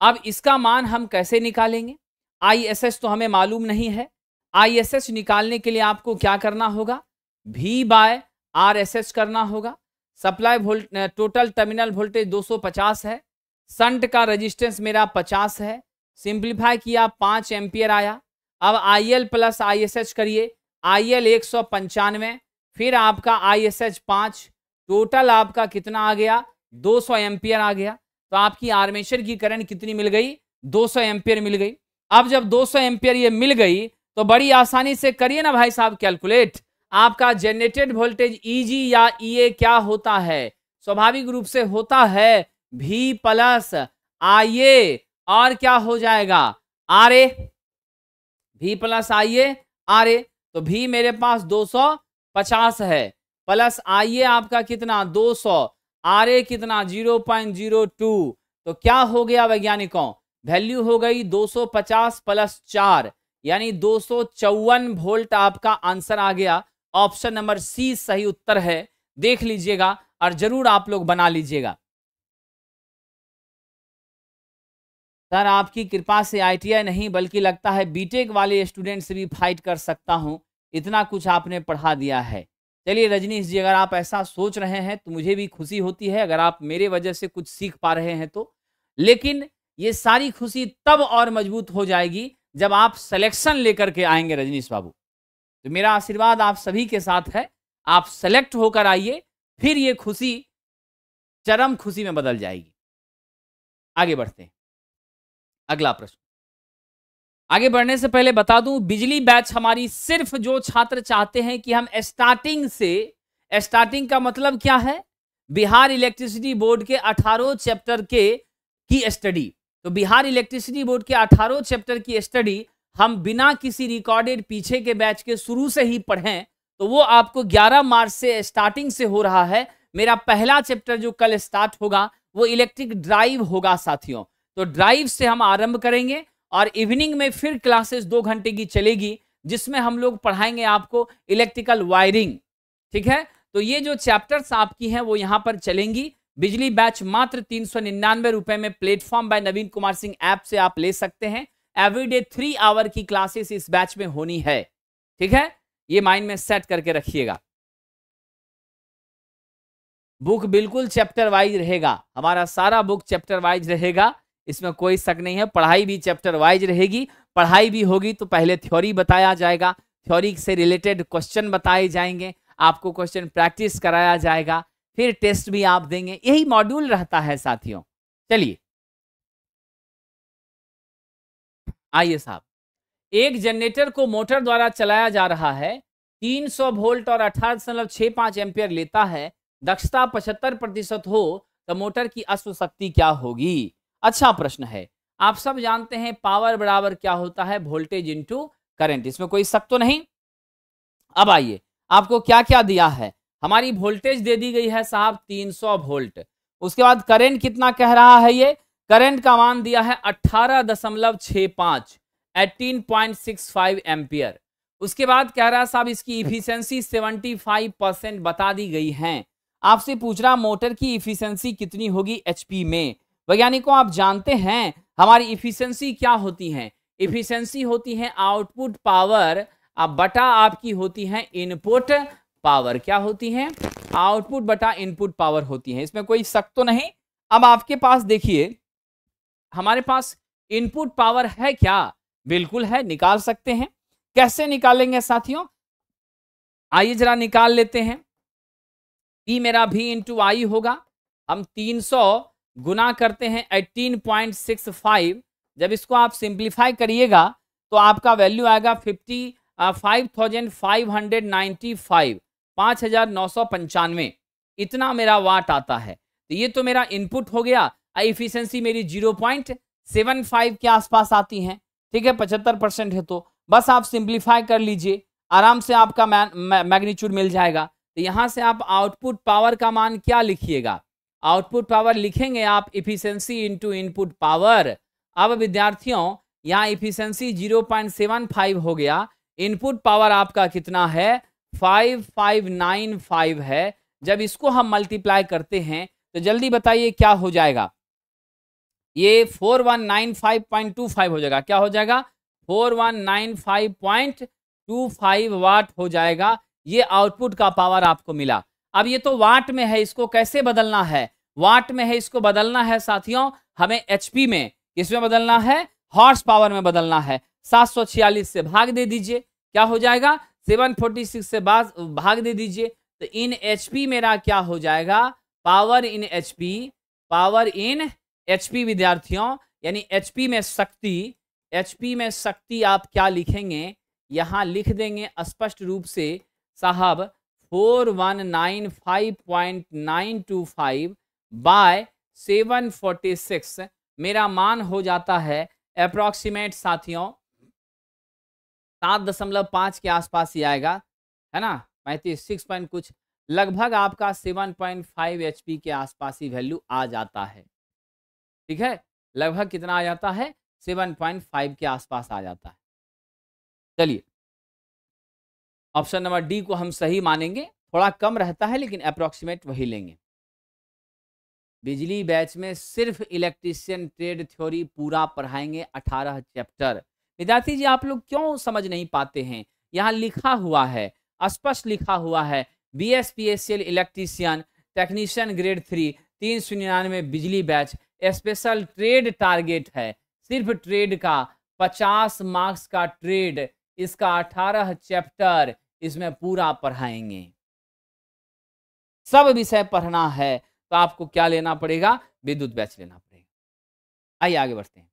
अब इसका मान हम कैसे निकालेंगे आई एस एच तो हमें मालूम नहीं है आई एस एच निकालने के लिए आपको क्या करना होगा V by R S H करना होगा supply volt total terminal voltage 250 है संट का रेजिस्टेंस मेरा 50 है सिंप्लीफाई किया पाँच एम्पियर आया अब I L plus I S H करिए आई एल एक सौ पंचानवे फिर आपका आई एस एच पाँच टोटल आपका कितना आ गया 200 सौ एम्पियर आ गया तो आपकी आर्मेचर की करंट कितनी मिल गई 200 सौ एम्पियर मिल गई अब जब 200 सौ एम्पियर ये मिल गई तो बड़ी आसानी से करिए ना भाई साहब कैलकुलेट आपका जनरेटेड वोल्टेज ई e या ई e क्या होता है स्वाभाविक रूप से होता है भी प्लस आई ए और क्या हो जाएगा आर ए भी प्लस आई ए आर ए तो भी मेरे पास दो सौ पचास है प्लस आई ए आपका कितना दो सौ आर ए कितना जीरो पॉइंट जीरो टू तो क्या हो गया वैज्ञानिकों वैल्यू हो गई दो सौ पचास प्लस चार यानी दो सौ चौवन वोल्ट आपका आंसर आ गया ऑप्शन नंबर सी सही उत्तर है देख लीजिएगा और जरूर आप लोग बना लीजिएगा सर आपकी कृपा से आईटीआई नहीं बल्कि लगता है बीटेक e वाले स्टूडेंट से भी फाइट कर सकता हूं इतना कुछ आपने पढ़ा दिया है चलिए रजनीश जी अगर आप ऐसा सोच रहे हैं तो मुझे भी खुशी होती है अगर आप मेरे वजह से कुछ सीख पा रहे हैं तो लेकिन ये सारी खुशी तब और मजबूत हो जाएगी जब आप सिलेक्शन लेकर के आएंगे रजनीश बाबू तो मेरा आशीर्वाद आप सभी के साथ है आप सेलेक्ट होकर आइए फिर ये खुशी चरम खुशी में बदल जाएगी आगे बढ़ते हैं अगला प्रश्न आगे बढ़ने से पहले बता दूं बिजली बैच हमारी सिर्फ जो छात्र चाहते हैं कि हम स्टार्टिंग से स्टार्टिंग का मतलब क्या है बिहार इलेक्ट्रिसिटी बोर्ड के अठारह चैप्टर के की स्टडी तो बिहार इलेक्ट्रिसिटी बोर्ड के अठारह चैप्टर की स्टडी हम बिना किसी रिकॉर्डेड पीछे के बैच के शुरू से ही पढ़ें तो वो आपको 11 मार्च से स्टार्टिंग से हो रहा है मेरा पहला चैप्टर जो कल स्टार्ट होगा वो इलेक्ट्रिक ड्राइव होगा साथियों तो ड्राइव से हम आरंभ करेंगे और इवनिंग में फिर क्लासेस दो घंटे की चलेगी जिसमें हम लोग पढ़ाएंगे आपको इलेक्ट्रिकल वायरिंग ठीक है तो ये जो चैप्टर्स आपकी हैं वो यहाँ पर चलेंगी बिजली बैच मात्र तीन सौ निन्यानवे रुपए में platform by Naveen Kumar Singh app से आप ले सकते हैं एवरीडे थ्री आवर की क्लासेस इस बैच में होनी है ठीक है ये माइंड में सेट करके रखिएगा बुक बिल्कुल चैप्टर वाइज रहेगा हमारा सारा बुक चैप्टर वाइज रहेगा इसमें कोई शक नहीं है पढ़ाई भी चैप्टर वाइज रहेगी पढ़ाई भी होगी तो पहले थ्योरी बताया जाएगा थ्योरी से रिलेटेड क्वेश्चन बताए जाएंगे आपको क्वेश्चन प्रैक्टिस कराया जाएगा फिर टेस्ट भी आप देंगे यही मॉड्यूल रहता है साथियों चलिए आइए साहब एक जनरेटर को मोटर द्वारा चलाया जा रहा है 300 वोल्ट और अठारह दशमलव छह पांच एम्पियर लेता है दक्षता पचहत्तर प्रतिशत हो तो मोटर की अश्व शक्ति क्या होगी अच्छा प्रश्न है आप सब जानते हैं पावर बराबर क्या होता है वोल्टेज इंटू करेंट इसमें कोई शक तो नहीं अब आइए आपको क्या क्या दिया है हमारी वोल्टेज दे दी गई है साहब 300 वोल्ट उसके बाद करंट कितना कह रहा है ये करंट का मान दिया है 18.65 दशमलव छः पाँच eighteen point six five ampere उसके बाद कह रहा है साहब इसकी इफिशियंसी सेवेंटी फाइव परसेंट बता दी गई है आपसे पूछ रहा मोटर की इफिशियंसी कितनी होगी एचपी में वैज्ञानिकों आप जानते हैं हमारी इफिशियंसी क्या होती है इफिशियंसी होती है आउटपुट पावर अब बटा आपकी होती है इनपुट पावर क्या होती है आउटपुट बटा इनपुट पावर होती है इसमें कोई शक तो नहीं अब आपके पास देखिए हमारे पास इनपुट पावर है क्या बिल्कुल है निकाल सकते हैं कैसे निकालेंगे साथियों आइए जरा निकाल लेते हैं पी मेरा भी इंटू आई होगा हम 300 गुना करते हैं 18.65 जब इसको आप सिंप्लीफाई करिएगा तो आपका वैल्यू आएगा fifty five thousand five hundred ninety five पाँच हज़ार नौ सौ पंचानवे इतना मेरा वाट आता है तो ये तो मेरा इनपुट हो गया इफिशियंसी मेरी जीरो पॉइंट सेवन फाइव के आसपास आती है ठीक है पचहत्तर परसेंट है तो बस आप सिंप्लीफाई कर लीजिए आराम से आपका मैग्नीट्यूड मिल जाएगा तो यहाँ से आप आउटपुट पावर का मान क्या लिखिएगा आउटपुट पावर लिखेंगे आप इफिशेंसी इंटू इनपुट पावर अब विद्यार्थियों यहाँ इफिशेंसी 0.75 हो गया इनपुट पावर आपका कितना है 5595 है जब इसको हम मल्टीप्लाई करते हैं तो जल्दी बताइए क्या हो जाएगा ये 4195.25 हो जाएगा क्या हो जाएगा 4195.25 वाट हो जाएगा ये आउटपुट का पावर आपको मिला अब ये तो वाट में है इसको कैसे बदलना है वाट में है इसको बदलना है साथियों हमें एच में किसमें बदलना है हॉर्स पावर में बदलना है 746 से भाग दे दीजिए क्या हो जाएगा 746 से भाग दे दीजिए तो इन एच मेरा क्या हो जाएगा power in H power in HP विद्यार्थियों यानी एचपी में शक्ति एचपी में शक्ति आप क्या लिखेंगे यहाँ लिख देंगे स्पष्ट रूप से साहब four one nine five point nine two five by seven forty six मेरा मान हो जाता है अप्रॉक्सीमेट साथियों सात दशमलव पाँच के आसपास ही आएगा है ना पैंतीस सिक्स पॉइंट कुछ लगभग आपका सेवन पॉइंट फाइव एच के आसपास ही वैल्यू आ जाता है ठीक है लगभग कितना आ जाता है 7.5 के आसपास आ जाता है चलिए ऑप्शन नंबर डी को हम सही मानेंगे थोड़ा कम रहता है लेकिन अप्रोक्सीमेट वही लेंगे बिजली बैच में सिर्फ इलेक्ट्रीशियन ट्रेड थ्योरी पूरा पढ़ाएंगे 18 चैप्टर विद्यार्थी जी आप लोग क्यों समझ नहीं पाते हैं यहाँ लिखा हुआ है स्पष्ट लिखा हुआ है B S P S C L electrician technician grade three तीन सौ निन्यानवे बिजली बैच स्पेशल ट्रेड टारगेट है सिर्फ ट्रेड का पचास मार्क्स का ट्रेड इसका अठारह चैप्टर इसमें पूरा पढ़ाएंगे सब विषय पढ़ना है तो आपको क्या लेना पड़ेगा विद्युत बैच लेना पड़ेगा आइए आगे बढ़ते हैं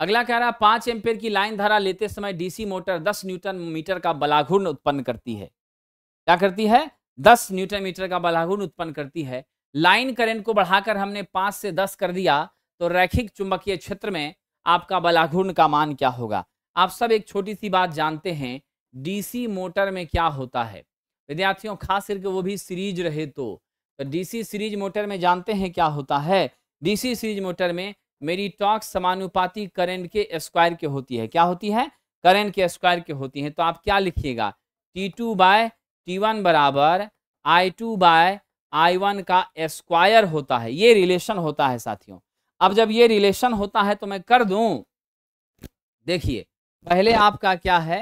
अगला कह रहा है पांच एम्पेयर की लाइन धारा लेते समय डीसी मोटर दस न्यूटन मीटर का बलाघूर्ण उत्पन्न करती है क्या करती है दस न्यूटन मीटर का बलागुन उत्पन्न करती है लाइन करंट को बढ़ाकर हमने पाँच से दस कर दिया तो रैखिक चुंबकीय क्षेत्र में आपका बलाघूर्ण का मान क्या होगा आप सब एक छोटी सी बात जानते हैं डीसी मोटर में क्या होता है विद्यार्थियों खास करके वो भी सीरीज रहे तो, तो डीसी सीरीज मोटर में जानते हैं क्या होता है डीसी सीरीज मोटर में मेरी टॉक्स समानुपाती करेंट के स्क्वायर के होती है क्या होती है करेंट के स्क्वायर के होती है तो आप क्या लिखिएगा T two by T one बराबर I two by I one का स्क्वायर होता है ये रिलेशन होता है साथियों अब जब ये रिलेशन होता है तो मैं कर दू देखिए पहले आपका क्या है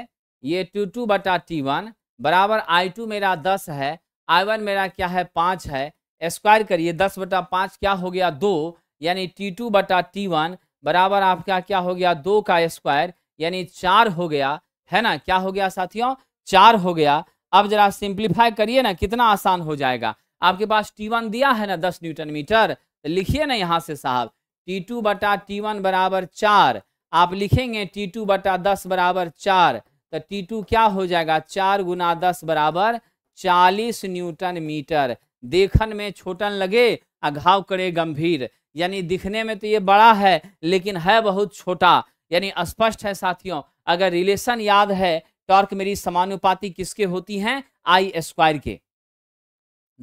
ये टू टू बटा टी वन बराबर आई टू मेरा दस है आई वन मेरा क्या है पाँच है स्क्वायर करिए दस बटा पाँच क्या हो गया दो यानी टी टू बटा टी वन बराबर आपका क्या हो गया दो का स्क्वायर यानी चार हो गया है ना क्या हो गया साथियों चार हो गया अब जरा सिंप्लीफाई करिए ना कितना आसान हो जाएगा आपके पास टी वन दिया है ना दस न्यूटन मीटर तो लिखिए ना यहाँ से साहब टी टू बटा टी वन बराबर चार आप लिखेंगे टी टू बटा दस बराबर चार तो टी टू क्या हो जाएगा चार गुना दस बराबर चालीस न्यूटन मीटर देखन में छोटन लगे घाव करे गंभीर यानी दिखने में तो ये बड़ा है लेकिन है बहुत छोटा यानी स्पष्ट है साथियों अगर रिलेशन याद है टॉर्क मेरी समानुपाती किसके होती हैं आई स्क्वायर के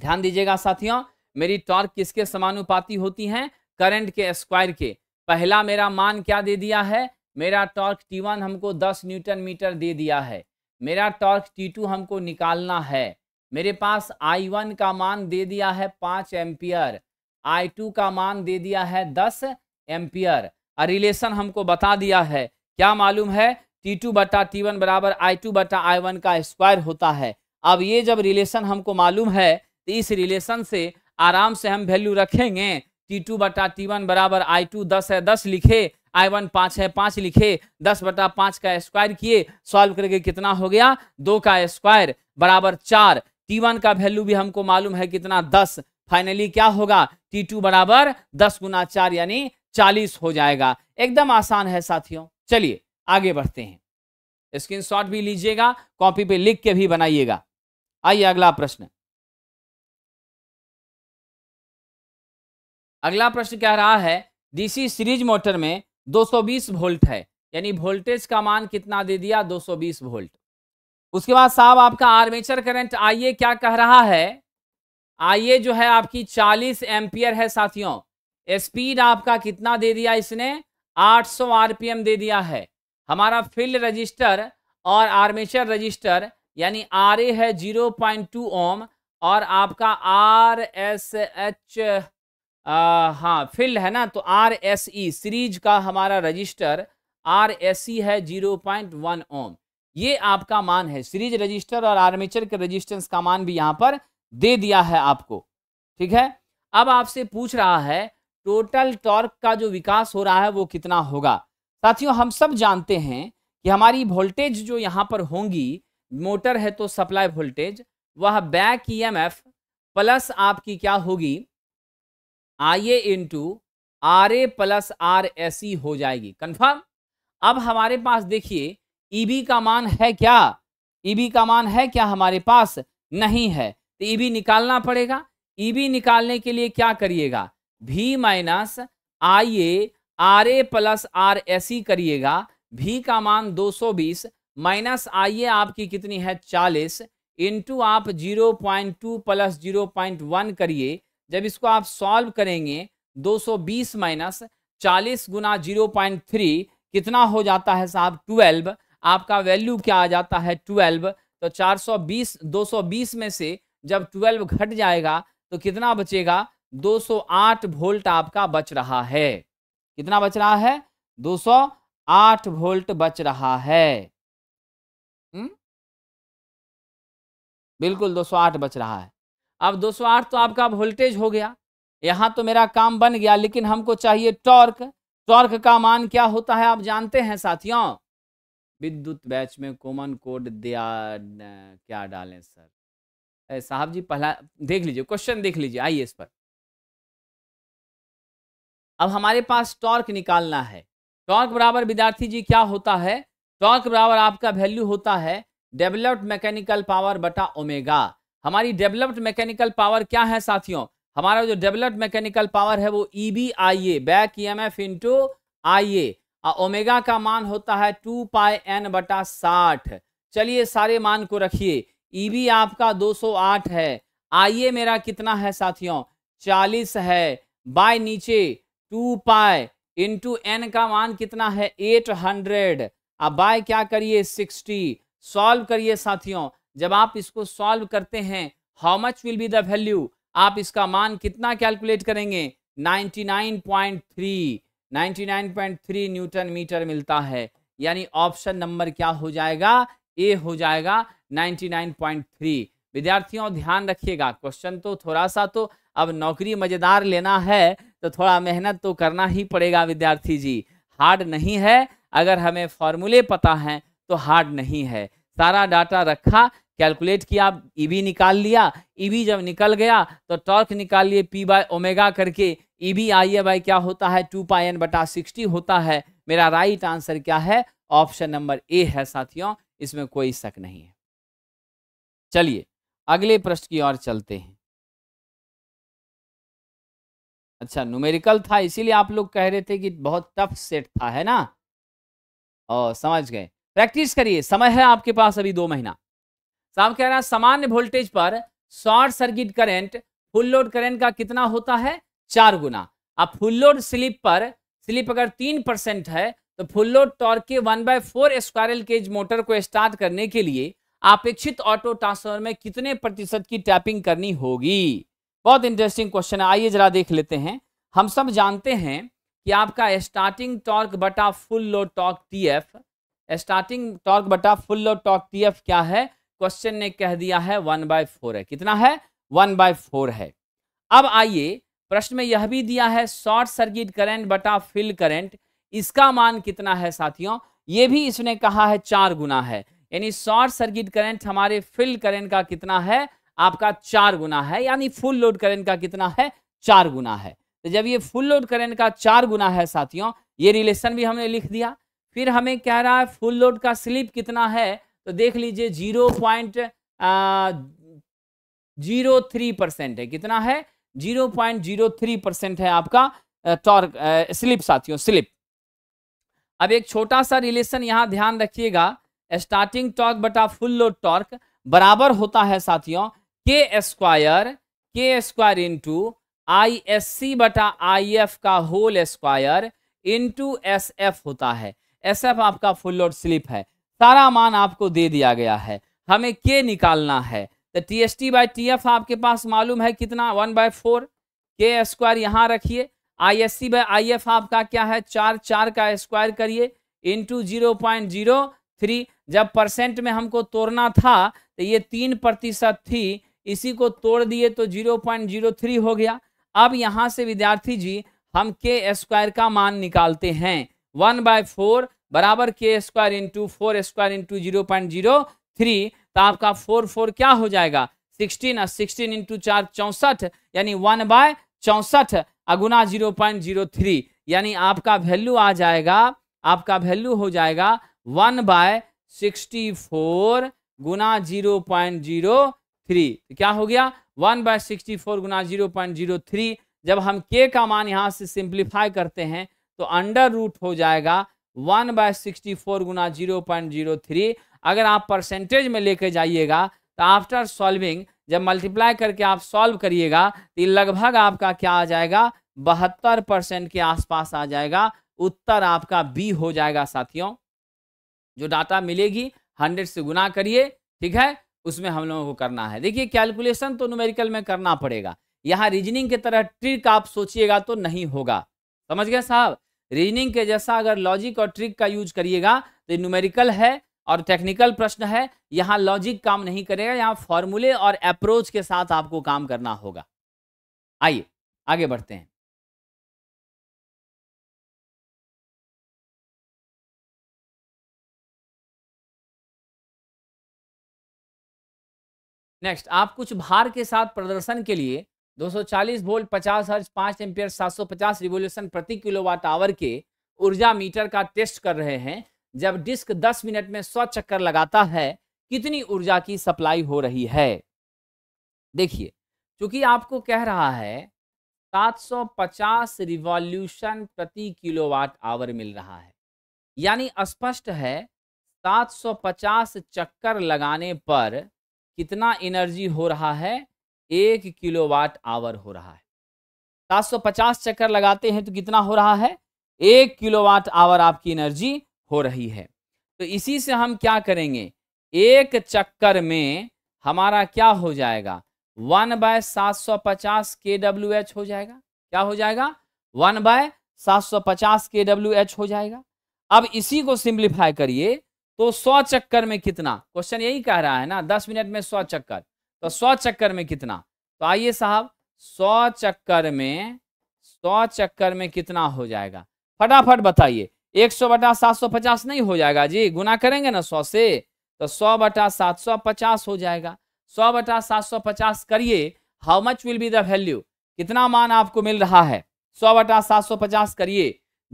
ध्यान दीजिएगा साथियों मेरी टॉर्क किसके समानुपाती होती हैं करंट के स्क्वायर के पहला मेरा मान क्या दे दिया है मेरा टॉर्क टी वन हमको दस न्यूटन मीटर दे दिया है मेरा टॉर्क टी टू हमको निकालना है मेरे पास आई वन का मान दे दिया है पाँच एम्पियर आई टू का मान दे दिया है दस एम्पियर और रिलेशन हमको बता दिया है क्या मालूम है टी टू बटा टी वन बराबर आई टू बटा आई वन का स्क्वायर होता है अब ये जब रिलेशन हमको मालूम है तो इस रिलेशन से आराम से हम वैल्यू रखेंगे टी टू बटा टी वन बराबर आई टू दस है दस लिखे आई वन पाँच है पाँच लिखे दस बटा पाँच का स्क्वायर किए सॉल्व करके कितना हो गया दो का स्क्वायर बराबर चार टी वन का वैल्यू भी हमको मालूम है कितना दस फाइनली क्या होगा टी टू बराबर दस गुना चार यानी चालीस हो जाएगा एकदम आसान है साथियों चलिए आगे बढ़ते हैं स्क्रीनशॉट भी लीजिएगा कॉपी पे लिख के भी बनाइएगा आइए अगला प्रश्न अगला प्रश्न कह रहा है डीसी सीरीज मोटर में 220 वोल्ट है यानी वोल्टेज का मान कितना दे दिया 220 वोल्ट उसके बाद साहब आपका आर्मेचर करंट आइए क्या कह रहा है आइए जो है आपकी 40 एम्पियर है साथियों स्पीड आपका कितना दे दिया इसने 800 आरपीएम दे दिया है हमारा फील्ड रजिस्टर और आर्मेचर रजिस्टर यानी आर ए है जीरो पॉइंट टू ओम और आपका आर एस एच हाँ फील्ड है ना तो आर एस ई सीरीज का हमारा रजिस्टर आर एस ई है जीरो पॉइंट वन ओम ये आपका मान है सीरीज रजिस्टर और आर्मेचर के रजिस्टेंस का मान भी यहाँ पर दे दिया है आपको ठीक है अब आपसे पूछ रहा है टोटल टॉर्क का जो विकास हो रहा है वो कितना होगा साथियों हम सब जानते हैं कि हमारी वोल्टेज जो यहाँ पर होंगी मोटर है तो सप्लाई वोल्टेज वह बैक ईएमएफ प्लस आपकी क्या होगी I A into R A plus R S E हो जाएगी कन्फर्म अब हमारे पास देखिए ईबी का मान है क्या ईबी का मान है क्या हमारे पास नहीं है तो ईबी निकालना पड़ेगा ईबी निकालने के लिए क्या करिएगा भी minus I A R A plus R S E करिएगा भी का मान 220 माइनस आई ए आपकी कितनी है 40 इंटू आप 0.2 प्लस 0.1 करिए जब इसको आप सॉल्व करेंगे 220 माइनस 40 गुना जीरो कितना हो जाता है साहब 12 आपका वैल्यू क्या आ जाता है 12 तो 420 220 में से जब 12 घट जाएगा तो कितना बचेगा 208 वोल्ट आपका बच रहा है कितना बच रहा है 208 वोल्ट बच रहा है हुँ? हम्म? बिल्कुल 208 बच रहा है अब 208 तो आपका वोल्टेज हो गया यहां तो मेरा काम बन गया लेकिन हमको चाहिए टॉर्क टॉर्क का मान क्या होता है आप जानते हैं साथियों विद्युत बैच में कॉमन कोड दिया क्या डालें सर साहब जी पहला देख लीजिए क्वेश्चन देख लीजिए आइए इस पर अब हमारे पास टॉर्क निकालना है टॉर्क बराबर विद्यार्थी जी क्या होता है टॉर्क बराबर आपका वैल्यू होता है डेवलप्ड मैकेनिकल पावर बटा ओमेगा हमारी डेवलप्ड मैकेनिकल पावर क्या है साथियों हमारा जो डेवलप्ड मैकेनिकल पावर है वो E B I A back E M F into I A omega का मान होता है टू पाई एन बटा साठ चलिए सारे मान को रखिए ई e बी आपका 208 है आई ए मेरा कितना है साथियों 40 है बाय नीचे टू पाए इंटू एन का मान कितना है एट हंड्रेड अब बाय क्या करिए सिक्सटी सॉल्व करिए साथियों जब आप इसको सॉल्व करते हैं how much will be the value आप इसका मान कितना कैलकुलेट करेंगे 99.3 99.3 न्यूटन मीटर मिलता है यानी ऑप्शन नंबर क्या हो जाएगा ए हो जाएगा 99.3 विद्यार्थियों ध्यान रखिएगा क्वेश्चन तो थोड़ा सा तो अब नौकरी मजेदार लेना है तो थोड़ा मेहनत तो करना ही पड़ेगा विद्यार्थी जी हार्ड नहीं है अगर हमें फॉर्मूले पता हैं तो हार्ड नहीं है सारा डाटा रखा कैलकुलेट किया ई e निकाल लिया ई e जब निकल गया तो टॉर्क निकाल लिए पी बाय ओमेगा करके E e B I A by क्या होता है टू पाई एन बटा सिक्सटी होता है मेरा राइट आंसर क्या है ऑप्शन नंबर ए है साथियों इसमें कोई शक नहीं है चलिए अगले प्रश्न की ओर चलते हैं अच्छा न्यूमेरिकल था इसीलिए आप लोग कह रहे थे कि बहुत टफ सेट था है ना और समझ गए प्रैक्टिस करिए समय है आपके पास अभी दो महीना साहब कह रहा है सामान्य वोल्टेज पर short circuit current full load current का कितना होता है चार गुना अब फुल लोड स्लिप पर स्लिप अगर तीन परसेंट है तो फुल लोड टॉर्क के one by four square cage motor को स्टार्ट करने के लिए अपेक्षित ऑटो ट्रांसफॉर्मर में कितने प्रतिशत की टैपिंग करनी होगी बहुत इंटरेस्टिंग क्वेश्चन है आइए जरा देख लेते हैं हम सब जानते हैं कि आपका स्टार्टिंग टॉर्क बटा full load torque T F starting torque बटा full load torque T F क्या है क्वेश्चन ने कह दिया है वन बाय फोर है कितना है वन बाय फोर है अब आइए प्रश्न में यह भी दिया है शॉर्ट सर्किट करंट बटा फिल करंट इसका मान कितना है साथियों ये भी इसने कहा है चार गुना है यानी शॉर्ट सर्किट करंट हमारे फिल करंट का कितना है आपका चार गुना है यानी फुल लोड करंट का कितना है चार गुना है तो जब ये फुल लोड करंट का चार गुना है साथियों ये रिलेशन भी हमने लिख दिया फिर हमें कह रहा है फुल लोड का स्लिप कितना है तो देख लीजिए zero point zero three percent है कितना है zero point zero three percent है आपका टॉर्क स्लिप साथियों स्लिप अब एक छोटा सा रिलेशन यहां ध्यान रखिएगा स्टार्टिंग टॉर्क बटा फुल लोड टॉर्क बराबर होता है साथियों K square K square into I S C बटा आई एफ का whole square into S F होता है एस एफ आपका फुल लोड स्लिप है सारा मान आपको दे दिया गया है हमें के निकालना है तो T S T by T F आपके पास मालूम है कितना one by four K square यहाँ रखिए I S C by I F आपका क्या है चार चार का स्क्वायर करिए into zero point zero three जब परसेंट में हमको तोड़ना था तो ये तीन प्रतिशत थी इसी को तोड़ दिए तो जीरो पॉइंट जीरो थ्री हो गया अब यहाँ से विद्यार्थी जी हम के स्क्वायर का मान निकालते हैं वन बाय फोर बराबर K square into four square into zero point zero three तो आपका फोर फोर क्या हो जाएगा सिक्सटीन सिक्सटीन इंटू चार चौंसठ यानी वन बाय चौंसठ अगुना जीरो पॉइंट जीरो थ्री यानी आपका वैल्यू आ जाएगा आपका वैल्यू हो जाएगा वन बाय सिक्सटी फोर गुना जीरो पॉइंट जीरो थ्री तो क्या हो गया वन बाय सिक्सटी फोर गुना जीरो पॉइंट जीरो थ्री जब हम के का मान यहाँ से सिंप्लीफाई करते हैं तो अंडर रूट हो जाएगा वन बाय सिक्सटी फोर गुना जीरो पॉइंट जीरो थ्री अगर आप परसेंटेज में लेके जाइएगा तो आफ्टर सॉल्विंग जब मल्टीप्लाई करके आप सॉल्व करिएगा तो लगभग आपका क्या आ जाएगा बहत्तर परसेंट के आसपास आ जाएगा उत्तर आपका बी हो जाएगा साथियों जो डाटा मिलेगी हंड्रेड से गुना करिए ठीक है उसमें हम लोगों को करना है देखिए कैलकुलेशन तो न्यूमेरिकल में करना पड़ेगा यहाँ रीजनिंग के तरह ट्रिक आप सोचिएगा तो नहीं होगा समझ गए साहब रीजनिंग के जैसा अगर लॉजिक और ट्रिक का यूज करिएगा तो न्यूमेरिकल है और टेक्निकल प्रश्न है यहाँ लॉजिक काम नहीं करेगा यहाँ फॉर्मूले और अप्रोच के साथ आपको काम करना होगा आइए आगे बढ़ते हैं नेक्स्ट आप कुछ भार के साथ प्रदर्शन के लिए 240 वोल्ट 50 हर्ज 5 एम्पियर 750 रिवोल्यूशन प्रति किलोवाट आवर के ऊर्जा मीटर का टेस्ट कर रहे हैं जब डिस्क 10 मिनट में सौ चक्कर लगाता है कितनी ऊर्जा की सप्लाई हो रही है देखिए चूंकि आपको कह रहा है 750 रिवॉल्यूशन प्रति किलोवाट आवर मिल रहा है यानी स्पष्ट है 750 चक्कर लगाने पर कितना एनर्जी हो रहा है एक किलोवाट आवर हो रहा है 750 चक्कर लगाते हैं तो कितना हो रहा है एक किलोवाट आवर आपकी एनर्जी हो रही है तो इसी से हम क्या करेंगे एक चक्कर में हमारा क्या हो जाएगा वन बाय सात सौ पचास के डब्ल्यू एच हो जाएगा क्या हो जाएगा वन बाय सात सौ पचास के डब्ल्यू एच हो जाएगा अब इसी को सिंप्लीफाई करिए तो सौ चक्कर में कितना क्वेश्चन यही कह रहा है ना दस मिनट में सौ चक्कर तो सौ चक्कर में कितना तो आइए साहब सौ चक्कर में सौ चक्कर में कितना हो जाएगा फटाफट बताइए एक सौ बटा सात सौ पचास नहीं हो जाएगा जी गुना करेंगे ना सौ से तो सौ बटा सात सौ पचास हो जाएगा सौ बटा सात सौ पचास करिए how much will be the value कितना मान आपको मिल रहा है सौ बटा सात सौ पचास करिए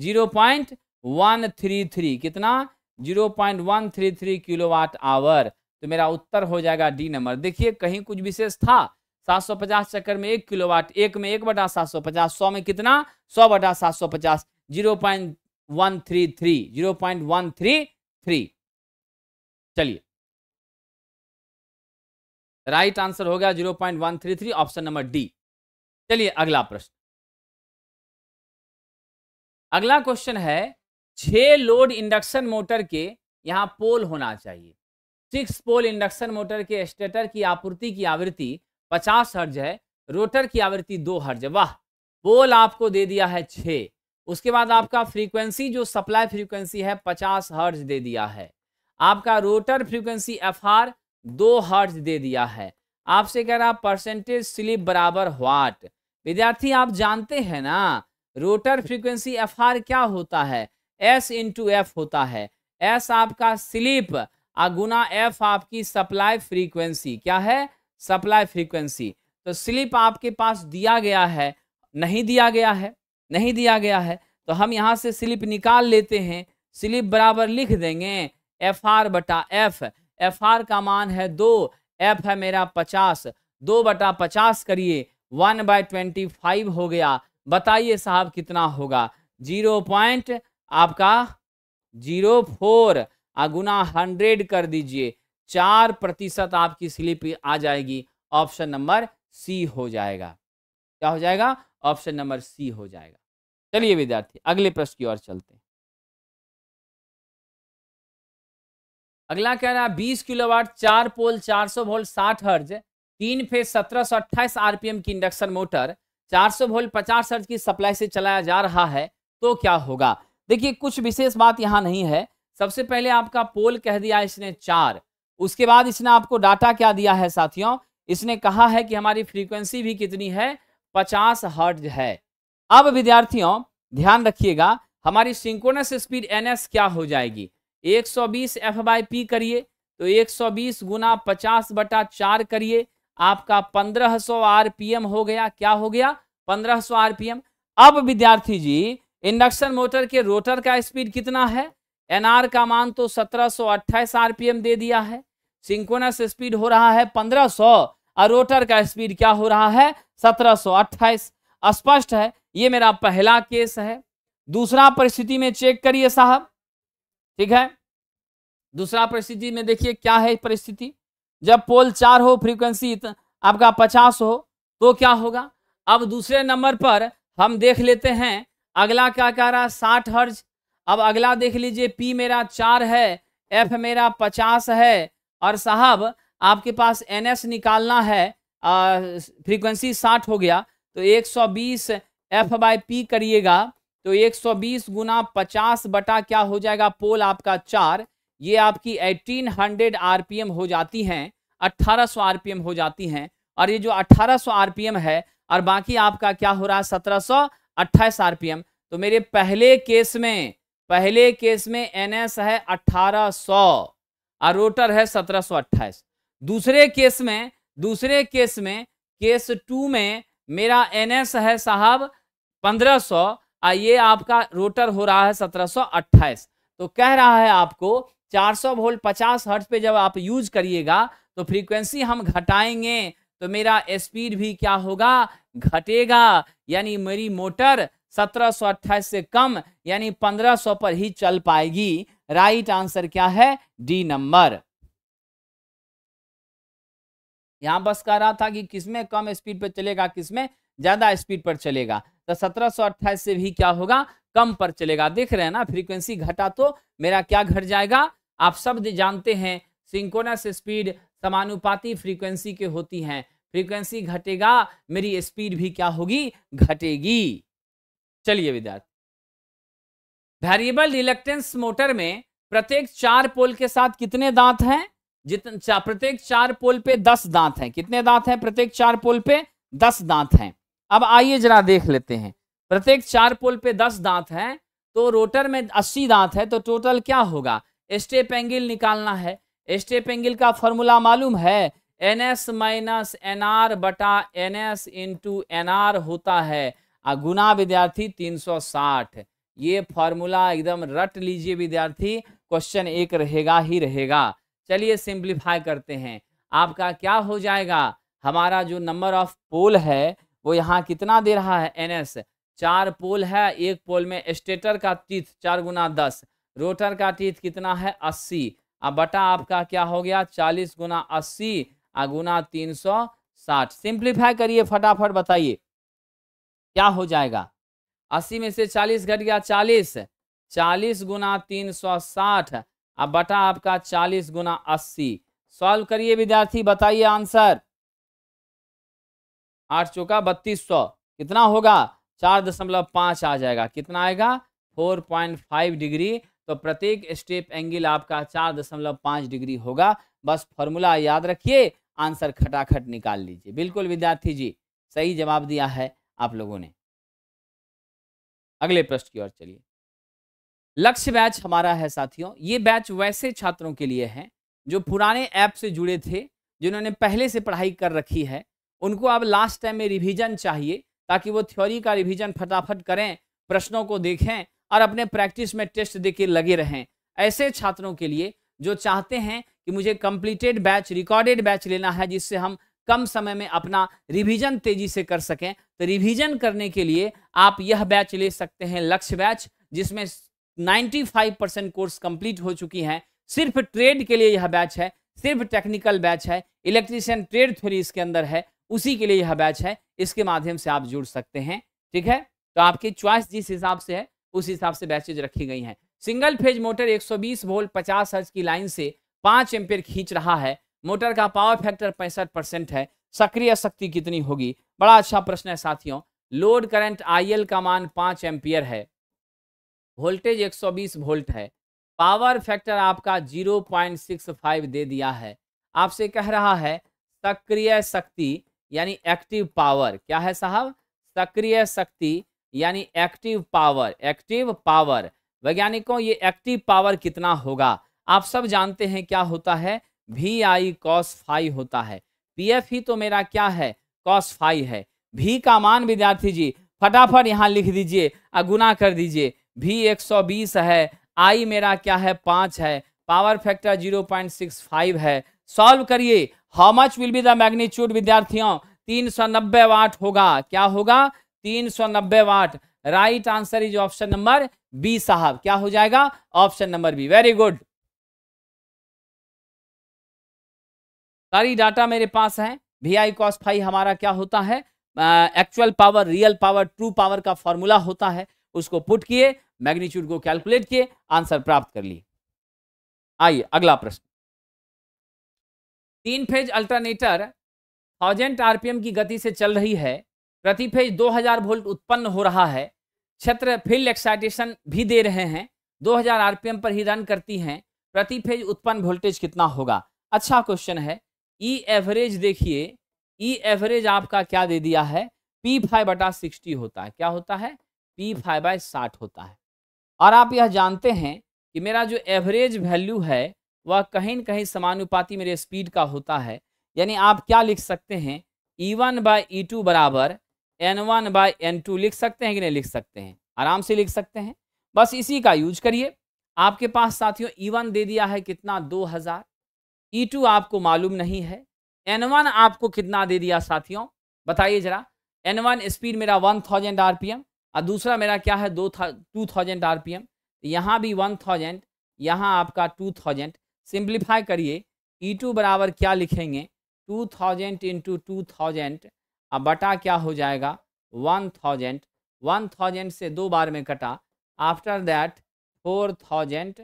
zero point one three three कितना zero point one three three kilowatt hour तो मेरा उत्तर हो जाएगा डी नंबर देखिए कहीं कुछ विशेष था सात सौ पचास चक्कर में एक किलोवाट एक में एक बटा सात सौ पचास सौ में कितना सौ बटा सात सौ पचास zero point one three three zero point one three three चलिए राइट आंसर हो गया zero point one three three option number D चलिए अगला प्रश्न अगला क्वेश्चन है छः लोड इंडक्शन मोटर के यहाँ पोल होना चाहिए सिक्स पोल इंडक्शन मोटर के स्टेटर की आपूर्ति की आवृत्ति पचास हर्ज है रोटर की आवृत्ति दो हर्ज वाह पोल आपको दे दिया है छः उसके बाद आपका फ्रीक्वेंसी जो सप्लाई फ्रीक्वेंसी है पचास हर्ज दे दिया है आपका रोटर फ्रीक्वेंसी एफ आर दो हर्ज दे दिया है आपसे कह रहा परसेंटेज स्लिप बराबर वाट विद्यार्थी आप जानते हैं ना रोटर फ्रीक्वेंसी एफ आर क्या होता है एस इंटू एफ होता है एस आपका स्लीप और गुना एफ आपकी सप्लाई फ्रीक्वेंसी क्या है सप्लाई फ्रीक्वेंसी तो स्लिप आपके पास दिया गया है नहीं दिया गया है नहीं दिया गया है तो हम यहाँ से स्लिप निकाल लेते हैं स्लिप बराबर लिख देंगे एफ आर बटा एफ एफ आर का मान है दो एफ है मेरा पचास दो बटा पचास करिए वन बाय ट्वेंटी फाइव हो गया बताइए साहब कितना होगा जीरो पॉइंट आपका जीरो फोर अगुना हंड्रेड कर दीजिए चार प्रतिशत आपकी स्लिप आ जाएगी ऑप्शन नंबर सी हो जाएगा क्या हो जाएगा ऑप्शन नंबर सी हो जाएगा चलिए विद्यार्थी अगले प्रश्न की ओर चलते हैं अगला कह रहा है बीस किलोवाट चार पोल चार सौ वोल्ट साठ हर्ज तीन फेज सत्रह सौ अट्ठाईस आरपीएम की इंडक्शन मोटर चार सौ वोल्ट पचास हर्ज की सप्लाई से चलाया जा रहा है तो क्या होगा देखिए कुछ विशेष बात यहाँ नहीं है सबसे पहले आपका पोल कह दिया इसने चार उसके बाद इसने आपको डाटा क्या दिया है साथियों इसने कहा है कि हमारी फ्रीक्वेंसी भी कितनी है पचास हर्ट है अब विद्यार्थियों ध्यान रखिएगा हमारी सिंकोनस स्पीड एन क्या हो जाएगी 120 सौ बीस एफ बाई पी करिए तो 120 सौ बीस गुना पचास बटा चार करिए आपका 1500 एम हो गया क्या हो गया 1500 एम अब विद्यार्थी जी इंडक्शन मोटर के रोटर का स्पीड कितना है एनआर का मान तो 1728 आरपीएम दे दिया है सिंकोनस स्पीड हो रहा है 1500 और रोटर का स्पीड क्या हो रहा है 1728 स्पष्ट है ये मेरा पहला केस है दूसरा परिस्थिति में चेक करिए साहब ठीक है दूसरा परिस्थिति में देखिए क्या है परिस्थिति जब पोल चार हो फ्रीक्वेंसी आपका पचास हो तो क्या होगा अब दूसरे नंबर पर हम देख लेते हैं अगला क्या कह रहा है साठ हर्ज अब अगला देख लीजिए पी मेरा चार है एफ मेरा पचास है और साहब आपके पास एन एस निकालना है फ्रीक्वेंसी साठ हो गया तो एक सौ बीस एफ बाई पी करिएगा तो एक सौ बीस गुना पचास बटा क्या हो जाएगा पोल आपका चार ये आपकी एटीन हंड्रेड आर हो जाती हैं अट्ठारह सौ आर हो जाती हैं और ये जो अट्ठारह सौ आर है और बाकी आपका क्या हो रहा है सत्रह सौ अट्ठाईस आर तो मेरे पहले केस में पहले केस में एनएस है 1800 और रोटर है 1728 दूसरे केस में दूसरे केस में केस टू में मेरा एनएस है साहब 1500 और ये आपका रोटर हो रहा है 1728 तो कह रहा है आपको 400 वोल्ट 50 हर्ट पे जब आप यूज करिएगा तो फ्रीक्वेंसी हम घटाएंगे तो मेरा स्पीड भी क्या होगा घटेगा यानी मेरी मोटर सत्रह सौ से कम यानी पंद्रह सौ पर ही चल पाएगी राइट आंसर क्या है डी नंबर यहां बस कह रहा था कि किसमें कम स्पीड पर चलेगा किसमें ज्यादा स्पीड पर चलेगा तो सत्रह सौ से भी क्या होगा कम पर चलेगा देख रहे हैं ना फ्रीक्वेंसी घटा तो मेरा क्या घट जाएगा आप शब्द जानते हैं सिंकोनस स्पीड समानुपाती फ्रीक्वेंसी के होती हैं फ्रीक्वेंसी घटेगा मेरी स्पीड भी क्या होगी घटेगी चलिए विद्यार्थी वेरिएबल रिलेक्टेंस मोटर में प्रत्येक चार पोल के साथ कितने दांत हैं जितने चा, प्रत्येक चार पोल पे दस दांत हैं कितने दांत हैं प्रत्येक चार पोल पे दस दांत हैं अब आइए जरा देख लेते हैं प्रत्येक चार पोल पे दस दांत हैं तो रोटर में अस्सी दांत है तो टोटल क्या होगा स्टेप एंगल निकालना है स्टेप एंगल का फॉर्मूला मालूम है N S minus N R बटा N S into N R होता है और गुना विद्यार्थी 360 ये फॉर्मूला एकदम रट लीजिए विद्यार्थी क्वेश्चन एक रहेगा ही रहेगा चलिए सिंप्लीफाई करते हैं आपका क्या हो जाएगा हमारा जो नंबर ऑफ पोल है वो यहाँ कितना दे रहा है एन एस चार पोल है एक पोल में स्टेटर का टीथ चार गुना दस रोटर का टीथ कितना है अस्सी अब बटा आपका क्या हो गया चालीस गुना अस्सी और गुना तीन सौ साठ सिंप्लीफाई करिए फटाफट बताइए क्या हो जाएगा अस्सी में से चालीस घट गया चालीस चालीस गुना तीन सौ साठ अब बटा आपका चालीस गुना अस्सी सॉल्व करिए विद्यार्थी बताइए आंसर आठ चौका बत्तीस सौ कितना होगा चार दशमलव पाँच आ जाएगा कितना आएगा फोर पॉइंट फाइव डिग्री तो प्रत्येक स्टेप एंगल आपका चार दशमलव पाँच डिग्री होगा बस फॉर्मूला याद रखिए आंसर खटाखट निकाल लीजिए बिल्कुल विद्यार्थी जी सही जवाब दिया है आप लोगों ने अगले प्रश्न की ओर चलिए लक्ष्य बैच हमारा है साथियों ये बैच वैसे छात्रों के लिए है जो पुराने ऐप से जुड़े थे जिन्होंने पहले से पढ़ाई कर रखी है उनको अब लास्ट टाइम में रिवीजन चाहिए ताकि वो थ्योरी का रिवीजन फटाफट करें प्रश्नों को देखें और अपने प्रैक्टिस में टेस्ट दे के लगे रहें ऐसे छात्रों के लिए जो चाहते हैं कि मुझे कंप्लीटेड बैच रिकॉर्डेड बैच लेना है जिससे हम कम समय में अपना रिवीजन तेजी से कर सकें तो रिवीजन करने के लिए आप यह बैच ले सकते हैं लक्ष्य बैच जिसमें 95 परसेंट कोर्स कंप्लीट हो चुकी हैं सिर्फ ट्रेड के लिए यह बैच है सिर्फ टेक्निकल बैच है इलेक्ट्रीशियन ट्रेड थ्योरी इसके अंदर है उसी के लिए यह बैच है इसके माध्यम से आप जुड़ सकते हैं ठीक है तो आपकी च्वाइस जिस हिसाब से है उस हिसाब से बैचेज रखी गई हैं सिंगल फेज मोटर 120 वोल्ट 50 हर्ज की लाइन से 5 एम्पेयर खींच रहा है मोटर का पावर फैक्टर पैंसठ परसेंट है सक्रिय शक्ति कितनी होगी बड़ा अच्छा प्रश्न है साथियों लोड करंट आई का मान पाँच एम्पियर है वोल्टेज एक वोल्ट है पावर फैक्टर आपका 0.65 दे दिया है आपसे कह रहा है सक्रिय शक्ति यानी एक्टिव पावर क्या है साहब सक्रिय शक्ति यानी एक्टिव पावर एक्टिव पावर वैज्ञानिकों ये एक्टिव पावर कितना होगा आप सब जानते हैं क्या होता है वी आई कॉस फाइव होता है पी एफ ही तो मेरा क्या है कॉस फाइव है भी का मान विद्यार्थी जी फटाफट यहाँ लिख दीजिए और गुना कर दीजिए भी 120 है आई मेरा क्या है पाँच है पावर फैक्टर 0.65 है सॉल्व करिए how much will be the magnitude विद्यार्थियों नब्बे वाट होगा क्या होगा तीन सौ नब्बे watt right answer is option number B साहब क्या हो जाएगा ऑप्शन नंबर बी वेरी गुड सारी डाटा मेरे पास है वी आई कॉस फाइव हमारा क्या होता है actual power real power true power का फॉर्मूला होता है उसको पुट किए मैग्नीट्यूड को कैलकुलेट किए आंसर प्राप्त कर लिए आइए अगला प्रश्न तीन फेज अल्टरनेटर थाउजेंड आरपीएम की गति से चल रही है प्रति फेज 2000 वोल्ट उत्पन्न हो रहा है क्षेत्र फील्ड एक्साइटेशन भी दे रहे हैं 2000 आरपीएम पर ही रन करती हैं प्रति फेज उत्पन्न वोल्टेज कितना होगा अच्छा क्वेश्चन है ई e एवरेज देखिए ई e एवरेज आपका क्या दे दिया है पी फाइव बटा सिक्सटी होता है क्या होता है पी फाइव बाय साठ होता है और आप यह जानते हैं कि मेरा जो एवरेज वैल्यू है वह कहीं न कहीं समानुपाती मेरे स्पीड का होता है यानी आप क्या लिख सकते हैं E one by E two बराबर N one by N two लिख सकते हैं कि नहीं लिख सकते हैं आराम से लिख सकते हैं बस इसी का यूज करिए आपके पास साथियों ई e वन दे दिया है कितना दो हज़ार ई e टू आपको मालूम नहीं है एन वन आपको कितना दे दिया साथियों बताइए जरा एन वन स्पीड मेरा one thousand R P M और दूसरा मेरा क्या है दो था two thousand R P M यहाँ भी वन थाउजेंड यहाँ आपका टू थाउजेंड सिंप्लीफाई करिए ई e टू बराबर क्या लिखेंगे two thousand into two thousand अब बटा क्या हो जाएगा वन थाउजेंड वन थाउजेंड से दो बार में कटा after that four thousand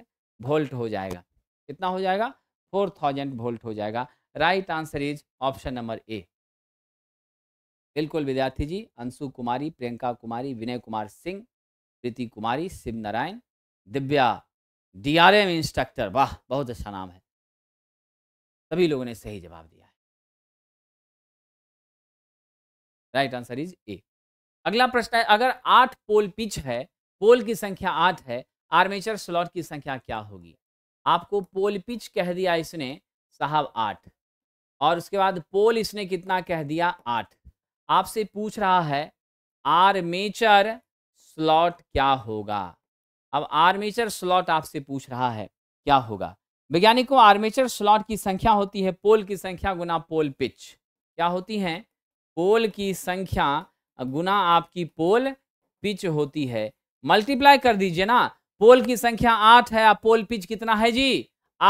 volt हो जाएगा कितना हो जाएगा फोर थाउजेंड वोल्ट हो जाएगा right answer is option number A बिल्कुल विद्यार्थी जी अंशु कुमारी प्रियंका कुमारी विनय कुमार सिंह प्रीति कुमारी शिव नारायण दिव्या डीआरएम इंस्ट्रक्टर वाह बहुत अच्छा नाम है सभी लोगों ने सही जवाब दिया राइट आंसर इज ए अगला प्रश्न है अगर आठ पोल पिच है पोल की संख्या आठ है आर्मेचर स्लॉट की संख्या क्या होगी आपको पोल पिच कह दिया इसने साहब आठ और उसके बाद पोल इसने कितना कह दिया आठ आपसे पूछ रहा है आर्मेचर स्लॉट क्या होगा अब आर्मेचर स्लॉट आपसे पूछ रहा है क्या होगा वैज्ञानिकों आर्मेचर स्लॉट की संख्या होती है पोल की संख्या गुना पोल पिच क्या होती है पोल की संख्या गुना आपकी पोल पिच होती है मल्टीप्लाई कर दीजिए ना पोल की संख्या आठ है आप पोल पिच कितना है जी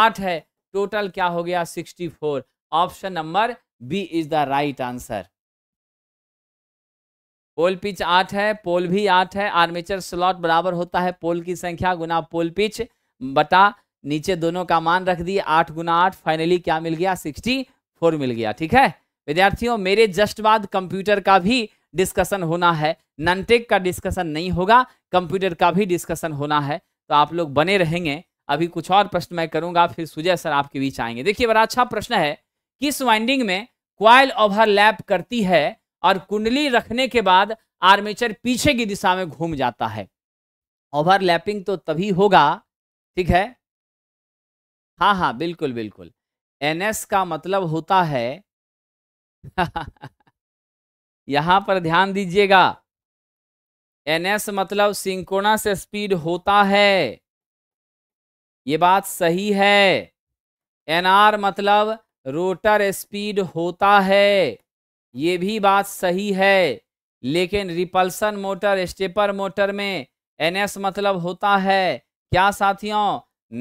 आठ है टोटल क्या हो गया sixty four option number B is the right answer pole pitch आठ है पोल भी आठ है आर्मेचर स्लॉट बराबर होता है पोल की संख्या गुना पोल पिच बटा नीचे दोनों का मान रख दिए आठ गुना आठ फाइनली क्या मिल गया सिक्सटी फोर मिल गया ठीक है विद्यार्थियों मेरे जस्ट बाद कंप्यूटर का भी डिस्कशन होना है ननटेक का डिस्कशन नहीं होगा कंप्यूटर का भी डिस्कशन होना है तो आप लोग बने रहेंगे अभी कुछ और प्रश्न मैं करूंगा फिर सुजय सर आपके बीच आएंगे देखिए बड़ा अच्छा प्रश्न है किस वाइंडिंग में क्वाइल ओवरलैप करती है और कुंडली रखने के बाद आर्मेचर पीछे की दिशा में घूम जाता है ओवरलैपिंग तो तभी होगा ठीक है हाँ हाँ बिल्कुल बिल्कुल एनएस का मतलब होता है यहां पर ध्यान दीजिएगा एनएस मतलब सिंकोनस स्पीड होता है ये बात सही है एनआर मतलब रोटर स्पीड होता है ये भी बात सही है लेकिन रिपल्सन मोटर स्टेपर मोटर में एनएस मतलब होता है क्या साथियों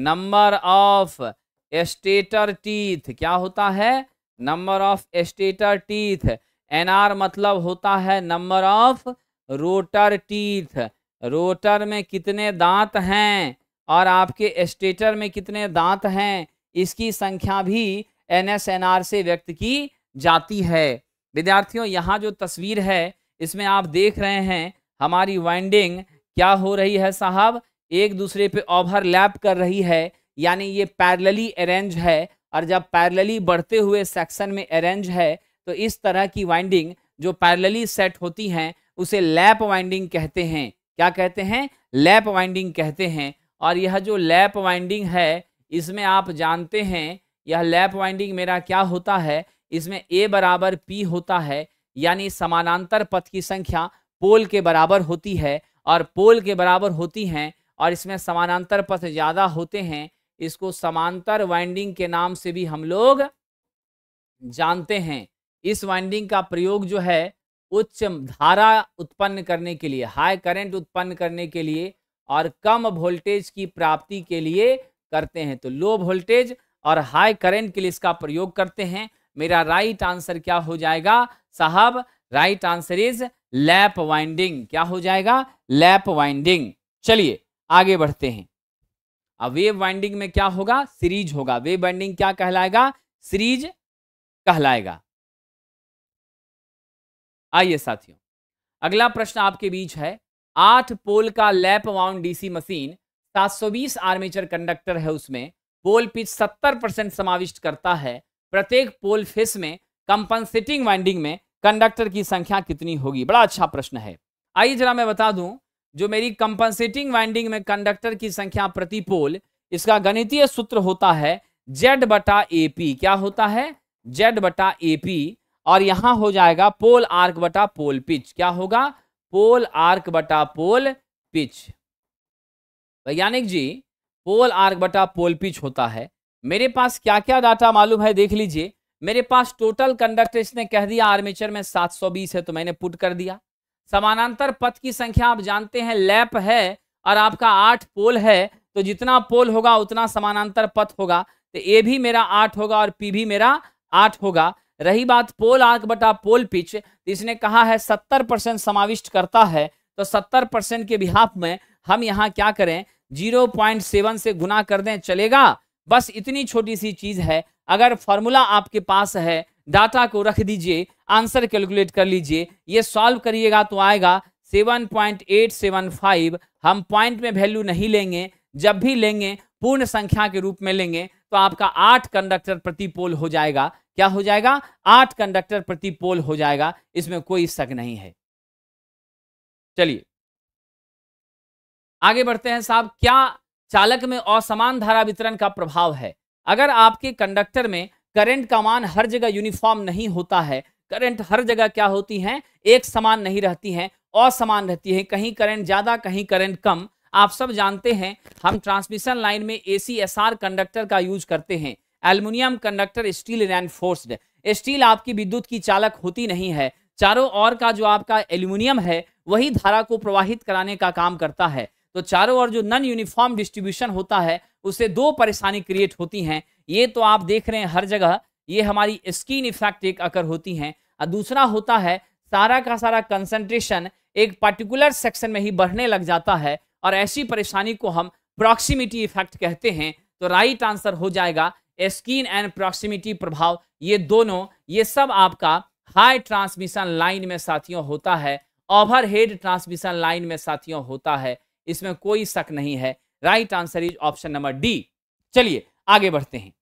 नंबर ऑफ स्टेटर टीथ क्या होता है number of stator teeth R मतलब होता है number of rotor teeth rotor में कितने दांत हैं और आपके एस्टेटर में कितने दांत हैं इसकी संख्या भी एन एन एस आर से व्यक्त की जाती है विद्यार्थियों यहाँ जो तस्वीर है इसमें आप देख रहे हैं हमारी वाइंडिंग क्या हो रही है साहब एक दूसरे पे ओवरलैप कर रही है यानी ये पैरेलली अरेंज है और जब पैरेलली बढ़ते हुए सेक्शन में अरेंज है तो इस तरह की वाइंडिंग जो पैरेलली सेट होती हैं उसे लैप वाइंडिंग कहते हैं क्या कहते हैं लैप वाइंडिंग कहते हैं और यह जो लैप वाइंडिंग है इसमें आप जानते हैं यह लैप वाइंडिंग मेरा क्या होता है इसमें ए बराबर पी होता है यानी समानांतर पथ की संख्या पोल के बराबर होती है और पोल के बराबर होती हैं और इसमें समानांतर पथ ज़्यादा होते हैं इसको समांतर वाइंडिंग के नाम से भी हम लोग जानते हैं इस वाइंडिंग का प्रयोग जो है उच्च धारा उत्पन्न करने के लिए हाई करंट उत्पन्न करने के लिए और कम वोल्टेज की प्राप्ति के लिए करते हैं तो लो वोल्टेज और हाई करंट के लिए इसका प्रयोग करते हैं मेरा राइट आंसर क्या हो जाएगा साहब right answer is lap winding क्या हो जाएगा लैप वाइंडिंग चलिए आगे बढ़ते हैं अब वेव वाइंडिंग में क्या होगा सीरीज होगा वेव वाइंडिंग क्या कहलाएगा सीरीज कहलाएगा आइए साथियों अगला प्रश्न आपके बीच है आठ पोल का lap wound DC machine 720 armature conductor है उसमें पोल पिच 70 परसेंट समाविष्ट करता है प्रत्येक पोल फेस में कंपनसेटिंग वाइंडिंग में कंडक्टर की संख्या कितनी होगी बड़ा अच्छा प्रश्न है आइए जरा मैं बता दूं जो मेरी कंपनसेटिंग वाइंडिंग में कंडक्टर की संख्या प्रति पोल इसका गणितीय सूत्र होता है जेड बटा ए पी क्या होता है जेड बटा ए पी और यहां हो जाएगा पोल आर्क बटा पोल पिच क्या होगा पोल आर्क बटा पोल पिच वैज्ञानिक जी पोल आर्क बटा पोल पिच होता है मेरे पास क्या क्या डाटा मालूम है देख लीजिए मेरे पास टोटल कंडक्टर इसने कह दिया आर्मेचर में 720 है तो मैंने पुट कर दिया समानांतर पथ की संख्या आप जानते हैं लैप है और आपका आठ पोल है तो जितना पोल होगा उतना समानांतर पथ होगा तो ए भी मेरा आठ होगा और पी भी मेरा आठ होगा रही बात पोल आर्क बटा पोल पिच तो इसने कहा है सत्तर परसेंट समाविष्ट करता है तो सत्तर परसेंट के बिहाफ में हम यहाँ क्या करें जीरो पॉइंट सेवन से गुना कर दें चलेगा बस इतनी छोटी सी चीज़ है अगर फॉर्मूला आपके पास है डाटा को रख दीजिए आंसर कैलकुलेट कर लीजिए ये सॉल्व करिएगा तो आएगा 7.875 हम पॉइंट में वैल्यू नहीं लेंगे जब भी लेंगे पूर्ण संख्या के रूप में लेंगे तो आपका आठ कंडक्टर प्रति पोल हो जाएगा क्या हो जाएगा आठ कंडक्टर प्रति पोल हो जाएगा इसमें कोई शक नहीं है चलिए आगे बढ़ते हैं साहब क्या चालक में असमान धारा वितरण का प्रभाव है अगर आपके कंडक्टर में करंट का मान हर जगह यूनिफॉर्म नहीं होता है करंट हर जगह क्या होती हैं एक समान नहीं रहती हैं असमान रहती है कहीं करंट ज़्यादा कहीं करंट कम आप सब जानते हैं हम ट्रांसमिशन लाइन में A C S R conductor का यूज करते हैं aluminium conductor steel reinforced steel आपकी विद्युत की चालक होती नहीं है चारों ओर का जो आपका एल्यूमिनियम है वही धारा को प्रवाहित कराने का काम करता है तो चारों ओर जो नॉन यूनिफॉर्म डिस्ट्रीब्यूशन होता है उससे दो परेशानी क्रिएट होती हैं ये तो आप देख रहे हैं हर जगह ये हमारी स्किन इफेक्ट एक अकर होती हैं और दूसरा होता है सारा का सारा कंसंट्रेशन एक पर्टिकुलर सेक्शन में ही बढ़ने लग जाता है और ऐसी परेशानी को हम प्रॉक्सिमिटी इफेक्ट कहते हैं तो राइट आंसर हो जाएगा स्किन एंड प्रॉक्सिमिटी प्रभाव ये दोनों ये सब आपका हाई ट्रांसमिशन लाइन में साथियों होता है ओवरहेड ट्रांसमिशन लाइन में साथियों होता है इसमें कोई शक नहीं है right answer is option number D चलिए आगे बढ़ते हैं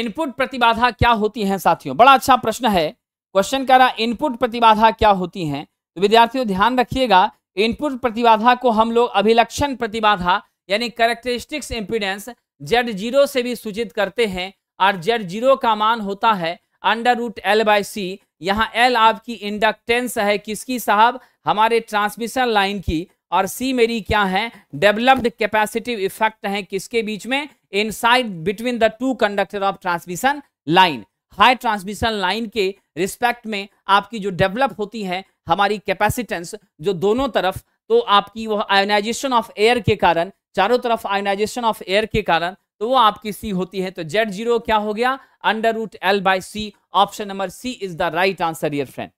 इनपुट प्रतिबाधा क्या होती है साथियों बड़ा अच्छा प्रश्न है क्वेश्चन कह रहा इनपुट प्रतिबाधा क्या होती है तो विद्यार्थियों ध्यान रखिएगा इनपुट प्रतिबाधा को हम लोग अभिलक्षण प्रतिबाधा यानी करेक्टरिस्टिक्स इम्पीडेंस जेड जीरो से भी सूचित करते हैं और जेड जीरो का मान होता है under root L by C यहाँ एल आपकी इंडक्टेंस है किसकी साहब हमारे ट्रांसमिशन लाइन की और सी मेरी क्या है डेवलप्ड कैपेसिटिव इफेक्ट है किसके बीच में inside between the two conductor of transmission line high transmission line के रिस्पेक्ट में आपकी जो डेवलप होती है हमारी कैपेसिटेंस जो दोनों तरफ तो आपकी वह आयोनाइजेशन ऑफ एयर के कारण चारों तरफ आयोनाइजेशन ऑफ एयर के कारण तो वो आपकी सी होती है तो जेड जीरो क्या हो गया under root L by C option number C is the right answer dear friend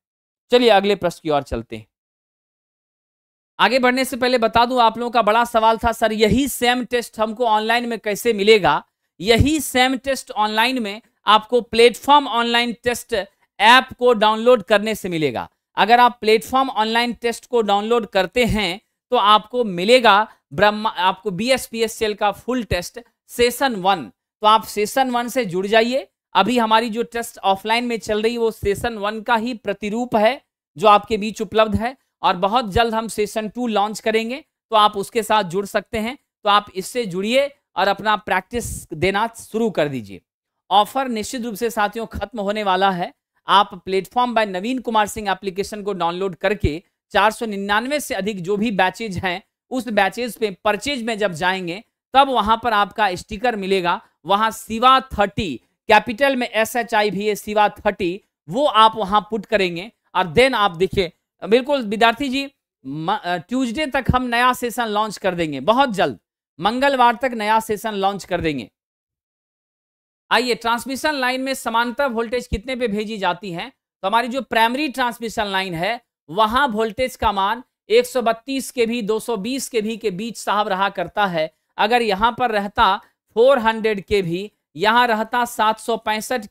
चलिए अगले प्रश्न की ओर चलते हैं आगे बढ़ने से पहले बता दूं आप लोगों का बड़ा सवाल था सर यही सेम टेस्ट हमको ऑनलाइन में कैसे मिलेगा यही सेम टेस्ट ऑनलाइन में आपको प्लेटफॉर्म ऑनलाइन टेस्ट ऐप को डाउनलोड करने से मिलेगा अगर आप प्लेटफॉर्म ऑनलाइन टेस्ट को डाउनलोड करते हैं तो आपको मिलेगा ब्रह्मा आपको B S P S C L का फुल टेस्ट सेशन वन तो आप सेशन वन से जुड़ जाइए अभी हमारी जो टेस्ट ऑफलाइन में चल रही है वो सेशन वन का ही प्रतिरूप है जो आपके बीच उपलब्ध है और बहुत जल्द हम सेशन टू लॉन्च करेंगे तो आप उसके साथ जुड़ सकते हैं तो आप इससे जुड़िए और अपना प्रैक्टिस देना शुरू कर दीजिए ऑफर निश्चित रूप से साथियों खत्म होने वाला है आप platform by Naveen Kumar Singh application को डाउनलोड करके चार से अधिक जो भी बैचेज हैं उस बैचेज पे परचेज में जब जाएंगे तब वहां पर आपका स्टिकर मिलेगा वहां सिवा थर्टी कैपिटल में एस एच आई भी है सिवा थर्टी वो आप वहां पुट करेंगे और देन आप देखिए बिल्कुल विद्यार्थी जी ट्यूजडे तक हम नया सेशन लॉन्च कर देंगे बहुत जल्द मंगलवार तक नया सेशन लॉन्च कर देंगे आइए ट्रांसमिशन लाइन में समानता वोल्टेज कितने पे भेजी जाती है तो हमारी जो प्राइमरी ट्रांसमिशन लाइन है वहां वोल्टेज का मान 132 के भी 220 के भी के बीच साहब रहा करता है अगर यहां पर रहता 400 के भी यहां रहता सात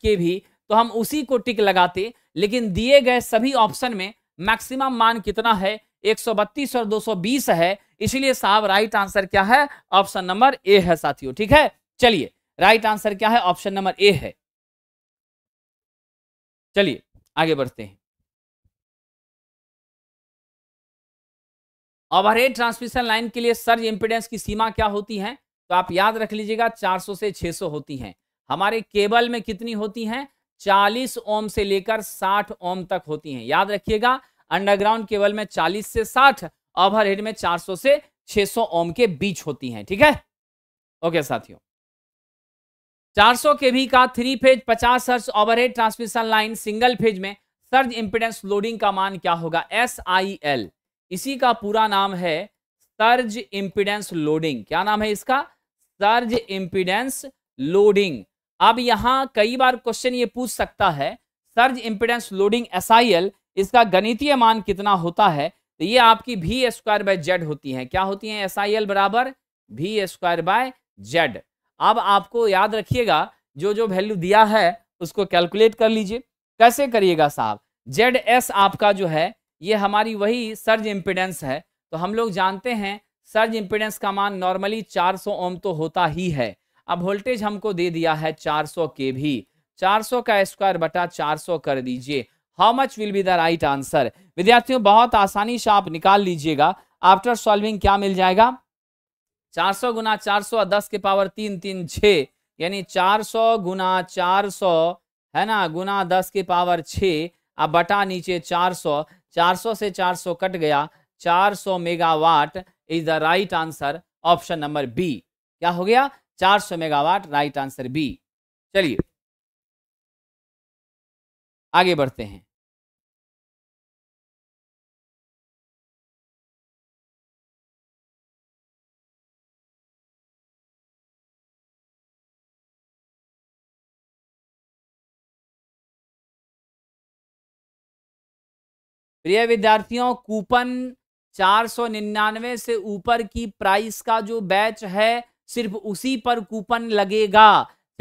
के भी तो हम उसी को टिक लगाते लेकिन दिए गए सभी ऑप्शन में मैक्सिमम मान कितना है एक और 220 है इसलिए साहब राइट आंसर क्या है ऑप्शन नंबर ए है साथियों ठीक है चलिए राइट आंसर क्या है ऑप्शन नंबर ए है चलिए आगे बढ़ते हैं ओवरहेड ट्रांसमिशन लाइन के लिए सर्ज इंपिडेंस की सीमा क्या होती है तो आप याद रख लीजिएगा 400 से 600 होती हैं हमारे केबल में कितनी होती हैं 40 ओम से लेकर 60 ओम तक होती हैं याद रखिएगा अंडरग्राउंड केबल में 40 से 60 ओवरहेड में 400 से 600 ओम के बीच होती हैं ठीक है ओके साथियों 400 भी का three phase 50 hertz overhead transmission line single phase में सर्ज इंपिडेंस लोडिंग का मान क्या होगा एस आई एल इसी का पूरा नाम है सर्ज इंपिडेंस लोडिंग क्या नाम है इसका सर्ज इंपिडेंस लोडिंग अब यहां कई बार क्वेश्चन ये पूछ सकता है surge impedance loading S I L इसका गणितीय मान कितना होता है तो ये आपकी भी स्क्वायर बाय जेड होती है क्या होती है एस आई एल बराबर भी स्क्वायर बाय जेड अब आपको याद रखिएगा जो जो वैल्यू दिया है उसको कैलकुलेट कर लीजिए कैसे करिएगा साहब जेड एस आपका जो है ये हमारी वही सर्ज इम्पिडेंस है तो हम लोग जानते हैं सर्ज इम्पिडेंस का मान नॉर्मली 400 ओम तो होता ही है अब वोल्टेज हमको दे दिया है 400 के भी 400 का स्क्वायर बटा 400 कर दीजिए how much will be the right answer विद्यार्थियों बहुत आसानी से आप निकाल लीजिएगा आफ्टर सॉल्विंग क्या मिल जाएगा चार सौ गुना चार सौ दस के पावर तीन तीन छ यानी चार सौ गुना चार सौ है ना गुना दस के पावर छ अब बटा नीचे चार सौ चार सौ से चार सौ कट गया चार सौ megawatt is the right answer option number B क्या हो गया चार सौ मेगावाट राइट आंसर बी चलिए आगे बढ़ते हैं प्रिय विद्यार्थियों कूपन चार सौ निन्यानवे से ऊपर की प्राइस का जो बैच है सिर्फ उसी पर कूपन लगेगा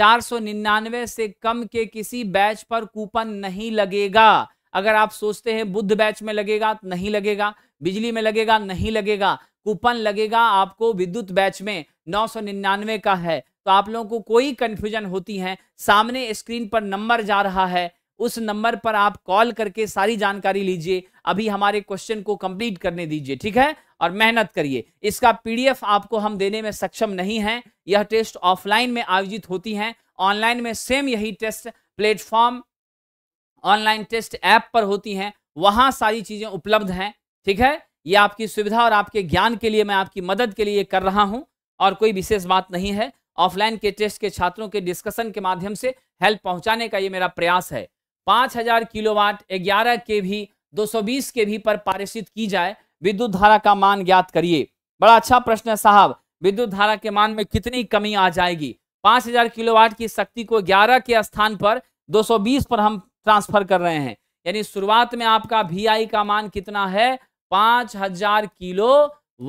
499 से कम के किसी बैच पर कूपन नहीं लगेगा अगर आप सोचते हैं बुद्ध बैच में लगेगा नहीं लगेगा बिजली में लगेगा नहीं लगेगा कूपन लगेगा आपको विद्युत बैच में 999 का है तो आप लोगों को कोई कंफ्यूजन होती है सामने स्क्रीन पर नंबर जा रहा है उस नंबर पर आप कॉल करके सारी जानकारी लीजिए अभी हमारे क्वेश्चन को कंप्लीट करने दीजिए ठीक है और मेहनत करिए इसका पीडीएफ आपको हम देने में सक्षम नहीं है यह टेस्ट ऑफलाइन में आयोजित होती है ऑनलाइन में सेम यही test platform online test app पर होती है वहां सारी चीज़ें उपलब्ध हैं ठीक है यह आपकी सुविधा और आपके ज्ञान के लिए मैं आपकी मदद के लिए कर रहा हूं और कोई विशेष बात नहीं है ऑफलाइन के टेस्ट के छात्रों के डिस्कशन के माध्यम से हेल्प पहुंचाने का ये मेरा प्रयास है पाँच हजार किलोवाट ग्यारह के भी 220 के भी पर पारिषित की जाए विद्युत धारा का मान ज्ञात करिए बड़ा अच्छा प्रश्न है साहब विद्युत धारा के मान में कितनी कमी आ जाएगी 5000 किलोवाट की शक्ति को 11 के स्थान पर 220 पर हम ट्रांसफर कर रहे हैं यानी शुरुआत में आपका वी का मान कितना है हजार किलो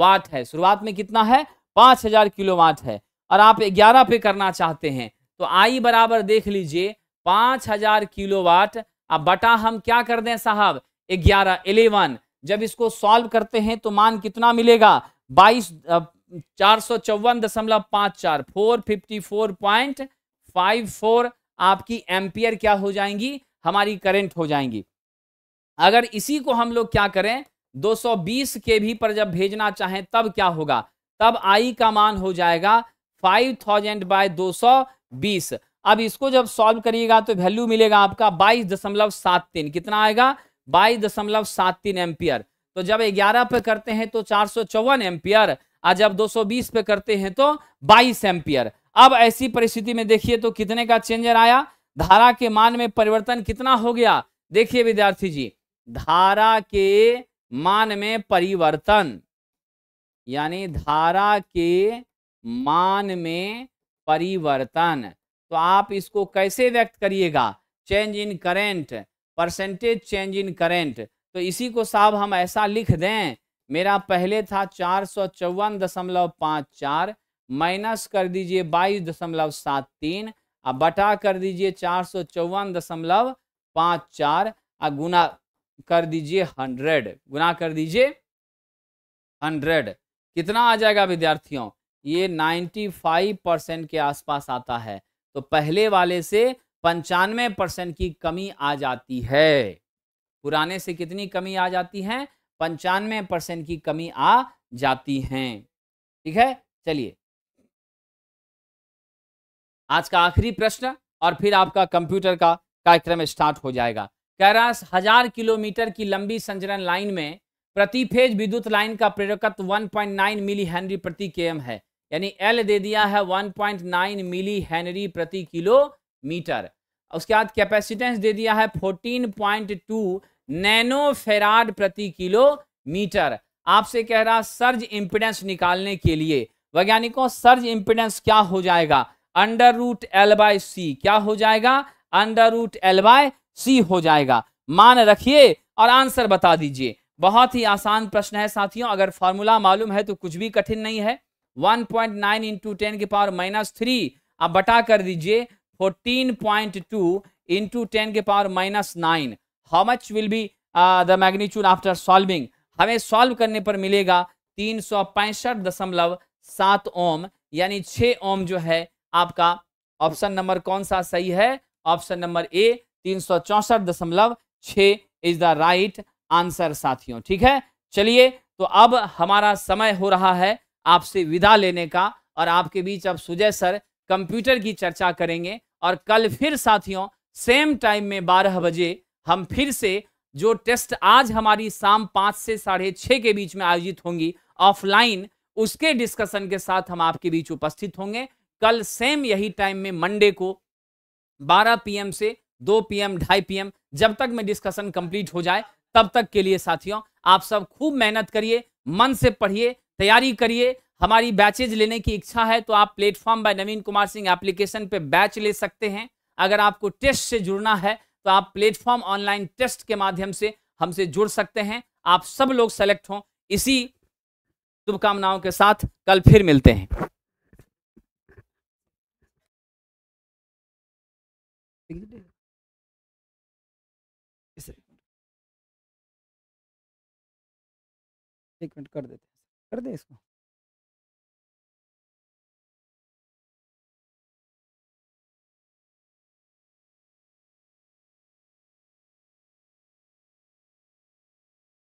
वाट है शुरुआत में कितना है पांच किलो वाट है और आप ग्यारह पे करना चाहते हैं तो आई बराबर देख लीजिए पांच हजार किलोवाट अब बटा हम क्या कर दें साहब ग्यारह इलेवन जब इसको सॉल्व करते हैं तो मान कितना मिलेगा बाईस चार सौ चौवन दशमलव पाँच चार four fifty four point five four आपकी एम्पियर क्या हो जाएंगी हमारी करंट हो जाएंगी अगर इसी को हम लोग क्या करें 220 के भी पर जब भेजना चाहें तब क्या होगा तब आई का मान हो जाएगा 5000 बाय 220 अब इसको जब सॉल्व करिएगा तो वैल्यू मिलेगा आपका बाईस दशमलव सात तीन कितना आएगा बाईस दशमलव सात तीन एम्पियर तो जब ग्यारह पे करते हैं तो चार सौ चौवन एम्पियर और जब 220 पे करते हैं तो 22 एम्पियर अब ऐसी परिस्थिति में देखिए तो कितने का चेंजर आया धारा के मान में परिवर्तन कितना हो गया देखिए विद्यार्थी जी धारा के मान में परिवर्तन यानी धारा के मान में परिवर्तन तो आप इसको कैसे व्यक्त करिएगा change in current percentage change in current तो इसी को साहब हम ऐसा लिख दें मेरा पहले था चार सौ चौवन दशमलव पाँच चार माइनस कर दीजिए बाईस दशमलव सात तीन और बटा कर दीजिए चार सौ चौवन दशमलव पाँच चार और गुना कर दीजिए हंड्रेड गुना कर दीजिए हंड्रेड कितना आ जाएगा विद्यार्थियों ये नाइन्टी फाइव परसेंट के आसपास आता है तो पहले वाले से पंचानवे परसेंट की कमी आ जाती है पुराने से कितनी कमी आ जाती है पंचानवे परसेंट की कमी आ जाती है ठीक है चलिए आज का आखिरी प्रश्न और फिर आपका कंप्यूटर का कार्यक्रम स्टार्ट हो जाएगा कह रहा हजार किलोमीटर की लंबी संचरण लाइन में प्रति फेज विद्युत लाइन का प्रेरकत्व 1.9 मिली हेनरी प्रति के है यानी एल दे दिया है 1.9 मिली हेनरी प्रति किलोमीटर उसके बाद कैपेसिटेंस दे दिया है 14.2 नैनो फेराड प्रति किलोमीटर आपसे कह रहा सर्ज इम्पिडेंस निकालने के लिए वैज्ञानिकों सर्ज इम्पिडेंस क्या हो जाएगा under root L by C क्या हो जाएगा under root L by C हो जाएगा मान रखिए और आंसर बता दीजिए बहुत ही आसान प्रश्न है साथियों अगर फॉर्मूला मालूम है तो कुछ भी कठिन नहीं है one point nine into ten के पावर माइनस थ्री आप बटा कर दीजिए fourteen point two into ten के power minus nine how much will be the magnitude after solving हमें सॉल्व करने पर मिलेगा तीन सौ पैंसठ दशमलव सात ओम यानी छः ओम जो है आपका ऑप्शन नंबर कौन सा सही है ऑप्शन नंबर ए तीन सौ चौसठ दशमलव छः इज द राइट आंसर साथियों ठीक है चलिए तो अब हमारा समय हो रहा है आपसे विदा लेने का और आपके बीच अब सुजय सर कंप्यूटर की चर्चा करेंगे और कल फिर साथियों सेम टाइम में बारह बजे हम फिर से जो टेस्ट आज हमारी शाम पाँच से साढ़े छः के बीच में आयोजित होंगी ऑफलाइन उसके डिस्कशन के साथ हम आपके बीच उपस्थित होंगे कल सेम यही टाइम में मंडे को 12 पीएम से 2 पीएम ढाई पीएम जब तक में डिस्कशन कंप्लीट हो जाए तब तक के लिए साथियों आप सब खूब मेहनत करिए मन से पढ़िए तैयारी करिए हमारी बैचेज लेने की इच्छा है तो आप platform by Naveen Kumar Singh application पे बैच ले सकते हैं अगर आपको टेस्ट से जुड़ना है तो आप प्लेटफॉर्म ऑनलाइन टेस्ट के माध्यम से हमसे जुड़ सकते हैं आप सब लोग सेलेक्ट हों इसी शुभकामनाओं के साथ कल फिर मिलते हैं एक मिनट कर देते हैं कर दें इसको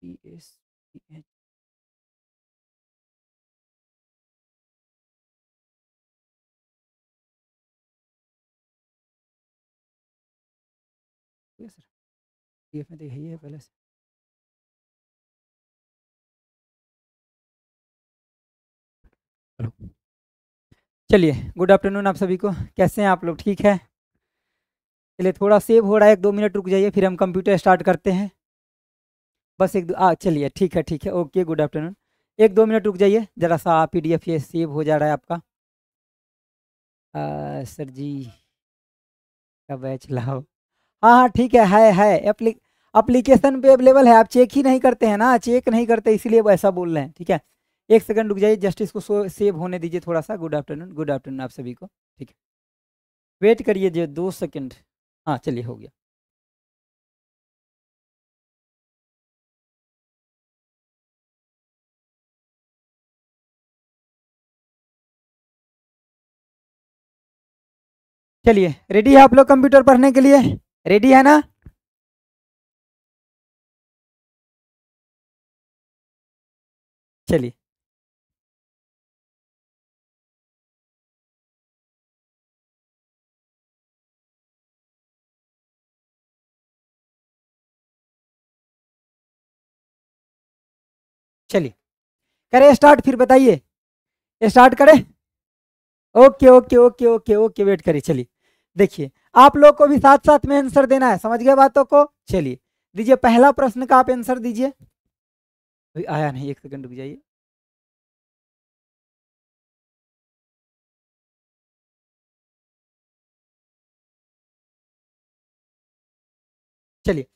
सर ये में तो यही है पहले से करो चलिए गुड आफ्टरनून आप सभी को कैसे हैं आप लोग ठीक है चलिए थोड़ा सेव हो रहा है एक दो मिनट रुक जाइए फिर हम कंप्यूटर स्टार्ट करते हैं बस एक दो चलिए ठीक है ठीक है ओके गुड आफ्टरनून एक दो मिनट रुक जाइए ज़रा सा पी डी एफ ये सेव हो जा रहा है आपका आ, सर जी क्या बैच लाओ हाँ हाँ ठीक है है है एप्लीकेशन पे अवेलेबल है आप चेक ही नहीं करते हैं ना चेक नहीं करते इसलिए ऐसा बोल रहे हैं ठीक है एक सेकंड रुक जाइए जस्ट इसको सेव होने दीजिए थोड़ा सा गुड आफ्टरनून गुड आफ्टरनून आप सभी को ठीक है वेट करिए जो दो सेकंड हाँ चलिए हो गया चलिए रेडी है आप लोग कंप्यूटर पढ़ने के लिए रेडी है ना चलिए चलिए करें स्टार्ट फिर बताइए स्टार्ट करें okay okay okay okay okay wait करिए चलिए देखिए आप लोग को भी साथ साथ में आंसर देना है समझ गए बातों को चलिए दीजिए पहला प्रश्न का आप आंसर दीजिए आया नहीं एक सेकंड रुक जाइए चलिए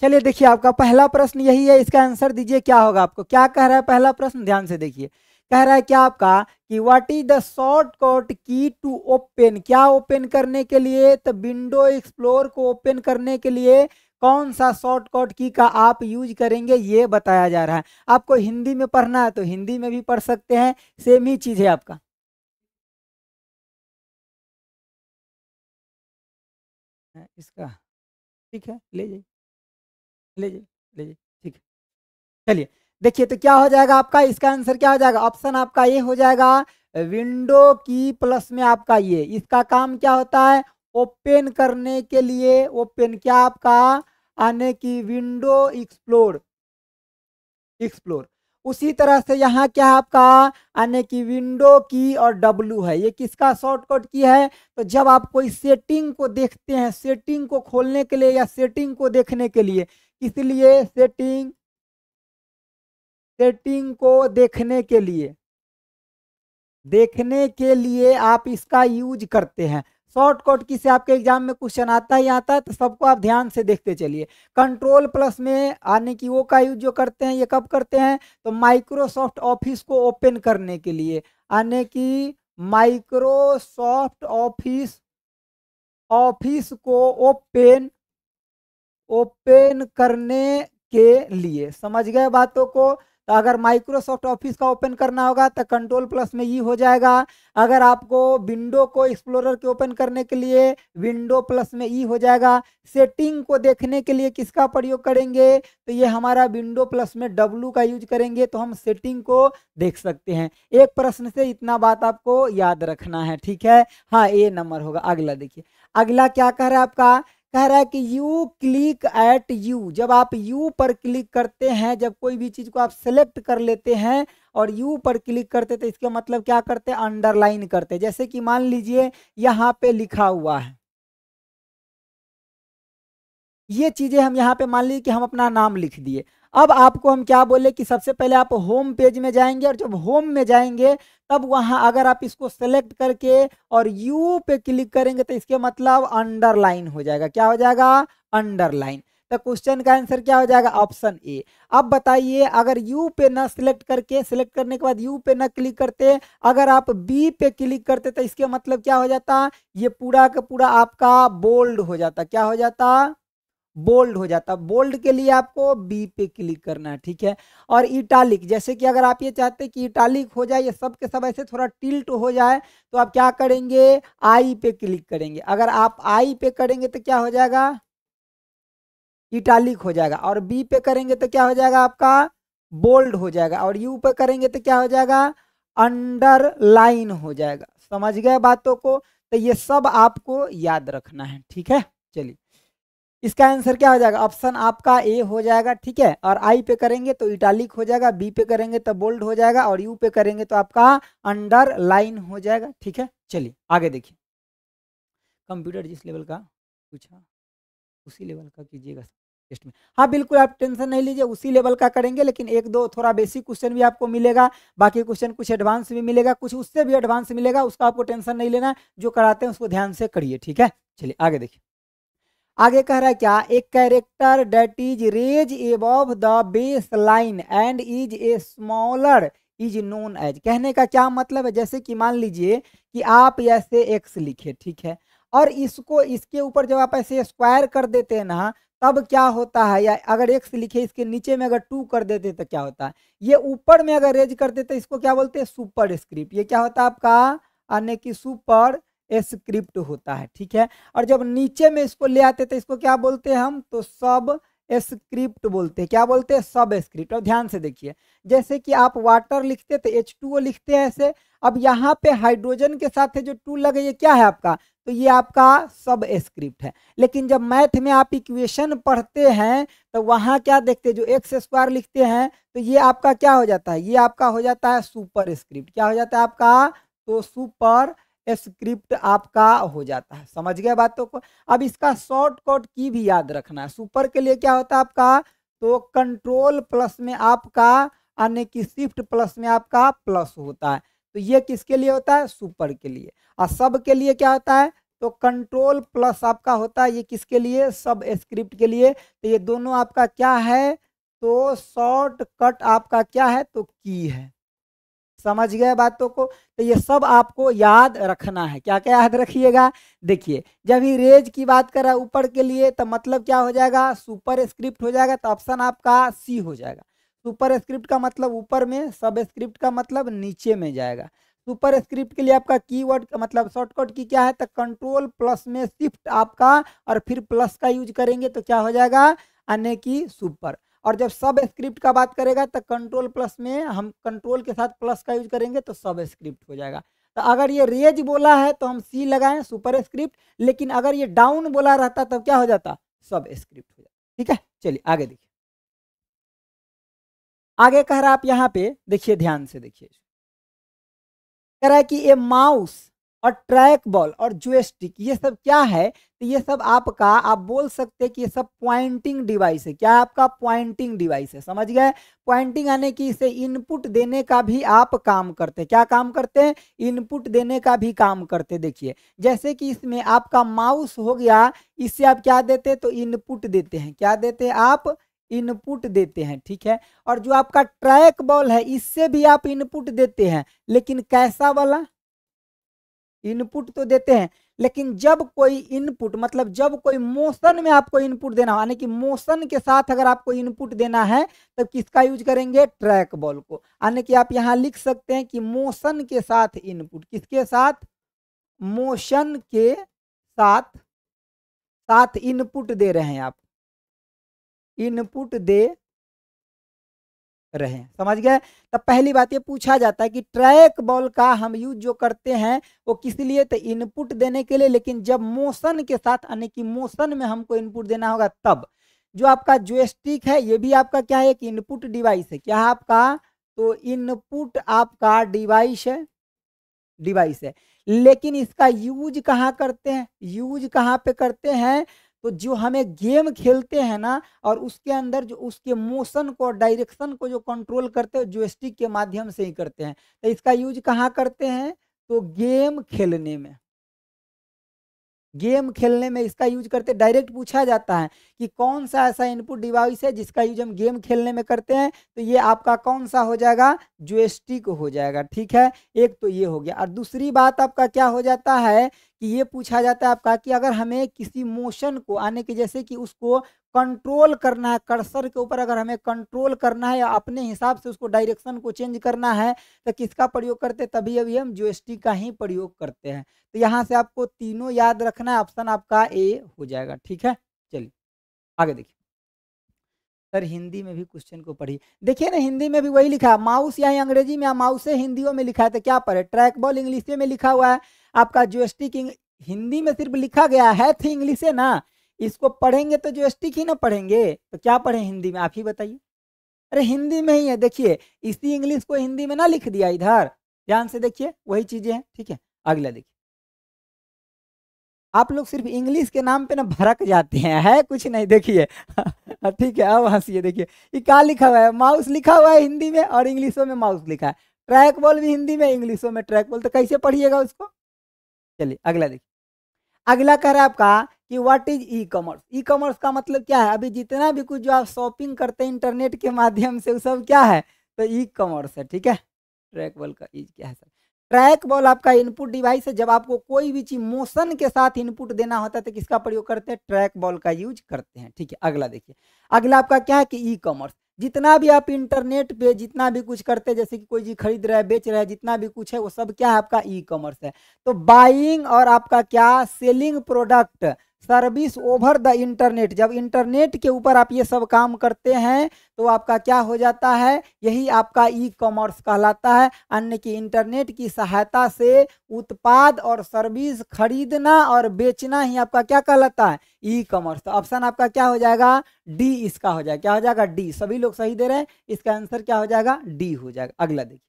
चलिए देखिए आपका पहला प्रश्न यही है इसका आंसर दीजिए क्या होगा आपको क्या कह रहा है पहला प्रश्न ध्यान से देखिए कह रहा है क्या आपका कि what is the shortcut key to open क्या ओपन करने के लिए तो विंडो एक्सप्लोर को ओपन करने के लिए कौन सा शॉर्टकट की का आप यूज करेंगे ये बताया जा रहा है आपको हिंदी में पढ़ना है तो हिंदी में भी पढ़ सकते हैं सेम ही चीज़ है आपका हाँ, इसका ठीक है ले जाइए ले जाइए ले ठीक है चलिए देखिए तो क्या हो जाएगा आपका इसका आंसर क्या हो जाएगा ऑप्शन आपका ये हो जाएगा विंडो की प्लस में आपका ये इसका काम क्या होता है ओपन करने के लिए ओपन क्या आपका आने की विंडो एक्सप्लोर एक्सप्लोर उसी तरह से यहाँ क्या आपका आने की विंडो की और डब्लू है ये किसका शॉर्टकट की है तो जब आप कोई सेटिंग को देखते हैं सेटिंग को खोलने के लिए या सेटिंग को देखने के लिए इसलिए सेटिंग सेटिंग को देखने के लिए देखने के लिए आप इसका यूज करते हैं शॉर्टकट की से आपके एग्जाम में क्वेश्चन आता ही आता है तो सबको आप ध्यान से देखते चलिए कंट्रोल प्लस में यानी कि वो का यूज जो करते हैं ये कब करते हैं तो माइक्रोसॉफ्ट ऑफिस को ओपन करने के लिए यानी कि माइक्रोसॉफ्ट ऑफिस ऑफिस को ओपन ओपन करने के लिए समझ गए बातों को तो अगर माइक्रोसॉफ्ट ऑफिस का ओपन करना होगा तो कंट्रोल प्लस में ई हो जाएगा अगर आपको विंडो को एक्सप्लोरर के ओपन करने के लिए विंडो प्लस में ई हो जाएगा सेटिंग को देखने के लिए किसका प्रयोग करेंगे तो ये हमारा विंडो प्लस में डब्लू का यूज करेंगे तो हम सेटिंग को देख सकते हैं एक प्रश्न से इतना बात आपको याद रखना है ठीक है हाँ ए नंबर होगा अगला देखिए अगला क्या कह रहा है आपका कह रहा है कि यू क्लिक एट यू जब आप यू पर क्लिक करते हैं जब कोई भी चीज़ को आप सेलेक्ट कर लेते हैं और यू पर क्लिक करते तो इसका मतलब क्या करते हैं अंडरलाइन करते हैं जैसे कि मान लीजिए यहाँ पे लिखा हुआ है ये चीज़ें हम यहाँ पे मान लीजिए कि हम अपना नाम लिख दिए अब आपको हम क्या बोले कि सबसे पहले आप होम पेज में जाएंगे और जब होम में जाएंगे तब वहां अगर आप इसको सेलेक्ट करके और यू पे क्लिक करेंगे तो इसके मतलब अंडरलाइन हो जाएगा क्या हो जाएगा अंडरलाइन तो क्वेश्चन का आंसर क्या हो जाएगा ऑप्शन ए अब बताइए अगर यू पे ना सिलेक्ट करके सिलेक्ट करने के बाद यू पे ना क्लिक करते अगर आप बी पे क्लिक करते तो इसके मतलब क्या हो जाता ये पूरा का पूरा आपका बोल्ड हो जाता क्या हो जाता बोल्ड हो जाता बोल्ड के लिए आपको बी पे क्लिक करना है ठीक है और इटालिक जैसे कि अगर आप ये चाहते हैं कि इटालिक हो जाए ये सब के सब ऐसे थोड़ा टिल्ट हो जाए तो आप क्या करेंगे आई पे क्लिक करेंगे अगर आप आई पे करेंगे तो क्या हो जाएगा इटालिक हो जाएगा और बी पे करेंगे तो क्या हो जाएगा आपका बोल्ड हो जाएगा और यू पे करेंगे तो क्या हो जाएगा अंडरलाइन हो जाएगा समझ गए बातों को तो ये सब आपको याद रखना है ठीक है चलिए इसका आंसर क्या हो जाएगा ऑप्शन आपका ए हो जाएगा ठीक है और आई पे करेंगे तो इटालिक हो जाएगा बी पे करेंगे तो बोल्ड हो जाएगा और यू पे करेंगे तो आपका अंडर लाइन हो जाएगा ठीक है चलिए आगे देखिए कंप्यूटर जिस लेवल का पूछा उसी लेवल का कीजिएगा टेस्ट में हाँ बिल्कुल आप टेंशन नहीं लीजिए उसी लेवल का करेंगे लेकिन एक दो थोड़ा बेसिक क्वेश्चन भी आपको मिलेगा बाकी क्वेश्चन कुछ एडवांस भी मिलेगा कुछ उससे भी एडवांस मिलेगा उसका आपको टेंशन नहीं लेना जो कराते हैं उसको ध्यान से करिए ठीक है चलिए आगे देखिए आगे कह रहा है क्या a character that is raise above the base line and is a smaller is known as कहने का क्या मतलब है जैसे कि मान लीजिए कि आप ऐसे एक्स लिखे ठीक है और इसको इसके ऊपर जब आप ऐसे स्क्वायर कर देते हैं ना तब क्या होता है या अगर एक्स लिखे इसके नीचे में अगर टू कर देते तो क्या होता है ये ऊपर में अगर रेज कर देते इसको क्या बोलते हैं सुपर स्क्रिप्ट ये क्या होता है आपका यानी कि सुपर स्क्रिप्ट होता है ठीक है और जब नीचे में इसको ले आते तो इसको क्या बोलते हैं हम तो सब स्क्रिप्ट बोलते हैं क्या बोलते हैं सब स्क्रिप्ट और ध्यान से देखिए जैसे कि आप वाटर लिखते तो एच टू ओ लिखते हैं ऐसे अब यहाँ पे हाइड्रोजन के साथ जो टू लगे ये क्या है आपका तो ये आपका सब स्क्रिप्ट है लेकिन जब मैथ में आप इक्वेशन पढ़ते हैं तो वहाँ क्या देखते हैं जो एक्स स्क्वायर लिखते हैं तो ये आपका क्या हो जाता है ये आपका हो जाता है सुपर स्क्रिप्ट क्या हो जाता है आपका तो सुपर स्क्रिप्ट आपका हो जाता है समझ गया बातों को अब इसका शॉर्टकट की भी याद रखना है सुपर के लिए क्या होता है आपका तो कंट्रोल प्लस में आपका यानी कि शिफ्ट प्लस में आपका प्लस होता है तो ये किसके लिए होता है सुपर के लिए और सब के लिए क्या होता है तो कंट्रोल प्लस आपका होता है ये किसके लिए सब स्क्रिप्ट के लिए तो ये दोनों आपका क्या है तो शॉर्टकट आपका क्या है तो की है समझ गए बातों को तो ये सब आपको याद रखना है क्या क्या याद रखिएगा देखिए जब ही रेज की बात करा ऊपर के लिए तो मतलब क्या हो जाएगा सुपर स्क्रिप्ट हो जाएगा तो ऑप्शन आपका सी हो जाएगा सुपर स्क्रिप्ट का मतलब ऊपर में सब स्क्रिप्ट का मतलब नीचे में जाएगा सुपर स्क्रिप्ट के लिए आपका कीवर्ड मतलब शॉर्टकट की क्या है तो कंट्रोल प्लस में शिफ्ट आपका और फिर प्लस का यूज करेंगे तो क्या हो जाएगा अने की सुपर और जब सब स्क्रिप्ट का बात करेगा तो कंट्रोल प्लस में हम कंट्रोल के साथ प्लस का यूज करेंगे तो सब स्क्रिप्ट हो जाएगा तो अगर ये रेज बोला है तो हम सी लगाएं सुपर स्क्रिप्ट लेकिन अगर ये डाउन बोला रहता तब तो क्या हो जाता सब स्क्रिप्ट हो जाता ठीक है चलिए आगे देखिए आगे कह रहा आप यहाँ पे देखिए ध्यान से देखिए कह रहा है कि ए माउस और ट्रैक बॉल और जोस्टिक ये सब क्या है तो ये सब आपका आप बोल सकते हैं कि ये सब पॉइंटिंग डिवाइस है क्या आपका पॉइंटिंग डिवाइस है समझ गए पॉइंटिंग आने की इसे इनपुट देने का भी आप काम करते हैं क्या काम करते हैं इनपुट देने का भी काम करते देखिए जैसे कि इसमें आपका माउस हो गया इससे आप क्या देते तो इनपुट देते हैं क्या देते हैं आप इनपुट देते हैं ठीक है और जो आपका ट्रैक बॉल है इससे भी आप इनपुट देते हैं लेकिन कैसा वाला इनपुट तो देते हैं लेकिन जब कोई इनपुट मतलब जब कोई मोशन में आपको इनपुट देना हो यानी कि मोशन के साथ अगर आपको इनपुट देना है तब किसका यूज करेंगे ट्रैक बॉल को यानी कि आप यहां लिख सकते हैं कि मोशन के साथ इनपुट किसके साथ मोशन के साथ साथ इनपुट दे रहे हैं आप इनपुट दे रहे समझ गए तो पहली बात ये पूछा जाता है कि ट्रैक बॉल का हम यूज जो करते हैं वो किस लिए तो इनपुट देने के लिए लेकिन जब मोशन के साथ यानी कि मोशन में हमको इनपुट देना होगा तब जो आपका जोस्टिक है ये भी आपका क्या है एक इनपुट डिवाइस है क्या आपका तो इनपुट आपका डिवाइस है डिवाइस है लेकिन इसका यूज कहाँ करते हैं यूज कहाँ पे करते हैं तो जो हमें गेम खेलते हैं ना और उसके अंदर जो उसके मोशन को डायरेक्शन को जो कंट्रोल करते हैं जोस्टिक के माध्यम से ही करते हैं तो इसका यूज कहाँ करते हैं तो गेम खेलने में गेम खेलने में इसका यूज करते डायरेक्ट पूछा जाता है कि कौन सा ऐसा इनपुट डिवाइस है जिसका यूज हम गेम खेलने में करते हैं तो ये आपका कौन सा हो जाएगा जोस्टिक हो जाएगा ठीक है एक तो ये हो गया और दूसरी बात आपका क्या हो जाता है कि ये पूछा जाता है आपका कि अगर हमें किसी मोशन को आने के जैसे कि उसको कंट्रोल करना है कर्सर के ऊपर अगर हमें कंट्रोल करना है या अपने हिसाब से उसको डायरेक्शन को चेंज करना है तो किसका प्रयोग करते हैं तभी अभी हम जीएसटी का ही प्रयोग करते हैं तो यहाँ से आपको तीनों याद रखना है ऑप्शन आपका ए हो जाएगा ठीक है चलिए आगे देखिए सर हिंदी में भी क्वेश्चन को पढ़िए देखिए ना हिंदी में भी वही लिखा है माउस यहाँ अंग्रेजी में माउस से हिंदियों में लिखा है तो क्या पढ़े ट्रैक बॉल इंग्लिश में लिखा हुआ है आपका ज्योस्टिक हिंदी में सिर्फ लिखा गया है थी तो इंग्लिश है ना इसको पढ़ेंगे तो ज्योस्टिक ही ना पढ़ेंगे तो क्या पढ़े हिंदी में आप ही बताइए अरे हिंदी में ही है देखिए इसी इंग्लिश को हिंदी में ना लिख दिया इधर ध्यान से देखिए वही चीजें हैं ठीक है अगला देखिए आप लोग सिर्फ इंग्लिश के नाम पे ना भरक जाते हैं है कुछ नहीं देखिए ठीक है अब हंसिए देखिए ये क्या लिखा हुआ है माउस लिखा हुआ है हिंदी में और इंग्लिशों में माउस लिखा है ट्रैक बॉल भी हिंदी में इंग्लिशों में ट्रैक बॉल तो कैसे पढ़िएगा उसको चलिए अगला देखिए अगला कह रहा है आपका कि what is e commerce e commerce का मतलब क्या है अभी जितना भी कुछ जो आप शॉपिंग करते हैं इंटरनेट के माध्यम से वो सब क्या है तो ई कॉमर्स है ठीक है ट्रैक बॉल का ईज e क्या है सर ट्रैक बॉल आपका इनपुट डिवाइस है जब आपको कोई भी चीज मोशन के साथ इनपुट देना होता है तो किसका प्रयोग करते हैं ट्रैक बॉल का यूज करते हैं ठीक है अगला देखिए अगला आपका क्या है कि ई कॉमर्स जितना भी आप इंटरनेट पे जितना भी कुछ करते हैं जैसे कि कोई चीज़ खरीद रहा है बेच रहा है जितना भी कुछ है वो सब क्या है आपका ई कॉमर्स है तो बाइंग और आपका क्या selling product service over the internet जब इंटरनेट के ऊपर आप ये सब काम करते हैं तो आपका क्या हो जाता है यही आपका ई कॉमर्स कहलाता है अन्य की इंटरनेट की सहायता से उत्पाद और सर्विस खरीदना और बेचना ही आपका क्या कहलाता है ई कॉमर्स तो ऑप्शन आपका क्या हो जाएगा डी इसका हो जाएगा क्या हो जाएगा डी सभी लोग सही दे रहे हैं इसका आंसर क्या हो जाएगा डी हो जाएगा अगला देखिए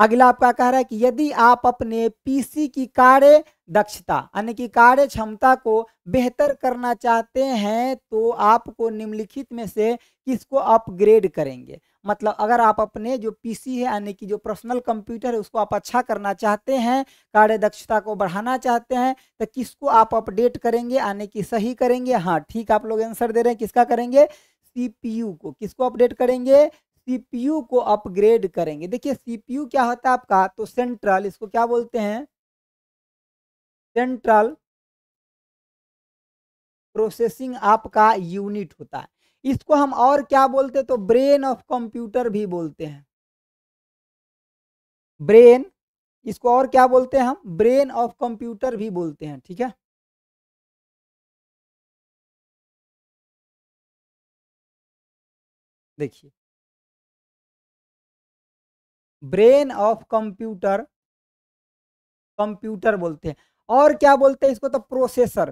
अगला आपका कह रहा है कि यदि आप अपने पीसी की कार्य दक्षता यानी कि कार्य क्षमता को बेहतर करना चाहते हैं तो आपको निम्नलिखित में से किसको अपग्रेड करेंगे मतलब अगर आप अपने जो पीसी है यानी कि जो पर्सनल कंप्यूटर है उसको आप अच्छा करना चाहते हैं कार्य दक्षता को बढ़ाना चाहते हैं तो किसको आप अपडेट करेंगे यानी कि सही करेंगे हाँ ठीक आप लोग आंसर दे रहे हैं किसका करेंगे सीपीयू को किसको अपडेट करेंगे सीपीयू को अपग्रेड करेंगे देखिए सीपीयू क्या होता है आपका तो सेंट्रल इसको क्या बोलते हैं सेंट्रल प्रोसेसिंग आपका यूनिट होता है इसको हम और क्या बोलते हैं तो ब्रेन ऑफ कंप्यूटर भी बोलते हैं ब्रेन इसको और क्या बोलते हैं हम ब्रेन ऑफ कंप्यूटर भी बोलते हैं ठीक है देखिए ब्रेन ऑफ कंप्यूटर कंप्यूटर बोलते हैं और क्या बोलते हैं इसको तो प्रोसेसर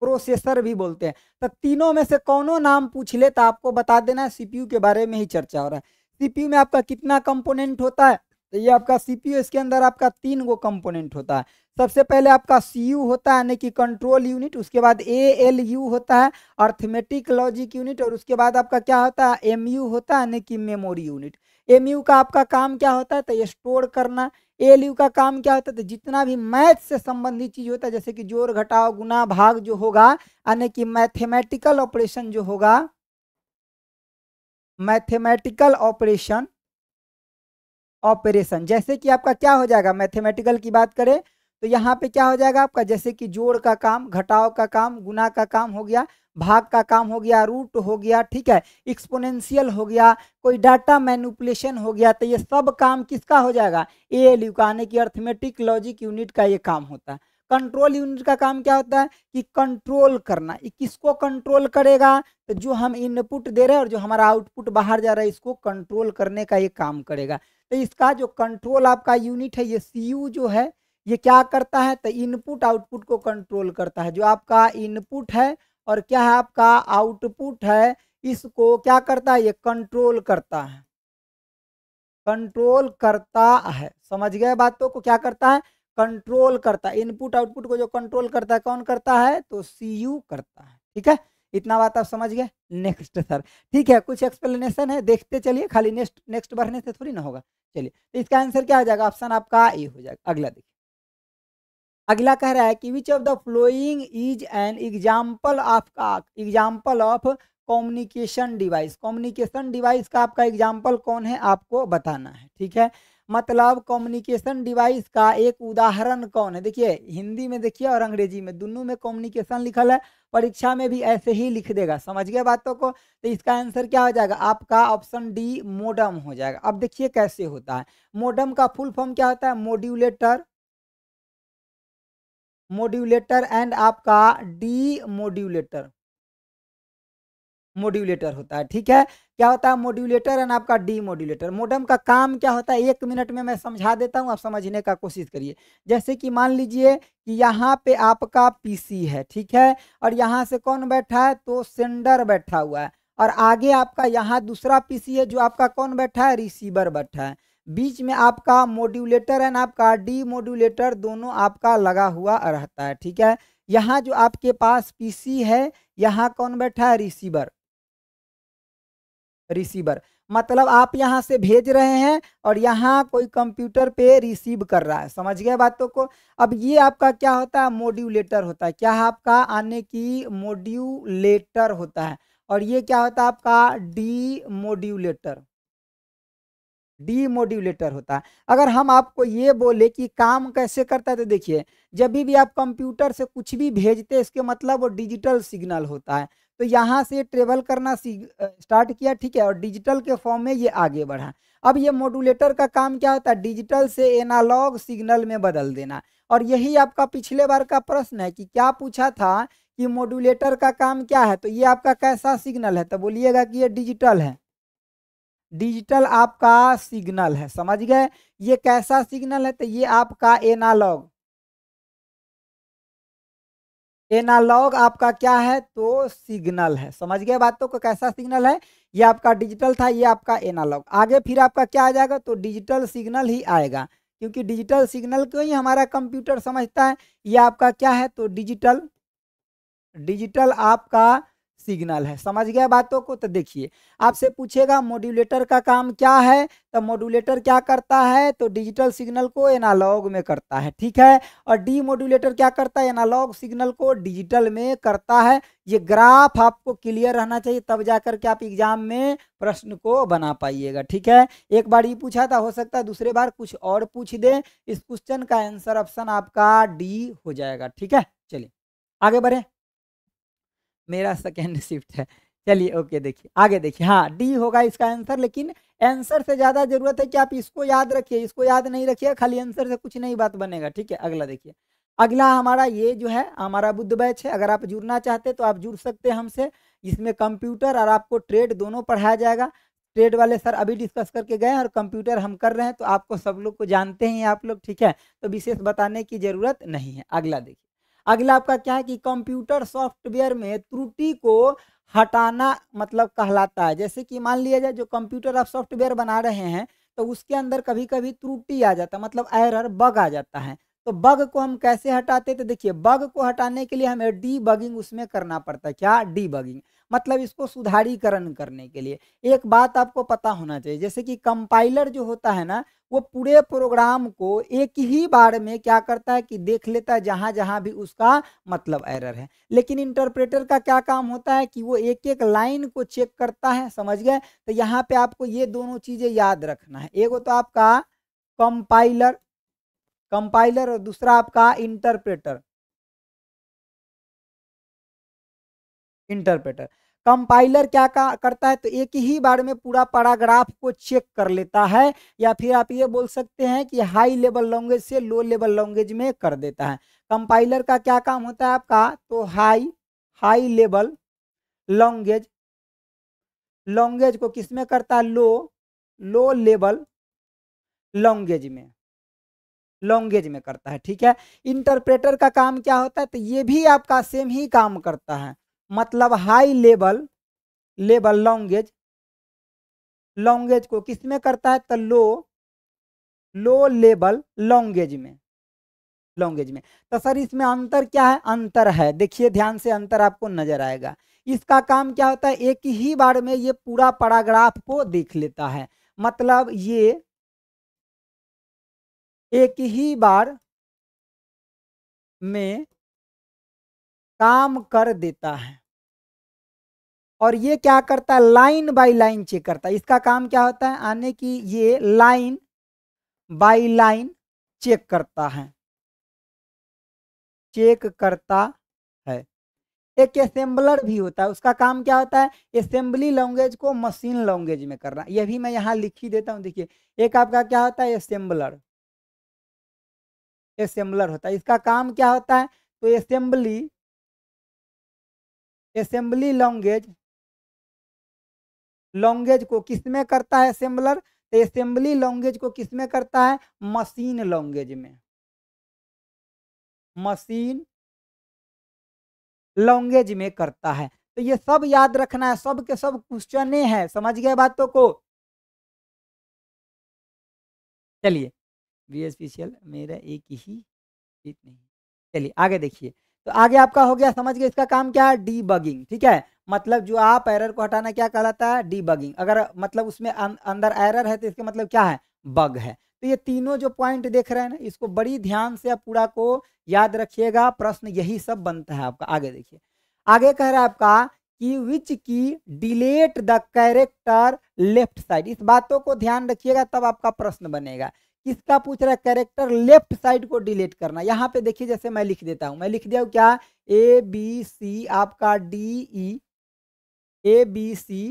प्रोसेसर भी बोलते हैं तो तीनों में से कौनों नाम पूछ ले तो आपको बता देना सीपीयू के बारे में ही चर्चा हो रहा है सीपीयू में आपका कितना कंपोनेंट होता है तो ये आपका सीपीयू इसके अंदर आपका तीन गो कंपोनेंट होता है सबसे पहले आपका सीयू होता है यानी कि कंट्रोल यूनिट उसके बाद ए एल यू होता है अर्थमेटिक लॉजिक यूनिट और उसके बाद आपका क्या होता है एम यू होता है यानी कि मेमोरी यूनिट एम यू का आपका काम क्या होता है तो ये स्टोर करना एल यू का काम क्या होता है तो जितना भी मैथ से संबंधित चीज होता है जैसे कि जोर घटाओ गुना भाग जो होगा यानी कि मैथमेटिकल ऑपरेशन जो होगा मैथमेटिकल ऑपरेशन ऑपरेशन जैसे कि आपका क्या हो जाएगा मैथमेटिकल की बात करें तो यहाँ पे क्या हो जाएगा आपका जैसे कि जोड़ का काम घटाव का काम गुना का काम हो गया भाग का काम हो गया रूट हो गया ठीक है एक्सपोनेंशियल हो गया कोई डाटा मैनुपुलेशन हो गया तो ये सब काम किसका हो जाएगा ए एल यू का यानी कि अर्थमेटिक लॉजिक यूनिट का ये काम होता है कंट्रोल यूनिट का काम क्या होता है कि कंट्रोल करना किसको कंट्रोल करेगा तो जो हम इनपुट दे रहे हैं और जो हमारा आउटपुट बाहर जा रहा है इसको कंट्रोल करने का ये काम करेगा तो इसका जो कंट्रोल आपका यूनिट है ये सी जो है ये क्या करता है तो इनपुट आउटपुट को कंट्रोल करता है जो आपका इनपुट है और क्या है आपका आउटपुट है इसको क्या करता है ये कंट्रोल करता है कंट्रोल करता है समझ गए बातों को क्या करता है कंट्रोल करता है इनपुट आउटपुट को जो कंट्रोल करता है कौन करता है तो सी यू करता है ठीक है इतना बात आप समझ गए नेक्स्ट सर ठीक है कुछ एक्सप्लेनेशन है देखते चलिए खाली नेक्स्ट नेक्स्ट बढ़ने से थोड़ी ना होगा चलिए तो इसका आंसर क्या हो जाएगा ऑप्शन आपका ए हो जाएगा अगला देखिए अगला कह रहा है कि which of the following is an example of का example of communication device communication device का आपका एग्जाम्पल कौन है आपको बताना है ठीक है मतलब कम्युनिकेशन डिवाइस का एक उदाहरण कौन है देखिए हिंदी में देखिए और अंग्रेजी में दोनों में कम्युनिकेशन लिखल है परीक्षा में भी ऐसे ही लिख देगा समझ गया बातों को तो इसका आंसर क्या हो जाएगा आपका ऑप्शन डी मोडम हो जाएगा अब देखिए कैसे होता है मोडम का फुल फॉर्म क्या होता है मोड्यूलेटर मोड्यूलेटर एंड आपका डी मोड्यूलेटर मोड्यूलेटर होता है ठीक है क्या होता है मोड्यूलेटर एंड आपका डी मोड्यूलेटर मोडम का काम क्या होता है एक मिनट में मैं समझा देता हूँ आप समझने का कोशिश करिए जैसे कि मान लीजिए कि यहाँ पे आपका पीसी है ठीक है और यहाँ से कौन बैठा है तो सेंडर बैठा हुआ है और आगे आपका यहाँ दूसरा पीसी है जो आपका कौन बैठा है रिसीवर बैठा है बीच में आपका मोड्यूलेटर एंड आपका डीमोड्यूलेटर दोनों आपका लगा हुआ रहता है ठीक है यहाँ जो आपके पास पीसी है यहाँ कौन बैठा है रिसीवर रिसीवर मतलब आप यहाँ से भेज रहे हैं और यहाँ कोई कंप्यूटर पे रिसीव कर रहा है समझ गए बातों को अब ये आपका क्या होता है मोड्यूलेटर होता है क्या आपका आने की मोड्यूलेटर होता है और ये क्या होता है आपका डी मोड्यूलेटर डीमोड्यूलेटर होता है अगर हम आपको ये बोले कि काम कैसे करता है तो देखिए जब भी आप कंप्यूटर से कुछ भी भेजते हैं इसके मतलब वो डिजिटल सिग्नल होता है तो यहाँ से ट्रेवल करना स्टार्ट किया ठीक है और डिजिटल के फॉर्म में ये आगे बढ़ा अब ये मोडुलेटर का काम क्या होता है डिजिटल से एनालॉग सिग्नल में बदल देना और यही आपका पिछले बार का प्रश्न है कि क्या पूछा था कि मोडुलेटर का काम क्या है तो ये आपका कैसा सिग्नल है तो बोलिएगा कि ये डिजिटल है डिजिटल आपका सिग्नल है समझ गए ये कैसा सिग्नल है तो ये आपका एनालॉग एनालॉग आपका क्या है तो सिग्नल है समझ गए बातों को कैसा सिग्नल है ये आपका डिजिटल था ये आपका एनालॉग आगे फिर आपका क्या आ जाएगा तो डिजिटल सिग्नल ही आएगा क्योंकि डिजिटल सिग्नल को ही हमारा कंप्यूटर समझता है ये आपका क्या है तो डिजिटल डिजिटल आपका सिग्नल है समझ गया बातों को तो देखिए आपसे पूछेगा मॉड्यूलेटर का काम क्या है तो मॉड्यूलेटर क्या करता है तो डिजिटल सिग्नल को एनालॉग में करता है ठीक है और डी मॉड्यूलेटर क्या करता है एनालॉग सिग्नल को डिजिटल में करता है ये ग्राफ आपको क्लियर रहना चाहिए तब जा करके आप एग्जाम में प्रश्न को बना पाइएगा ठीक है एक बार ये पूछा था हो सकता है दूसरे बार कुछ और पूछ दे इस क्वेश्चन का आंसर ऑप्शन आपका डी हो जाएगा ठीक है चलिए आगे बढ़े मेरा सेकेंड शिफ्ट है चलिए ओके देखिए आगे देखिए हाँ डी होगा इसका आंसर लेकिन आंसर से ज़्यादा जरूरत है कि आप इसको याद रखिए इसको याद नहीं रखिए खाली आंसर से कुछ नहीं बात बनेगा ठीक है अगला देखिए अगला हमारा ये जो है हमारा बुद्ध बैच है अगर आप जुड़ना चाहते तो आप जुड़ सकते हैं हमसे इसमें कंप्यूटर और आपको ट्रेड दोनों पढ़ाया जाएगा ट्रेड वाले सर अभी डिस्कस करके गए और कंप्यूटर हम कर रहे हैं तो आपको सब लोग को जानते हैं आप लोग ठीक है तो विशेष बताने की ज़रूरत नहीं है अगला देखिए अगला आपका क्या है कि कंप्यूटर सॉफ्टवेयर में त्रुटि को हटाना मतलब कहलाता है जैसे कि मान लिया जाए जो कंप्यूटर आप सॉफ्टवेयर बना रहे हैं तो उसके अंदर कभी कभी त्रुटि आ जाता है मतलब एरर बग आ जाता है तो बग को हम कैसे हटाते तो देखिए बग को हटाने के लिए हमें डी बगिंग उसमें करना पड़ता है क्या डी बगिंग मतलब इसको सुधारीकरण करने के लिए एक बात आपको पता होना चाहिए जैसे कि कंपाइलर जो होता है ना वो पूरे प्रोग्राम को एक ही बार में क्या करता है कि देख लेता है जहाँ जहाँ भी उसका मतलब एरर है लेकिन इंटरप्रेटर का क्या काम होता है कि वो एक एक लाइन को चेक करता है समझ गए तो यहाँ पे आपको ये दोनों चीज़ें याद रखना है एक तो आपका कंपाइलर कंपाइलर और दूसरा आपका इंटरप्रेटर इंटरप्रेटर कंपाइलर क्या का करता है तो एक ही बार में पूरा पैराग्राफ को चेक कर लेता है या फिर आप ये बोल सकते हैं कि हाई लेवल लैंग्वेज से लो लेवल लैंग्वेज में कर देता है कंपाइलर का क्या काम होता है आपका तो high high level language language को किस में करता है लो लो लेवल लैंग्वेज में लैंग्वेज में करता है ठीक है इंटरप्रेटर का काम क्या होता है तो ये भी आपका सेम ही काम करता है मतलब high level level language language को किस में करता है तो लो लो लेवल लॉन्गेज में लॉन्गेज में तो सर इसमें अंतर क्या है अंतर है देखिए ध्यान से अंतर आपको नजर आएगा इसका काम क्या होता है एक ही बार में ये पूरा पैराग्राफ को देख लेता है मतलब ये एक ही बार में काम कर देता है और ये क्या करता है लाइन बाय लाइन चेक करता है इसका काम क्या होता है आने की ये लाइन बाय लाइन चेक करता है चेक करता है एक असेंबलर भी होता है उसका काम क्या होता है असेंबली लैंग्वेज को मशीन लैंग्वेज में करना यह भी मैं यहाँ लिख ही देता हूँ देखिए एक आपका क्या होता है असेंबलर असेंबलर होता है इसका काम क्या होता है तो असेंबली असेंबली लैंग्वेज लैंग्वेज को किस में करता है असेंबलर तो असेंबली लैंग्वेज को किस में करता है मशीन लैंग्वेज में मशीन लैंग्वेज में करता है तो ये सब याद रखना है सब के सब क्वेश्चन है समझ गए बातों को चलिए बी एस एल मेरा एक ही नहीं चलिए आगे देखिए तो आगे आपका हो गया समझ गए इसका काम क्या है डी बगिंग ठीक है मतलब जो आप एरर को हटाना क्या कहलाता है डीबगिंग अगर मतलब उसमें अं-, अंदर एरर है तो इसका मतलब क्या है बग है तो ये तीनों जो पॉइंट देख रहे हैं ना इसको बड़ी ध्यान से आप पूरा को याद रखिएगा प्रश्न यही सब बनता है आपका आगे देखिए आगे कह रहा है आपका कि which key delete the character left side इस बातों को ध्यान रखिएगा तब आपका प्रश्न बनेगा किसका पूछ रहा है कैरेक्टर लेफ्ट साइड को डिलीट करना यहाँ पे देखिए जैसे मैं लिख देता हूँ मैं लिख दिया क्या ए बी सी आपका D E e, A B C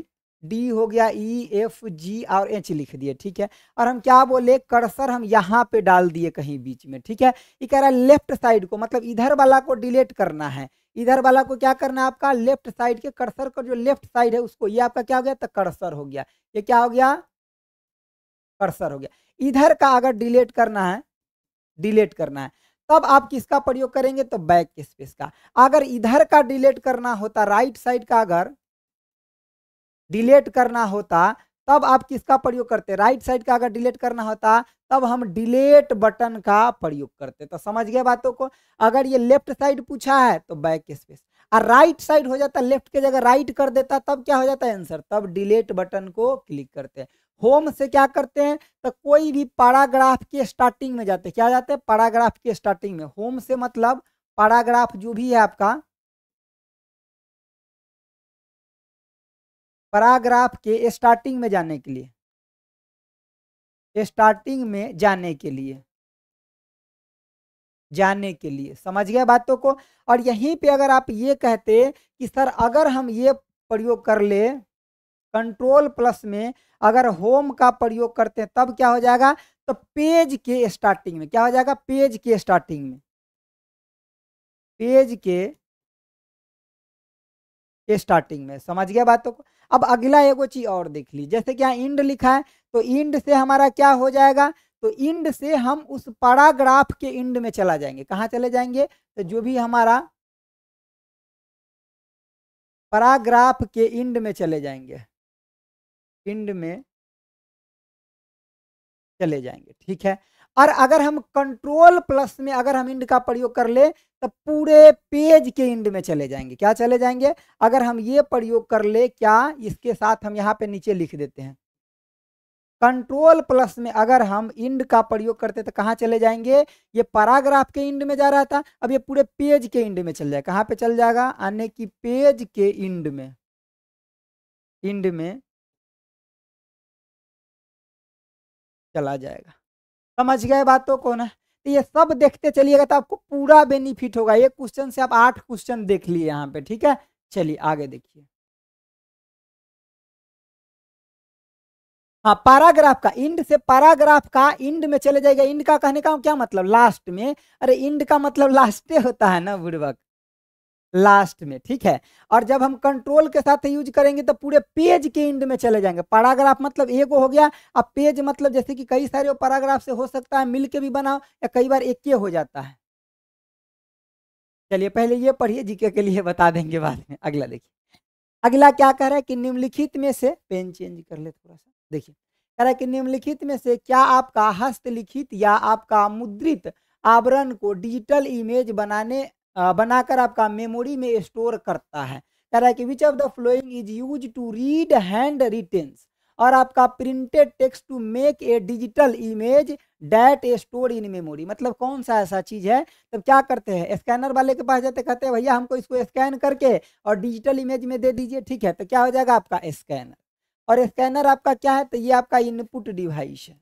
D हो गया ई एफ जी और एच लिख दिए ठीक है और हम क्या बोले कर्सर हम यहाँ पे डाल दिए कहीं बीच में ठीक है ये कह रहा है लेफ्ट साइड को मतलब इधर वाला को डिलीट करना है इधर वाला को क्या करना है आपका लेफ्ट साइड के कर्सर का जो लेफ्ट साइड है उसको ये आपका क्या हो गया तो कर्सर हो गया ये क्या हो गया कर्सर हो गया इधर का अगर डिलीट करना है डिलीट करना है तब आप किसका प्रयोग करेंगे तो बैक स्पेस का अगर इधर का डिलीट करना होता राइट साइड का अगर डिलीट करना होता तब आप किसका प्रयोग करते राइट साइड का अगर डिलीट करना होता तब हम डिलीट बटन का प्रयोग करते तो समझ गए बातों को अगर ये लेफ्ट साइड पूछा है तो बैक स्पेस और राइट साइड हो जाता लेफ्ट के जगह राइट कर देता तब क्या हो जाता है आंसर तब डिलीट बटन को क्लिक करते हैं होम से क्या करते हैं तो कोई भी पैराग्राफ के स्टार्टिंग में जाते क्या जाते हैं पैराग्राफ के स्टार्टिंग में होम से मतलब पैराग्राफ जो भी है आपका पैराग्राफ के स्टार्टिंग में जाने के लिए स्टार्टिंग में जाने के लिए जाने के लिए समझ गया बातों को और यहीं पे अगर आप ये कहते कि सर अगर हम ये प्रयोग कर ले कंट्रोल प्लस में अगर होम का प्रयोग करते हैं तब क्या हो जाएगा तो पेज के स्टार्टिंग में क्या हो जाएगा पेज के स्टार्टिंग में पेज के स्टार्टिंग में समझ गया बातों को अब अगला एगो चीज और देख ली जैसे कि यहाँ इंड लिखा है तो इंड से हमारा क्या हो जाएगा तो इंड से हम उस पैराग्राफ के इंड में चला जाएंगे कहाँ चले जाएंगे तो जो भी हमारा पैराग्राफ के इंड में चले जाएंगे इंड में चले जाएंगे ठीक है और अगर हम कंट्रोल प्लस में अगर हम इंड का प्रयोग कर ले तो पूरे पेज के इंड में चले जाएंगे क्या चले जाएंगे अगर हम ये प्रयोग कर ले क्या इसके साथ हम यहाँ पे नीचे लिख देते हैं कंट्रोल प्लस में अगर हम इंड का प्रयोग करते तो कहाँ चले जाएंगे ये पैराग्राफ के इंड में जा रहा था अब ये पूरे पेज के इंड में चल जाए कहाँ पे चल जाएगा आने की पेज के इंड में इंड में चला जाएगा समझ गए बात तो कौन है तो ये सब देखते चलिएगा तो आपको पूरा बेनिफिट होगा ये क्वेश्चन से आप आठ क्वेश्चन देख लिए यहाँ पे ठीक है चलिए आगे देखिए हाँ पैराग्राफ का इंड से पैराग्राफ का इंड में चले जाएगा इंड का कहने का क्या मतलब लास्ट में अरे इंड का मतलब लास्टे होता है ना बुड़बक लास्ट में ठीक है और जब हम कंट्रोल के साथ यूज करेंगे तो पूरे पेज के एंड में चले जाएंगे पैराग्राफ मतलब एक हो गया अब पेज मतलब जैसे कि कई सारे पैराग्राफ से हो सकता है मिलके भी बनाओ या कई बार एक ही हो जाता है चलिए पहले ये पढ़िए जीके के लिए बता देंगे बाद में अगला देखिए अगला क्या कह रहा है कि निम्नलिखित में से पेन चेंज कर ले थोड़ा सा देखिए कह रहा है कि निम्नलिखित में से क्या आपका हस्तलिखित या आपका मुद्रित आवरण को डिजिटल इमेज बनाने बनाकर आपका मेमोरी में स्टोर करता है कह रहा है कि which of the following is used to read handwritten और आपका printed text to make a digital image that a store in memory मतलब कौन सा ऐसा चीज़ है तब क्या करते हैं स्कैनर वाले के पास जाते कहते हैं भैया हमको इसको स्कैन करके और डिजिटल इमेज में दे दीजिए ठीक है तो क्या हो जाएगा आपका स्कैनर और स्कैनर आपका क्या है तो ये आपका इनपुट डिवाइस है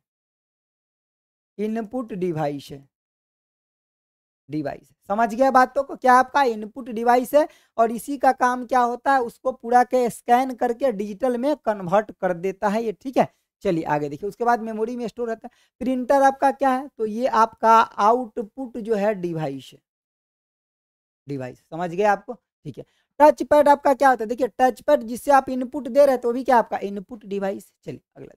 इनपुट डिवाइस है डिवाइस समझ गया बातों को क्या आपका इनपुट डिवाइस है और इसी का काम क्या होता है उसको पूरा के स्कैन करके डिजिटल में कन्वर्ट कर देता है ये ठीक है चलिए आगे देखिए उसके बाद मेमोरी में स्टोर रहता है प्रिंटर आपका क्या है तो ये आपका आउटपुट जो है डिवाइस है डिवाइस समझ गया आपको ठीक है टच पैड आपका क्या होता है देखिए टच पैड जिससे आप इनपुट दे रहे हैं तो भी क्या आपका इनपुट डिवाइस चलिए अगला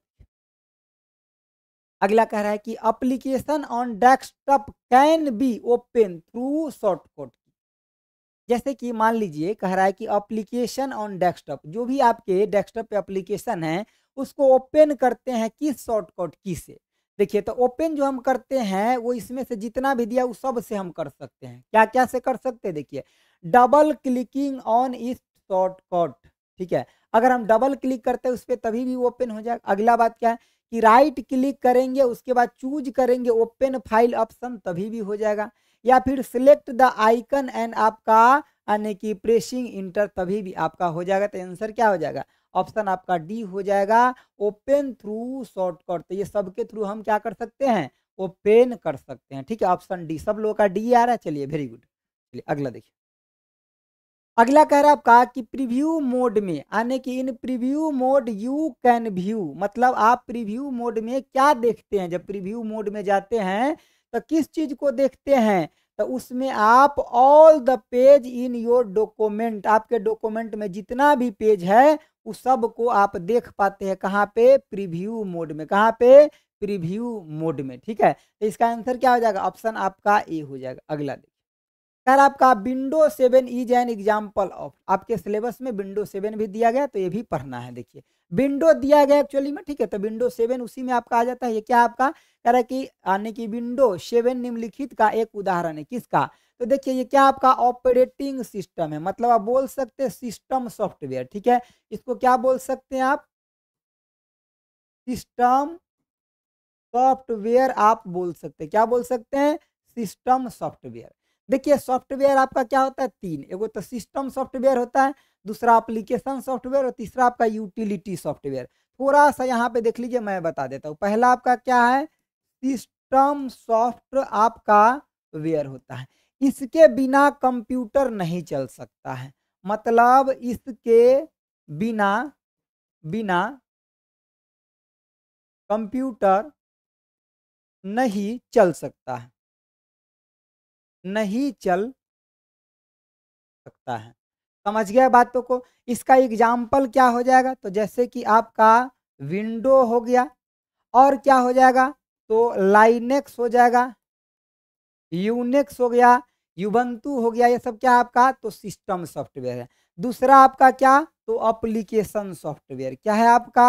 अगला कह रहा है कि application on desktop can be open through shortcut जैसे कि मान लीजिए कह रहा है कि अप्लीकेशन ऑन डेस्कटॉप जो भी आपके डेस्कटॉप पे अप्लीकेशन है उसको ओपन करते हैं किस शॉर्टकट की से देखिए तो ओपन जो हम करते हैं वो इसमें से जितना भी दिया वो सब से हम कर सकते हैं क्या क्या से कर सकते हैं देखिए डबल क्लिकिंग ऑन इस शॉर्टकट ठीक है अगर हम डबल क्लिक करते हैं उस पर तभी भी ओपन हो जाएगा अगला बात क्या है कि राइट क्लिक करेंगे उसके बाद चूज करेंगे ओपन फाइल ऑप्शन तभी भी हो जाएगा या फिर सिलेक्ट द आइकन एंड आपका यानी कि प्रेसिंग इंटर तभी भी आपका हो जाएगा तो आंसर क्या हो जाएगा ऑप्शन आपका डी हो जाएगा ओपन थ्रू शॉर्टकट तो ये सबके थ्रू हम क्या कर सकते हैं ओपन कर सकते हैं ठीक है ऑप्शन डी सब लोगों का डी आ रहा है चलिए वेरी गुड चलिए अगला देखिए अगला कह रहा है आपका कि प्रीव्यू मोड में यानी कि in preview mode you can view मतलब आप प्रीव्यू मोड में क्या देखते हैं जब प्रीव्यू मोड में जाते हैं तो किस चीज़ को देखते हैं तो उसमें आप all the page in your document आपके डॉक्यूमेंट में जितना भी पेज है उस सब को आप देख पाते हैं कहाँ पे प्रीव्यू मोड में कहाँ पे प्रीव्यू मोड में ठीक है तो इसका आंसर क्या हो जाएगा ऑप्शन आपका ए हो जाएगा अगला खैर आपका window seven is an example of आपके सिलेबस में विंडो सेवन भी दिया गया तो ये भी पढ़ना है देखिए विंडो दिया गया एक्चुअली में ठीक है तो विंडो सेवन उसी में आपका आ जाता है ये क्या आपका कह रहा है कि यानी कि विंडो सेवन निम्नलिखित का एक उदाहरण है किसका तो देखिए ये क्या आपका ऑपरेटिंग सिस्टम है मतलब आप बोल सकते हैं सिस्टम सॉफ्टवेयर ठीक है इसको क्या बोल सकते हैं आप सिस्टम सॉफ्टवेयर आप बोल सकते हैं क्या बोल सकते हैं सिस्टम सॉफ्टवेयर देखिए सॉफ्टवेयर आपका क्या होता है तीन एगो तो सिस्टम सॉफ्टवेयर होता है दूसरा अप्लीकेशन सॉफ्टवेयर और तीसरा आपका यूटिलिटी सॉफ्टवेयर थोड़ा सा यहाँ पे देख लीजिए मैं बता देता हूँ पहला आपका क्या है सिस्टम सॉफ्ट आपका वेयर होता है इसके बिना कंप्यूटर नहीं चल सकता है मतलब इसके बिना बिना कंप्यूटर नहीं चल सकता है नहीं चल सकता है समझ गया बातों को इसका एग्जाम्पल क्या हो जाएगा तो जैसे कि आपका विंडो हो गया और क्या हो जाएगा तो लाइनेक्स हो जाएगा यूनेक्स हो गया युबंतु हो गया ये सब क्या आपका तो सिस्टम सॉफ्टवेयर है दूसरा आपका क्या तो अप्लीकेशन सॉफ्टवेयर क्या है आपका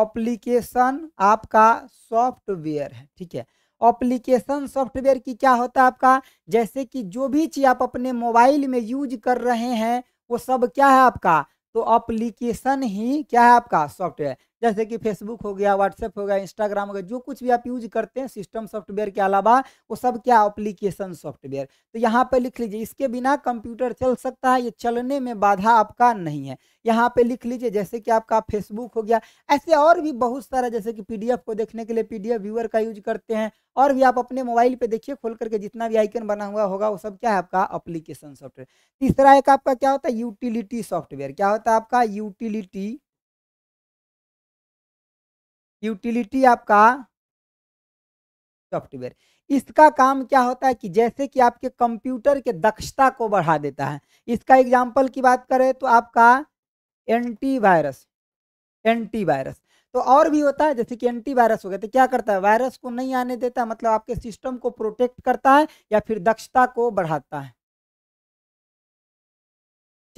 अप्लीकेशन आपका सॉफ्टवेयर है ठीक है अप्लीकेशन सॉफ्टवेयर की क्या होता है आपका जैसे कि जो भी चीज़ आप अपने मोबाइल में यूज कर रहे हैं वो सब क्या है आपका तो अप्लीकेशन ही क्या है आपका सॉफ्टवेयर जैसे कि फेसबुक हो गया व्हाट्सएप हो गया इंस्टाग्राम हो गया जो कुछ भी आप यूज करते हैं सिस्टम सॉफ्टवेयर के अलावा वो सब क्या अप्लीकेशन सॉफ्टवेयर तो यहाँ पर लिख लीजिए इसके बिना कंप्यूटर चल सकता है ये चलने में बाधा आपका नहीं है यहाँ पे लिख लीजिए जैसे कि आपका फेसबुक हो गया ऐसे और भी बहुत सारा जैसे कि पीडीएफ को देखने के लिए पीडीएफ व्यूअर का यूज करते हैं और भी आप अपने मोबाइल पे देखिए खोल करके जितना भी आइकन बना हुआ होगा वो सब क्या है आपका अप्लीकेशन सॉफ्टवेयर तीसरा एक आपका क्या होता है यूटिलिटी सॉफ्टवेयर क्या होता है आपका यूटिलिटी यूटिलिटी आपका सॉफ्टवेयर इसका काम क्या होता है कि जैसे कि आपके कंप्यूटर के दक्षता को बढ़ा देता है इसका एग्जाम्पल की बात करें तो आपका एंटीवायरस एंटीवायरस तो और भी होता है जैसे कि एंटीवायरस हो गया तो क्या करता है वायरस को नहीं आने देता मतलब आपके सिस्टम को प्रोटेक्ट करता है या फिर दक्षता को बढ़ाता है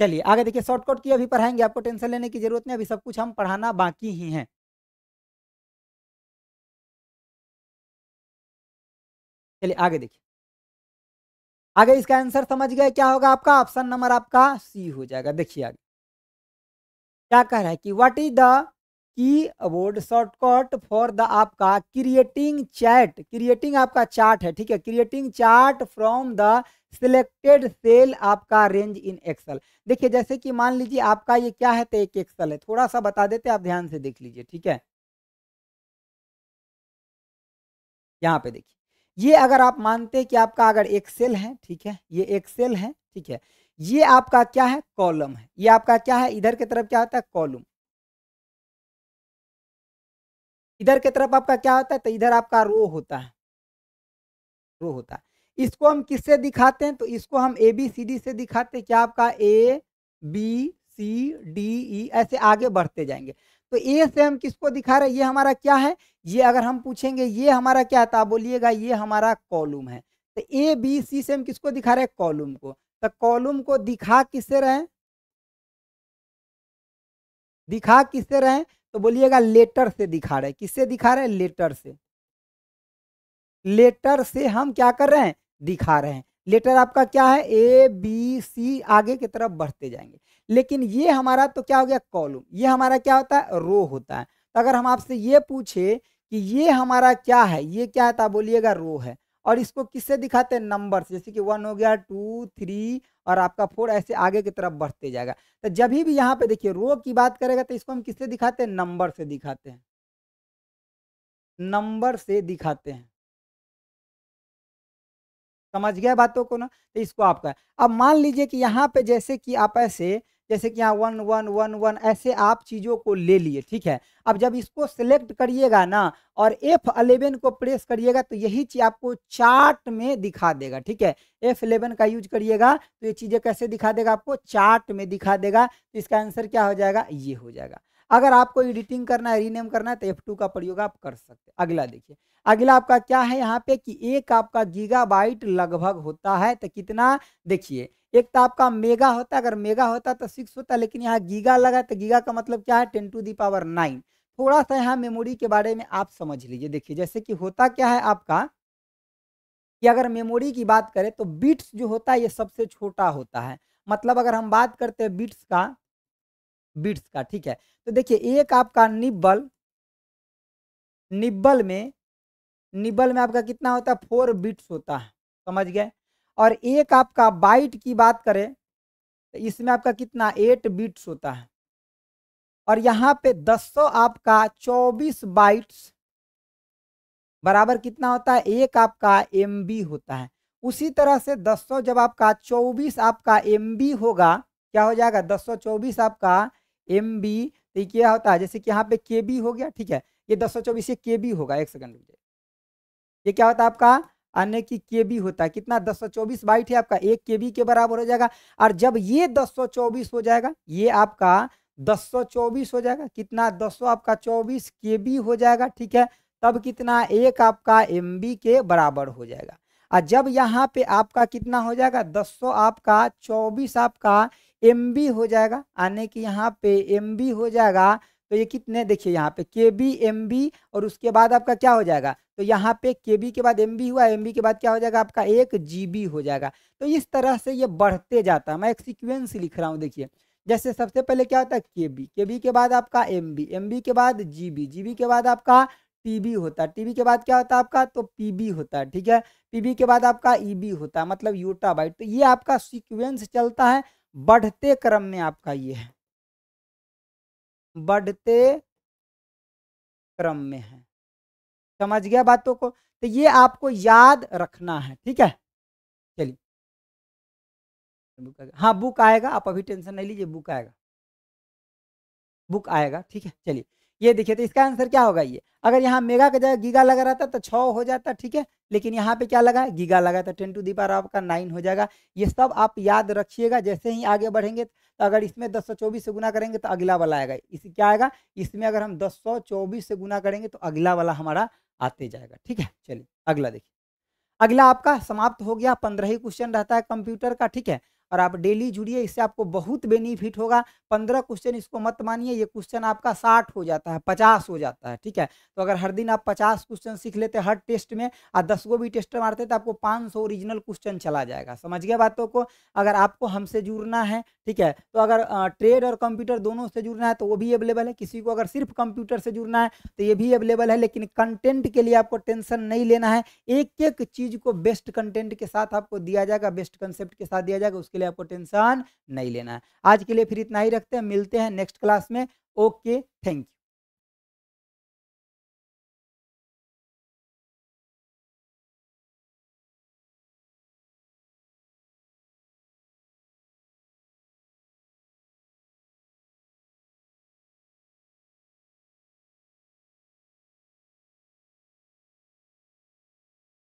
चलिए आगे देखिए शॉर्टकट की अभी पढ़ाएंगे आपको टेंशन लेने की जरूरत नहीं अभी सब कुछ हम पढ़ाना बाकी ही है चलिए आगे देखिए आगे इसका आंसर समझ गए क्या होगा आपका ऑप्शन नंबर आपका सी हो जाएगा देखिए आगे क्या कह रहा है कि what is the keyboard shortcut for the आपका क्रिएटिंग चैट क्रिएटिंग आपका चार्ट है ठीक है creating chart from the selected cell आपका रेंज इन एक्सल देखिए जैसे कि मान लीजिए आपका ये क्या है तो एक एक्सल है थोड़ा सा बता देते आप ध्यान से देख लीजिए ठीक है यहाँ पे देखिए ये अगर आप मानते कि आपका अगर एक सेल है ठीक है ये एक सेल है ठीक है ये आपका क्या है कॉलम है ये आपका क्या है इधर की तरफ क्या होता है कॉलम इधर की तरफ आपका क्या होता है तो इधर आपका रो होता है रो होता है इसको हम किससे दिखाते हैं तो इसको हम ए बी सी डी से दिखाते हैं क्या आपका ए बी सी डी ई ऐसे आगे बढ़ते जाएंगे तो ए से हम किसको दिखा रहे हैं ये हमारा क्या है ये अगर हम पूछेंगे ये हमारा क्या है तो आप बोलिएगा ये हमारा कॉलम है तो ए बी सी से हम किसको दिखा रहे हैं कॉलम को तो कॉलम को दिखा किससे रहे दिखा किससे रहे तो बोलिएगा लेटर से दिखा रहे किससे दिखा रहे लेटर से लेटर से हम क्या कर रहे हैं दिखा रहे हैं लेटर आपका क्या है ए बी सी आगे की तरफ बढ़ते जाएंगे लेकिन ये हमारा तो क्या हो गया कॉलम ये हमारा क्या होता है रो होता है तो अगर हम आपसे ये पूछे कि ये हमारा क्या है ये क्या है तो आप बोलिएगा रो है और इसको किससे दिखाते हैं नंबर से जैसे कि वन हो गया टू थ्री और आपका फोर ऐसे आगे की तरफ बढ़ते जाएगा तो जब भी यहाँ पे देखिए रो की बात करेगा तो इसको हम किससे दिखाते हैं नंबर से दिखाते हैं नंबर से दिखाते हैं समझ गया बातों को ना तो इसको आपका अब मान लीजिए कि यहाँ पे जैसे कि आप ऐसे जैसे कि यहाँ वन वन वन वन ऐसे आप चीज़ों को ले लिए ठीक है अब जब इसको सिलेक्ट करिएगा ना और एफ अलेवन को प्रेस करिएगा तो यही चीज़ आपको चार्ट में दिखा देगा ठीक है एफ अलेवन का यूज करिएगा तो ये चीज़ें कैसे दिखा देगा आपको चार्ट में दिखा देगा तो इसका आंसर क्या हो जाएगा ये हो जाएगा अगर आपको एडिटिंग करना है रीनेम करना है तो एफ का प्रयोग आप कर सकते हैं अगला देखिए अगला आपका क्या है यहाँ पे कि एक आपका गीगाबाइट लगभग होता है तो कितना देखिए एक तो आपका मेगा होता है अगर मेगा होता तो सिक्स होता है लेकिन यहाँ गीगा लगा तो गीगा का मतलब क्या है ten to the power nine थोड़ा सा यहाँ मेमोरी के बारे में आप समझ लीजिए देखिए जैसे कि होता क्या है आपका कि अगर मेमोरी की बात करें तो बिट्स जो होता है ये सबसे छोटा होता है मतलब अगर हम बात करते हैं बिट्स का बीट्स का ठीक है तो देखिए एक आपका निब्बल निब्बल में निब्बल में आपका कितना होता है फोर बीट्स होता है समझ गए और एक आपका बाइट की बात करें तो इसमें आपका कितना एट बीट्स होता है और यहाँ पे दस सौ आपका चौबीस बाइट्स बराबर कितना होता है एक आपका एम होता है उसी तरह से दस सौ जब आपका चौबीस आपका एम होगा क्या हो जाएगा दस सौ चौबीस आपका एम बी तो क्या होता है जैसे कि यहाँ पे के बी हो गया ठीक है ये दस सौ चौबीस ये के बी होगा एक सेकंड रुक ये क्या होता है आपका यानी की के बी होता है कितना दस सौ चौबीस बाइट है आपका एक के बी के बराबर हो जाएगा और जब ये दस सौ चौबीस हो जाएगा ये आपका दस सौ चौबीस हो जाएगा कितना दस सौ आपका चौबीस के बी हो जाएगा ठीक है तब कितना एक आपका एम बी के बराबर हो जाएगा और जब यहाँ पे आपका कितना हो जाएगा दस सौ आपका चौबीस आपका एम बी हो जाएगा आने की यहाँ पे एम बी हो जाएगा तो ये कितने देखिए यहाँ पे के बी एम बी और उसके बाद आपका क्या हो जाएगा तो यहाँ पे के बी के बाद एम बी हुआ एम बी के बाद क्या हो जाएगा आपका एक जी बी हो जाएगा तो इस तरह से ये बढ़ते जाता है मैं एक सिक्वेंस लिख रहा हूँ देखिए जैसे सबसे पहले क्या होता है के बी के बी के बाद आपका एम बी एम बी के बाद जी बी जी बी के बाद आपका बी होता है बी के बाद क्या होता है आपका तो बी होता है ठीक है बी के बाद आपका बी e होता है मतलब यूटा बाइट तो ये आपका सिक्वेंस चलता है बढ़ते क्रम में आपका ये है बढ़ते क्रम में है समझ गया बातों को तो ये आपको याद रखना है ठीक है चलिए बुक हाँ बुक आएगा आप अभी टेंशन नहीं लीजिए बुक आएगा बुक आएगा ठीक है चलिए ये देखिए तो इसका आंसर क्या होगा ये अगर यहाँ मेगा का जगह गीगा लगा रहता तो छः हो जाता ठीक है लेकिन यहाँ पे क्या लगा गीगा लगा तो टेन टू दी पार आपका नाइन हो जाएगा ये सब आप याद रखिएगा जैसे ही आगे बढ़ेंगे तो अगर इसमें दस सौ चौबीस से गुना करेंगे तो अगला वाला आएगा इस क्या आएगा इसमें अगर हम दस सौ चौबीस से गुना करेंगे तो अगला वाला हमारा आते जाएगा ठीक है चलिए अगला देखिए अगला आपका समाप्त हो गया पंद्रह ही क्वेश्चन रहता है कंप्यूटर का ठीक है और आप डेली जुड़िए इससे आपको बहुत बेनिफिट होगा पंद्रह क्वेश्चन इसको मत मानिए ये क्वेश्चन आपका साठ हो जाता है पचास हो जाता है ठीक है तो अगर हर दिन आप पचास क्वेश्चन सीख लेते हर टेस्ट में और दस को भी टेस्ट मारते तो आपको पाँच सौ ओरिजिनल क्वेश्चन चला जाएगा समझ गया बातों को अगर आपको हमसे जुड़ना है ठीक है तो अगर ट्रेड और कंप्यूटर दोनों से जुड़ना है तो वो भी अवेलेबल है किसी को अगर सिर्फ कंप्यूटर से जुड़ना है तो ये भी अवेलेबल है लेकिन कंटेंट के लिए आपको टेंशन नहीं लेना है एक एक चीज़ को बेस्ट कंटेंट के साथ आपको दिया जाएगा बेस्ट कंसेप्ट के साथ दिया जाएगा उसके लिए आपको टेंशन नहीं लेना है आज के लिए फिर इतना ही रखते हैं मिलते हैं नेक्स्ट क्लास में ओके थैंक यू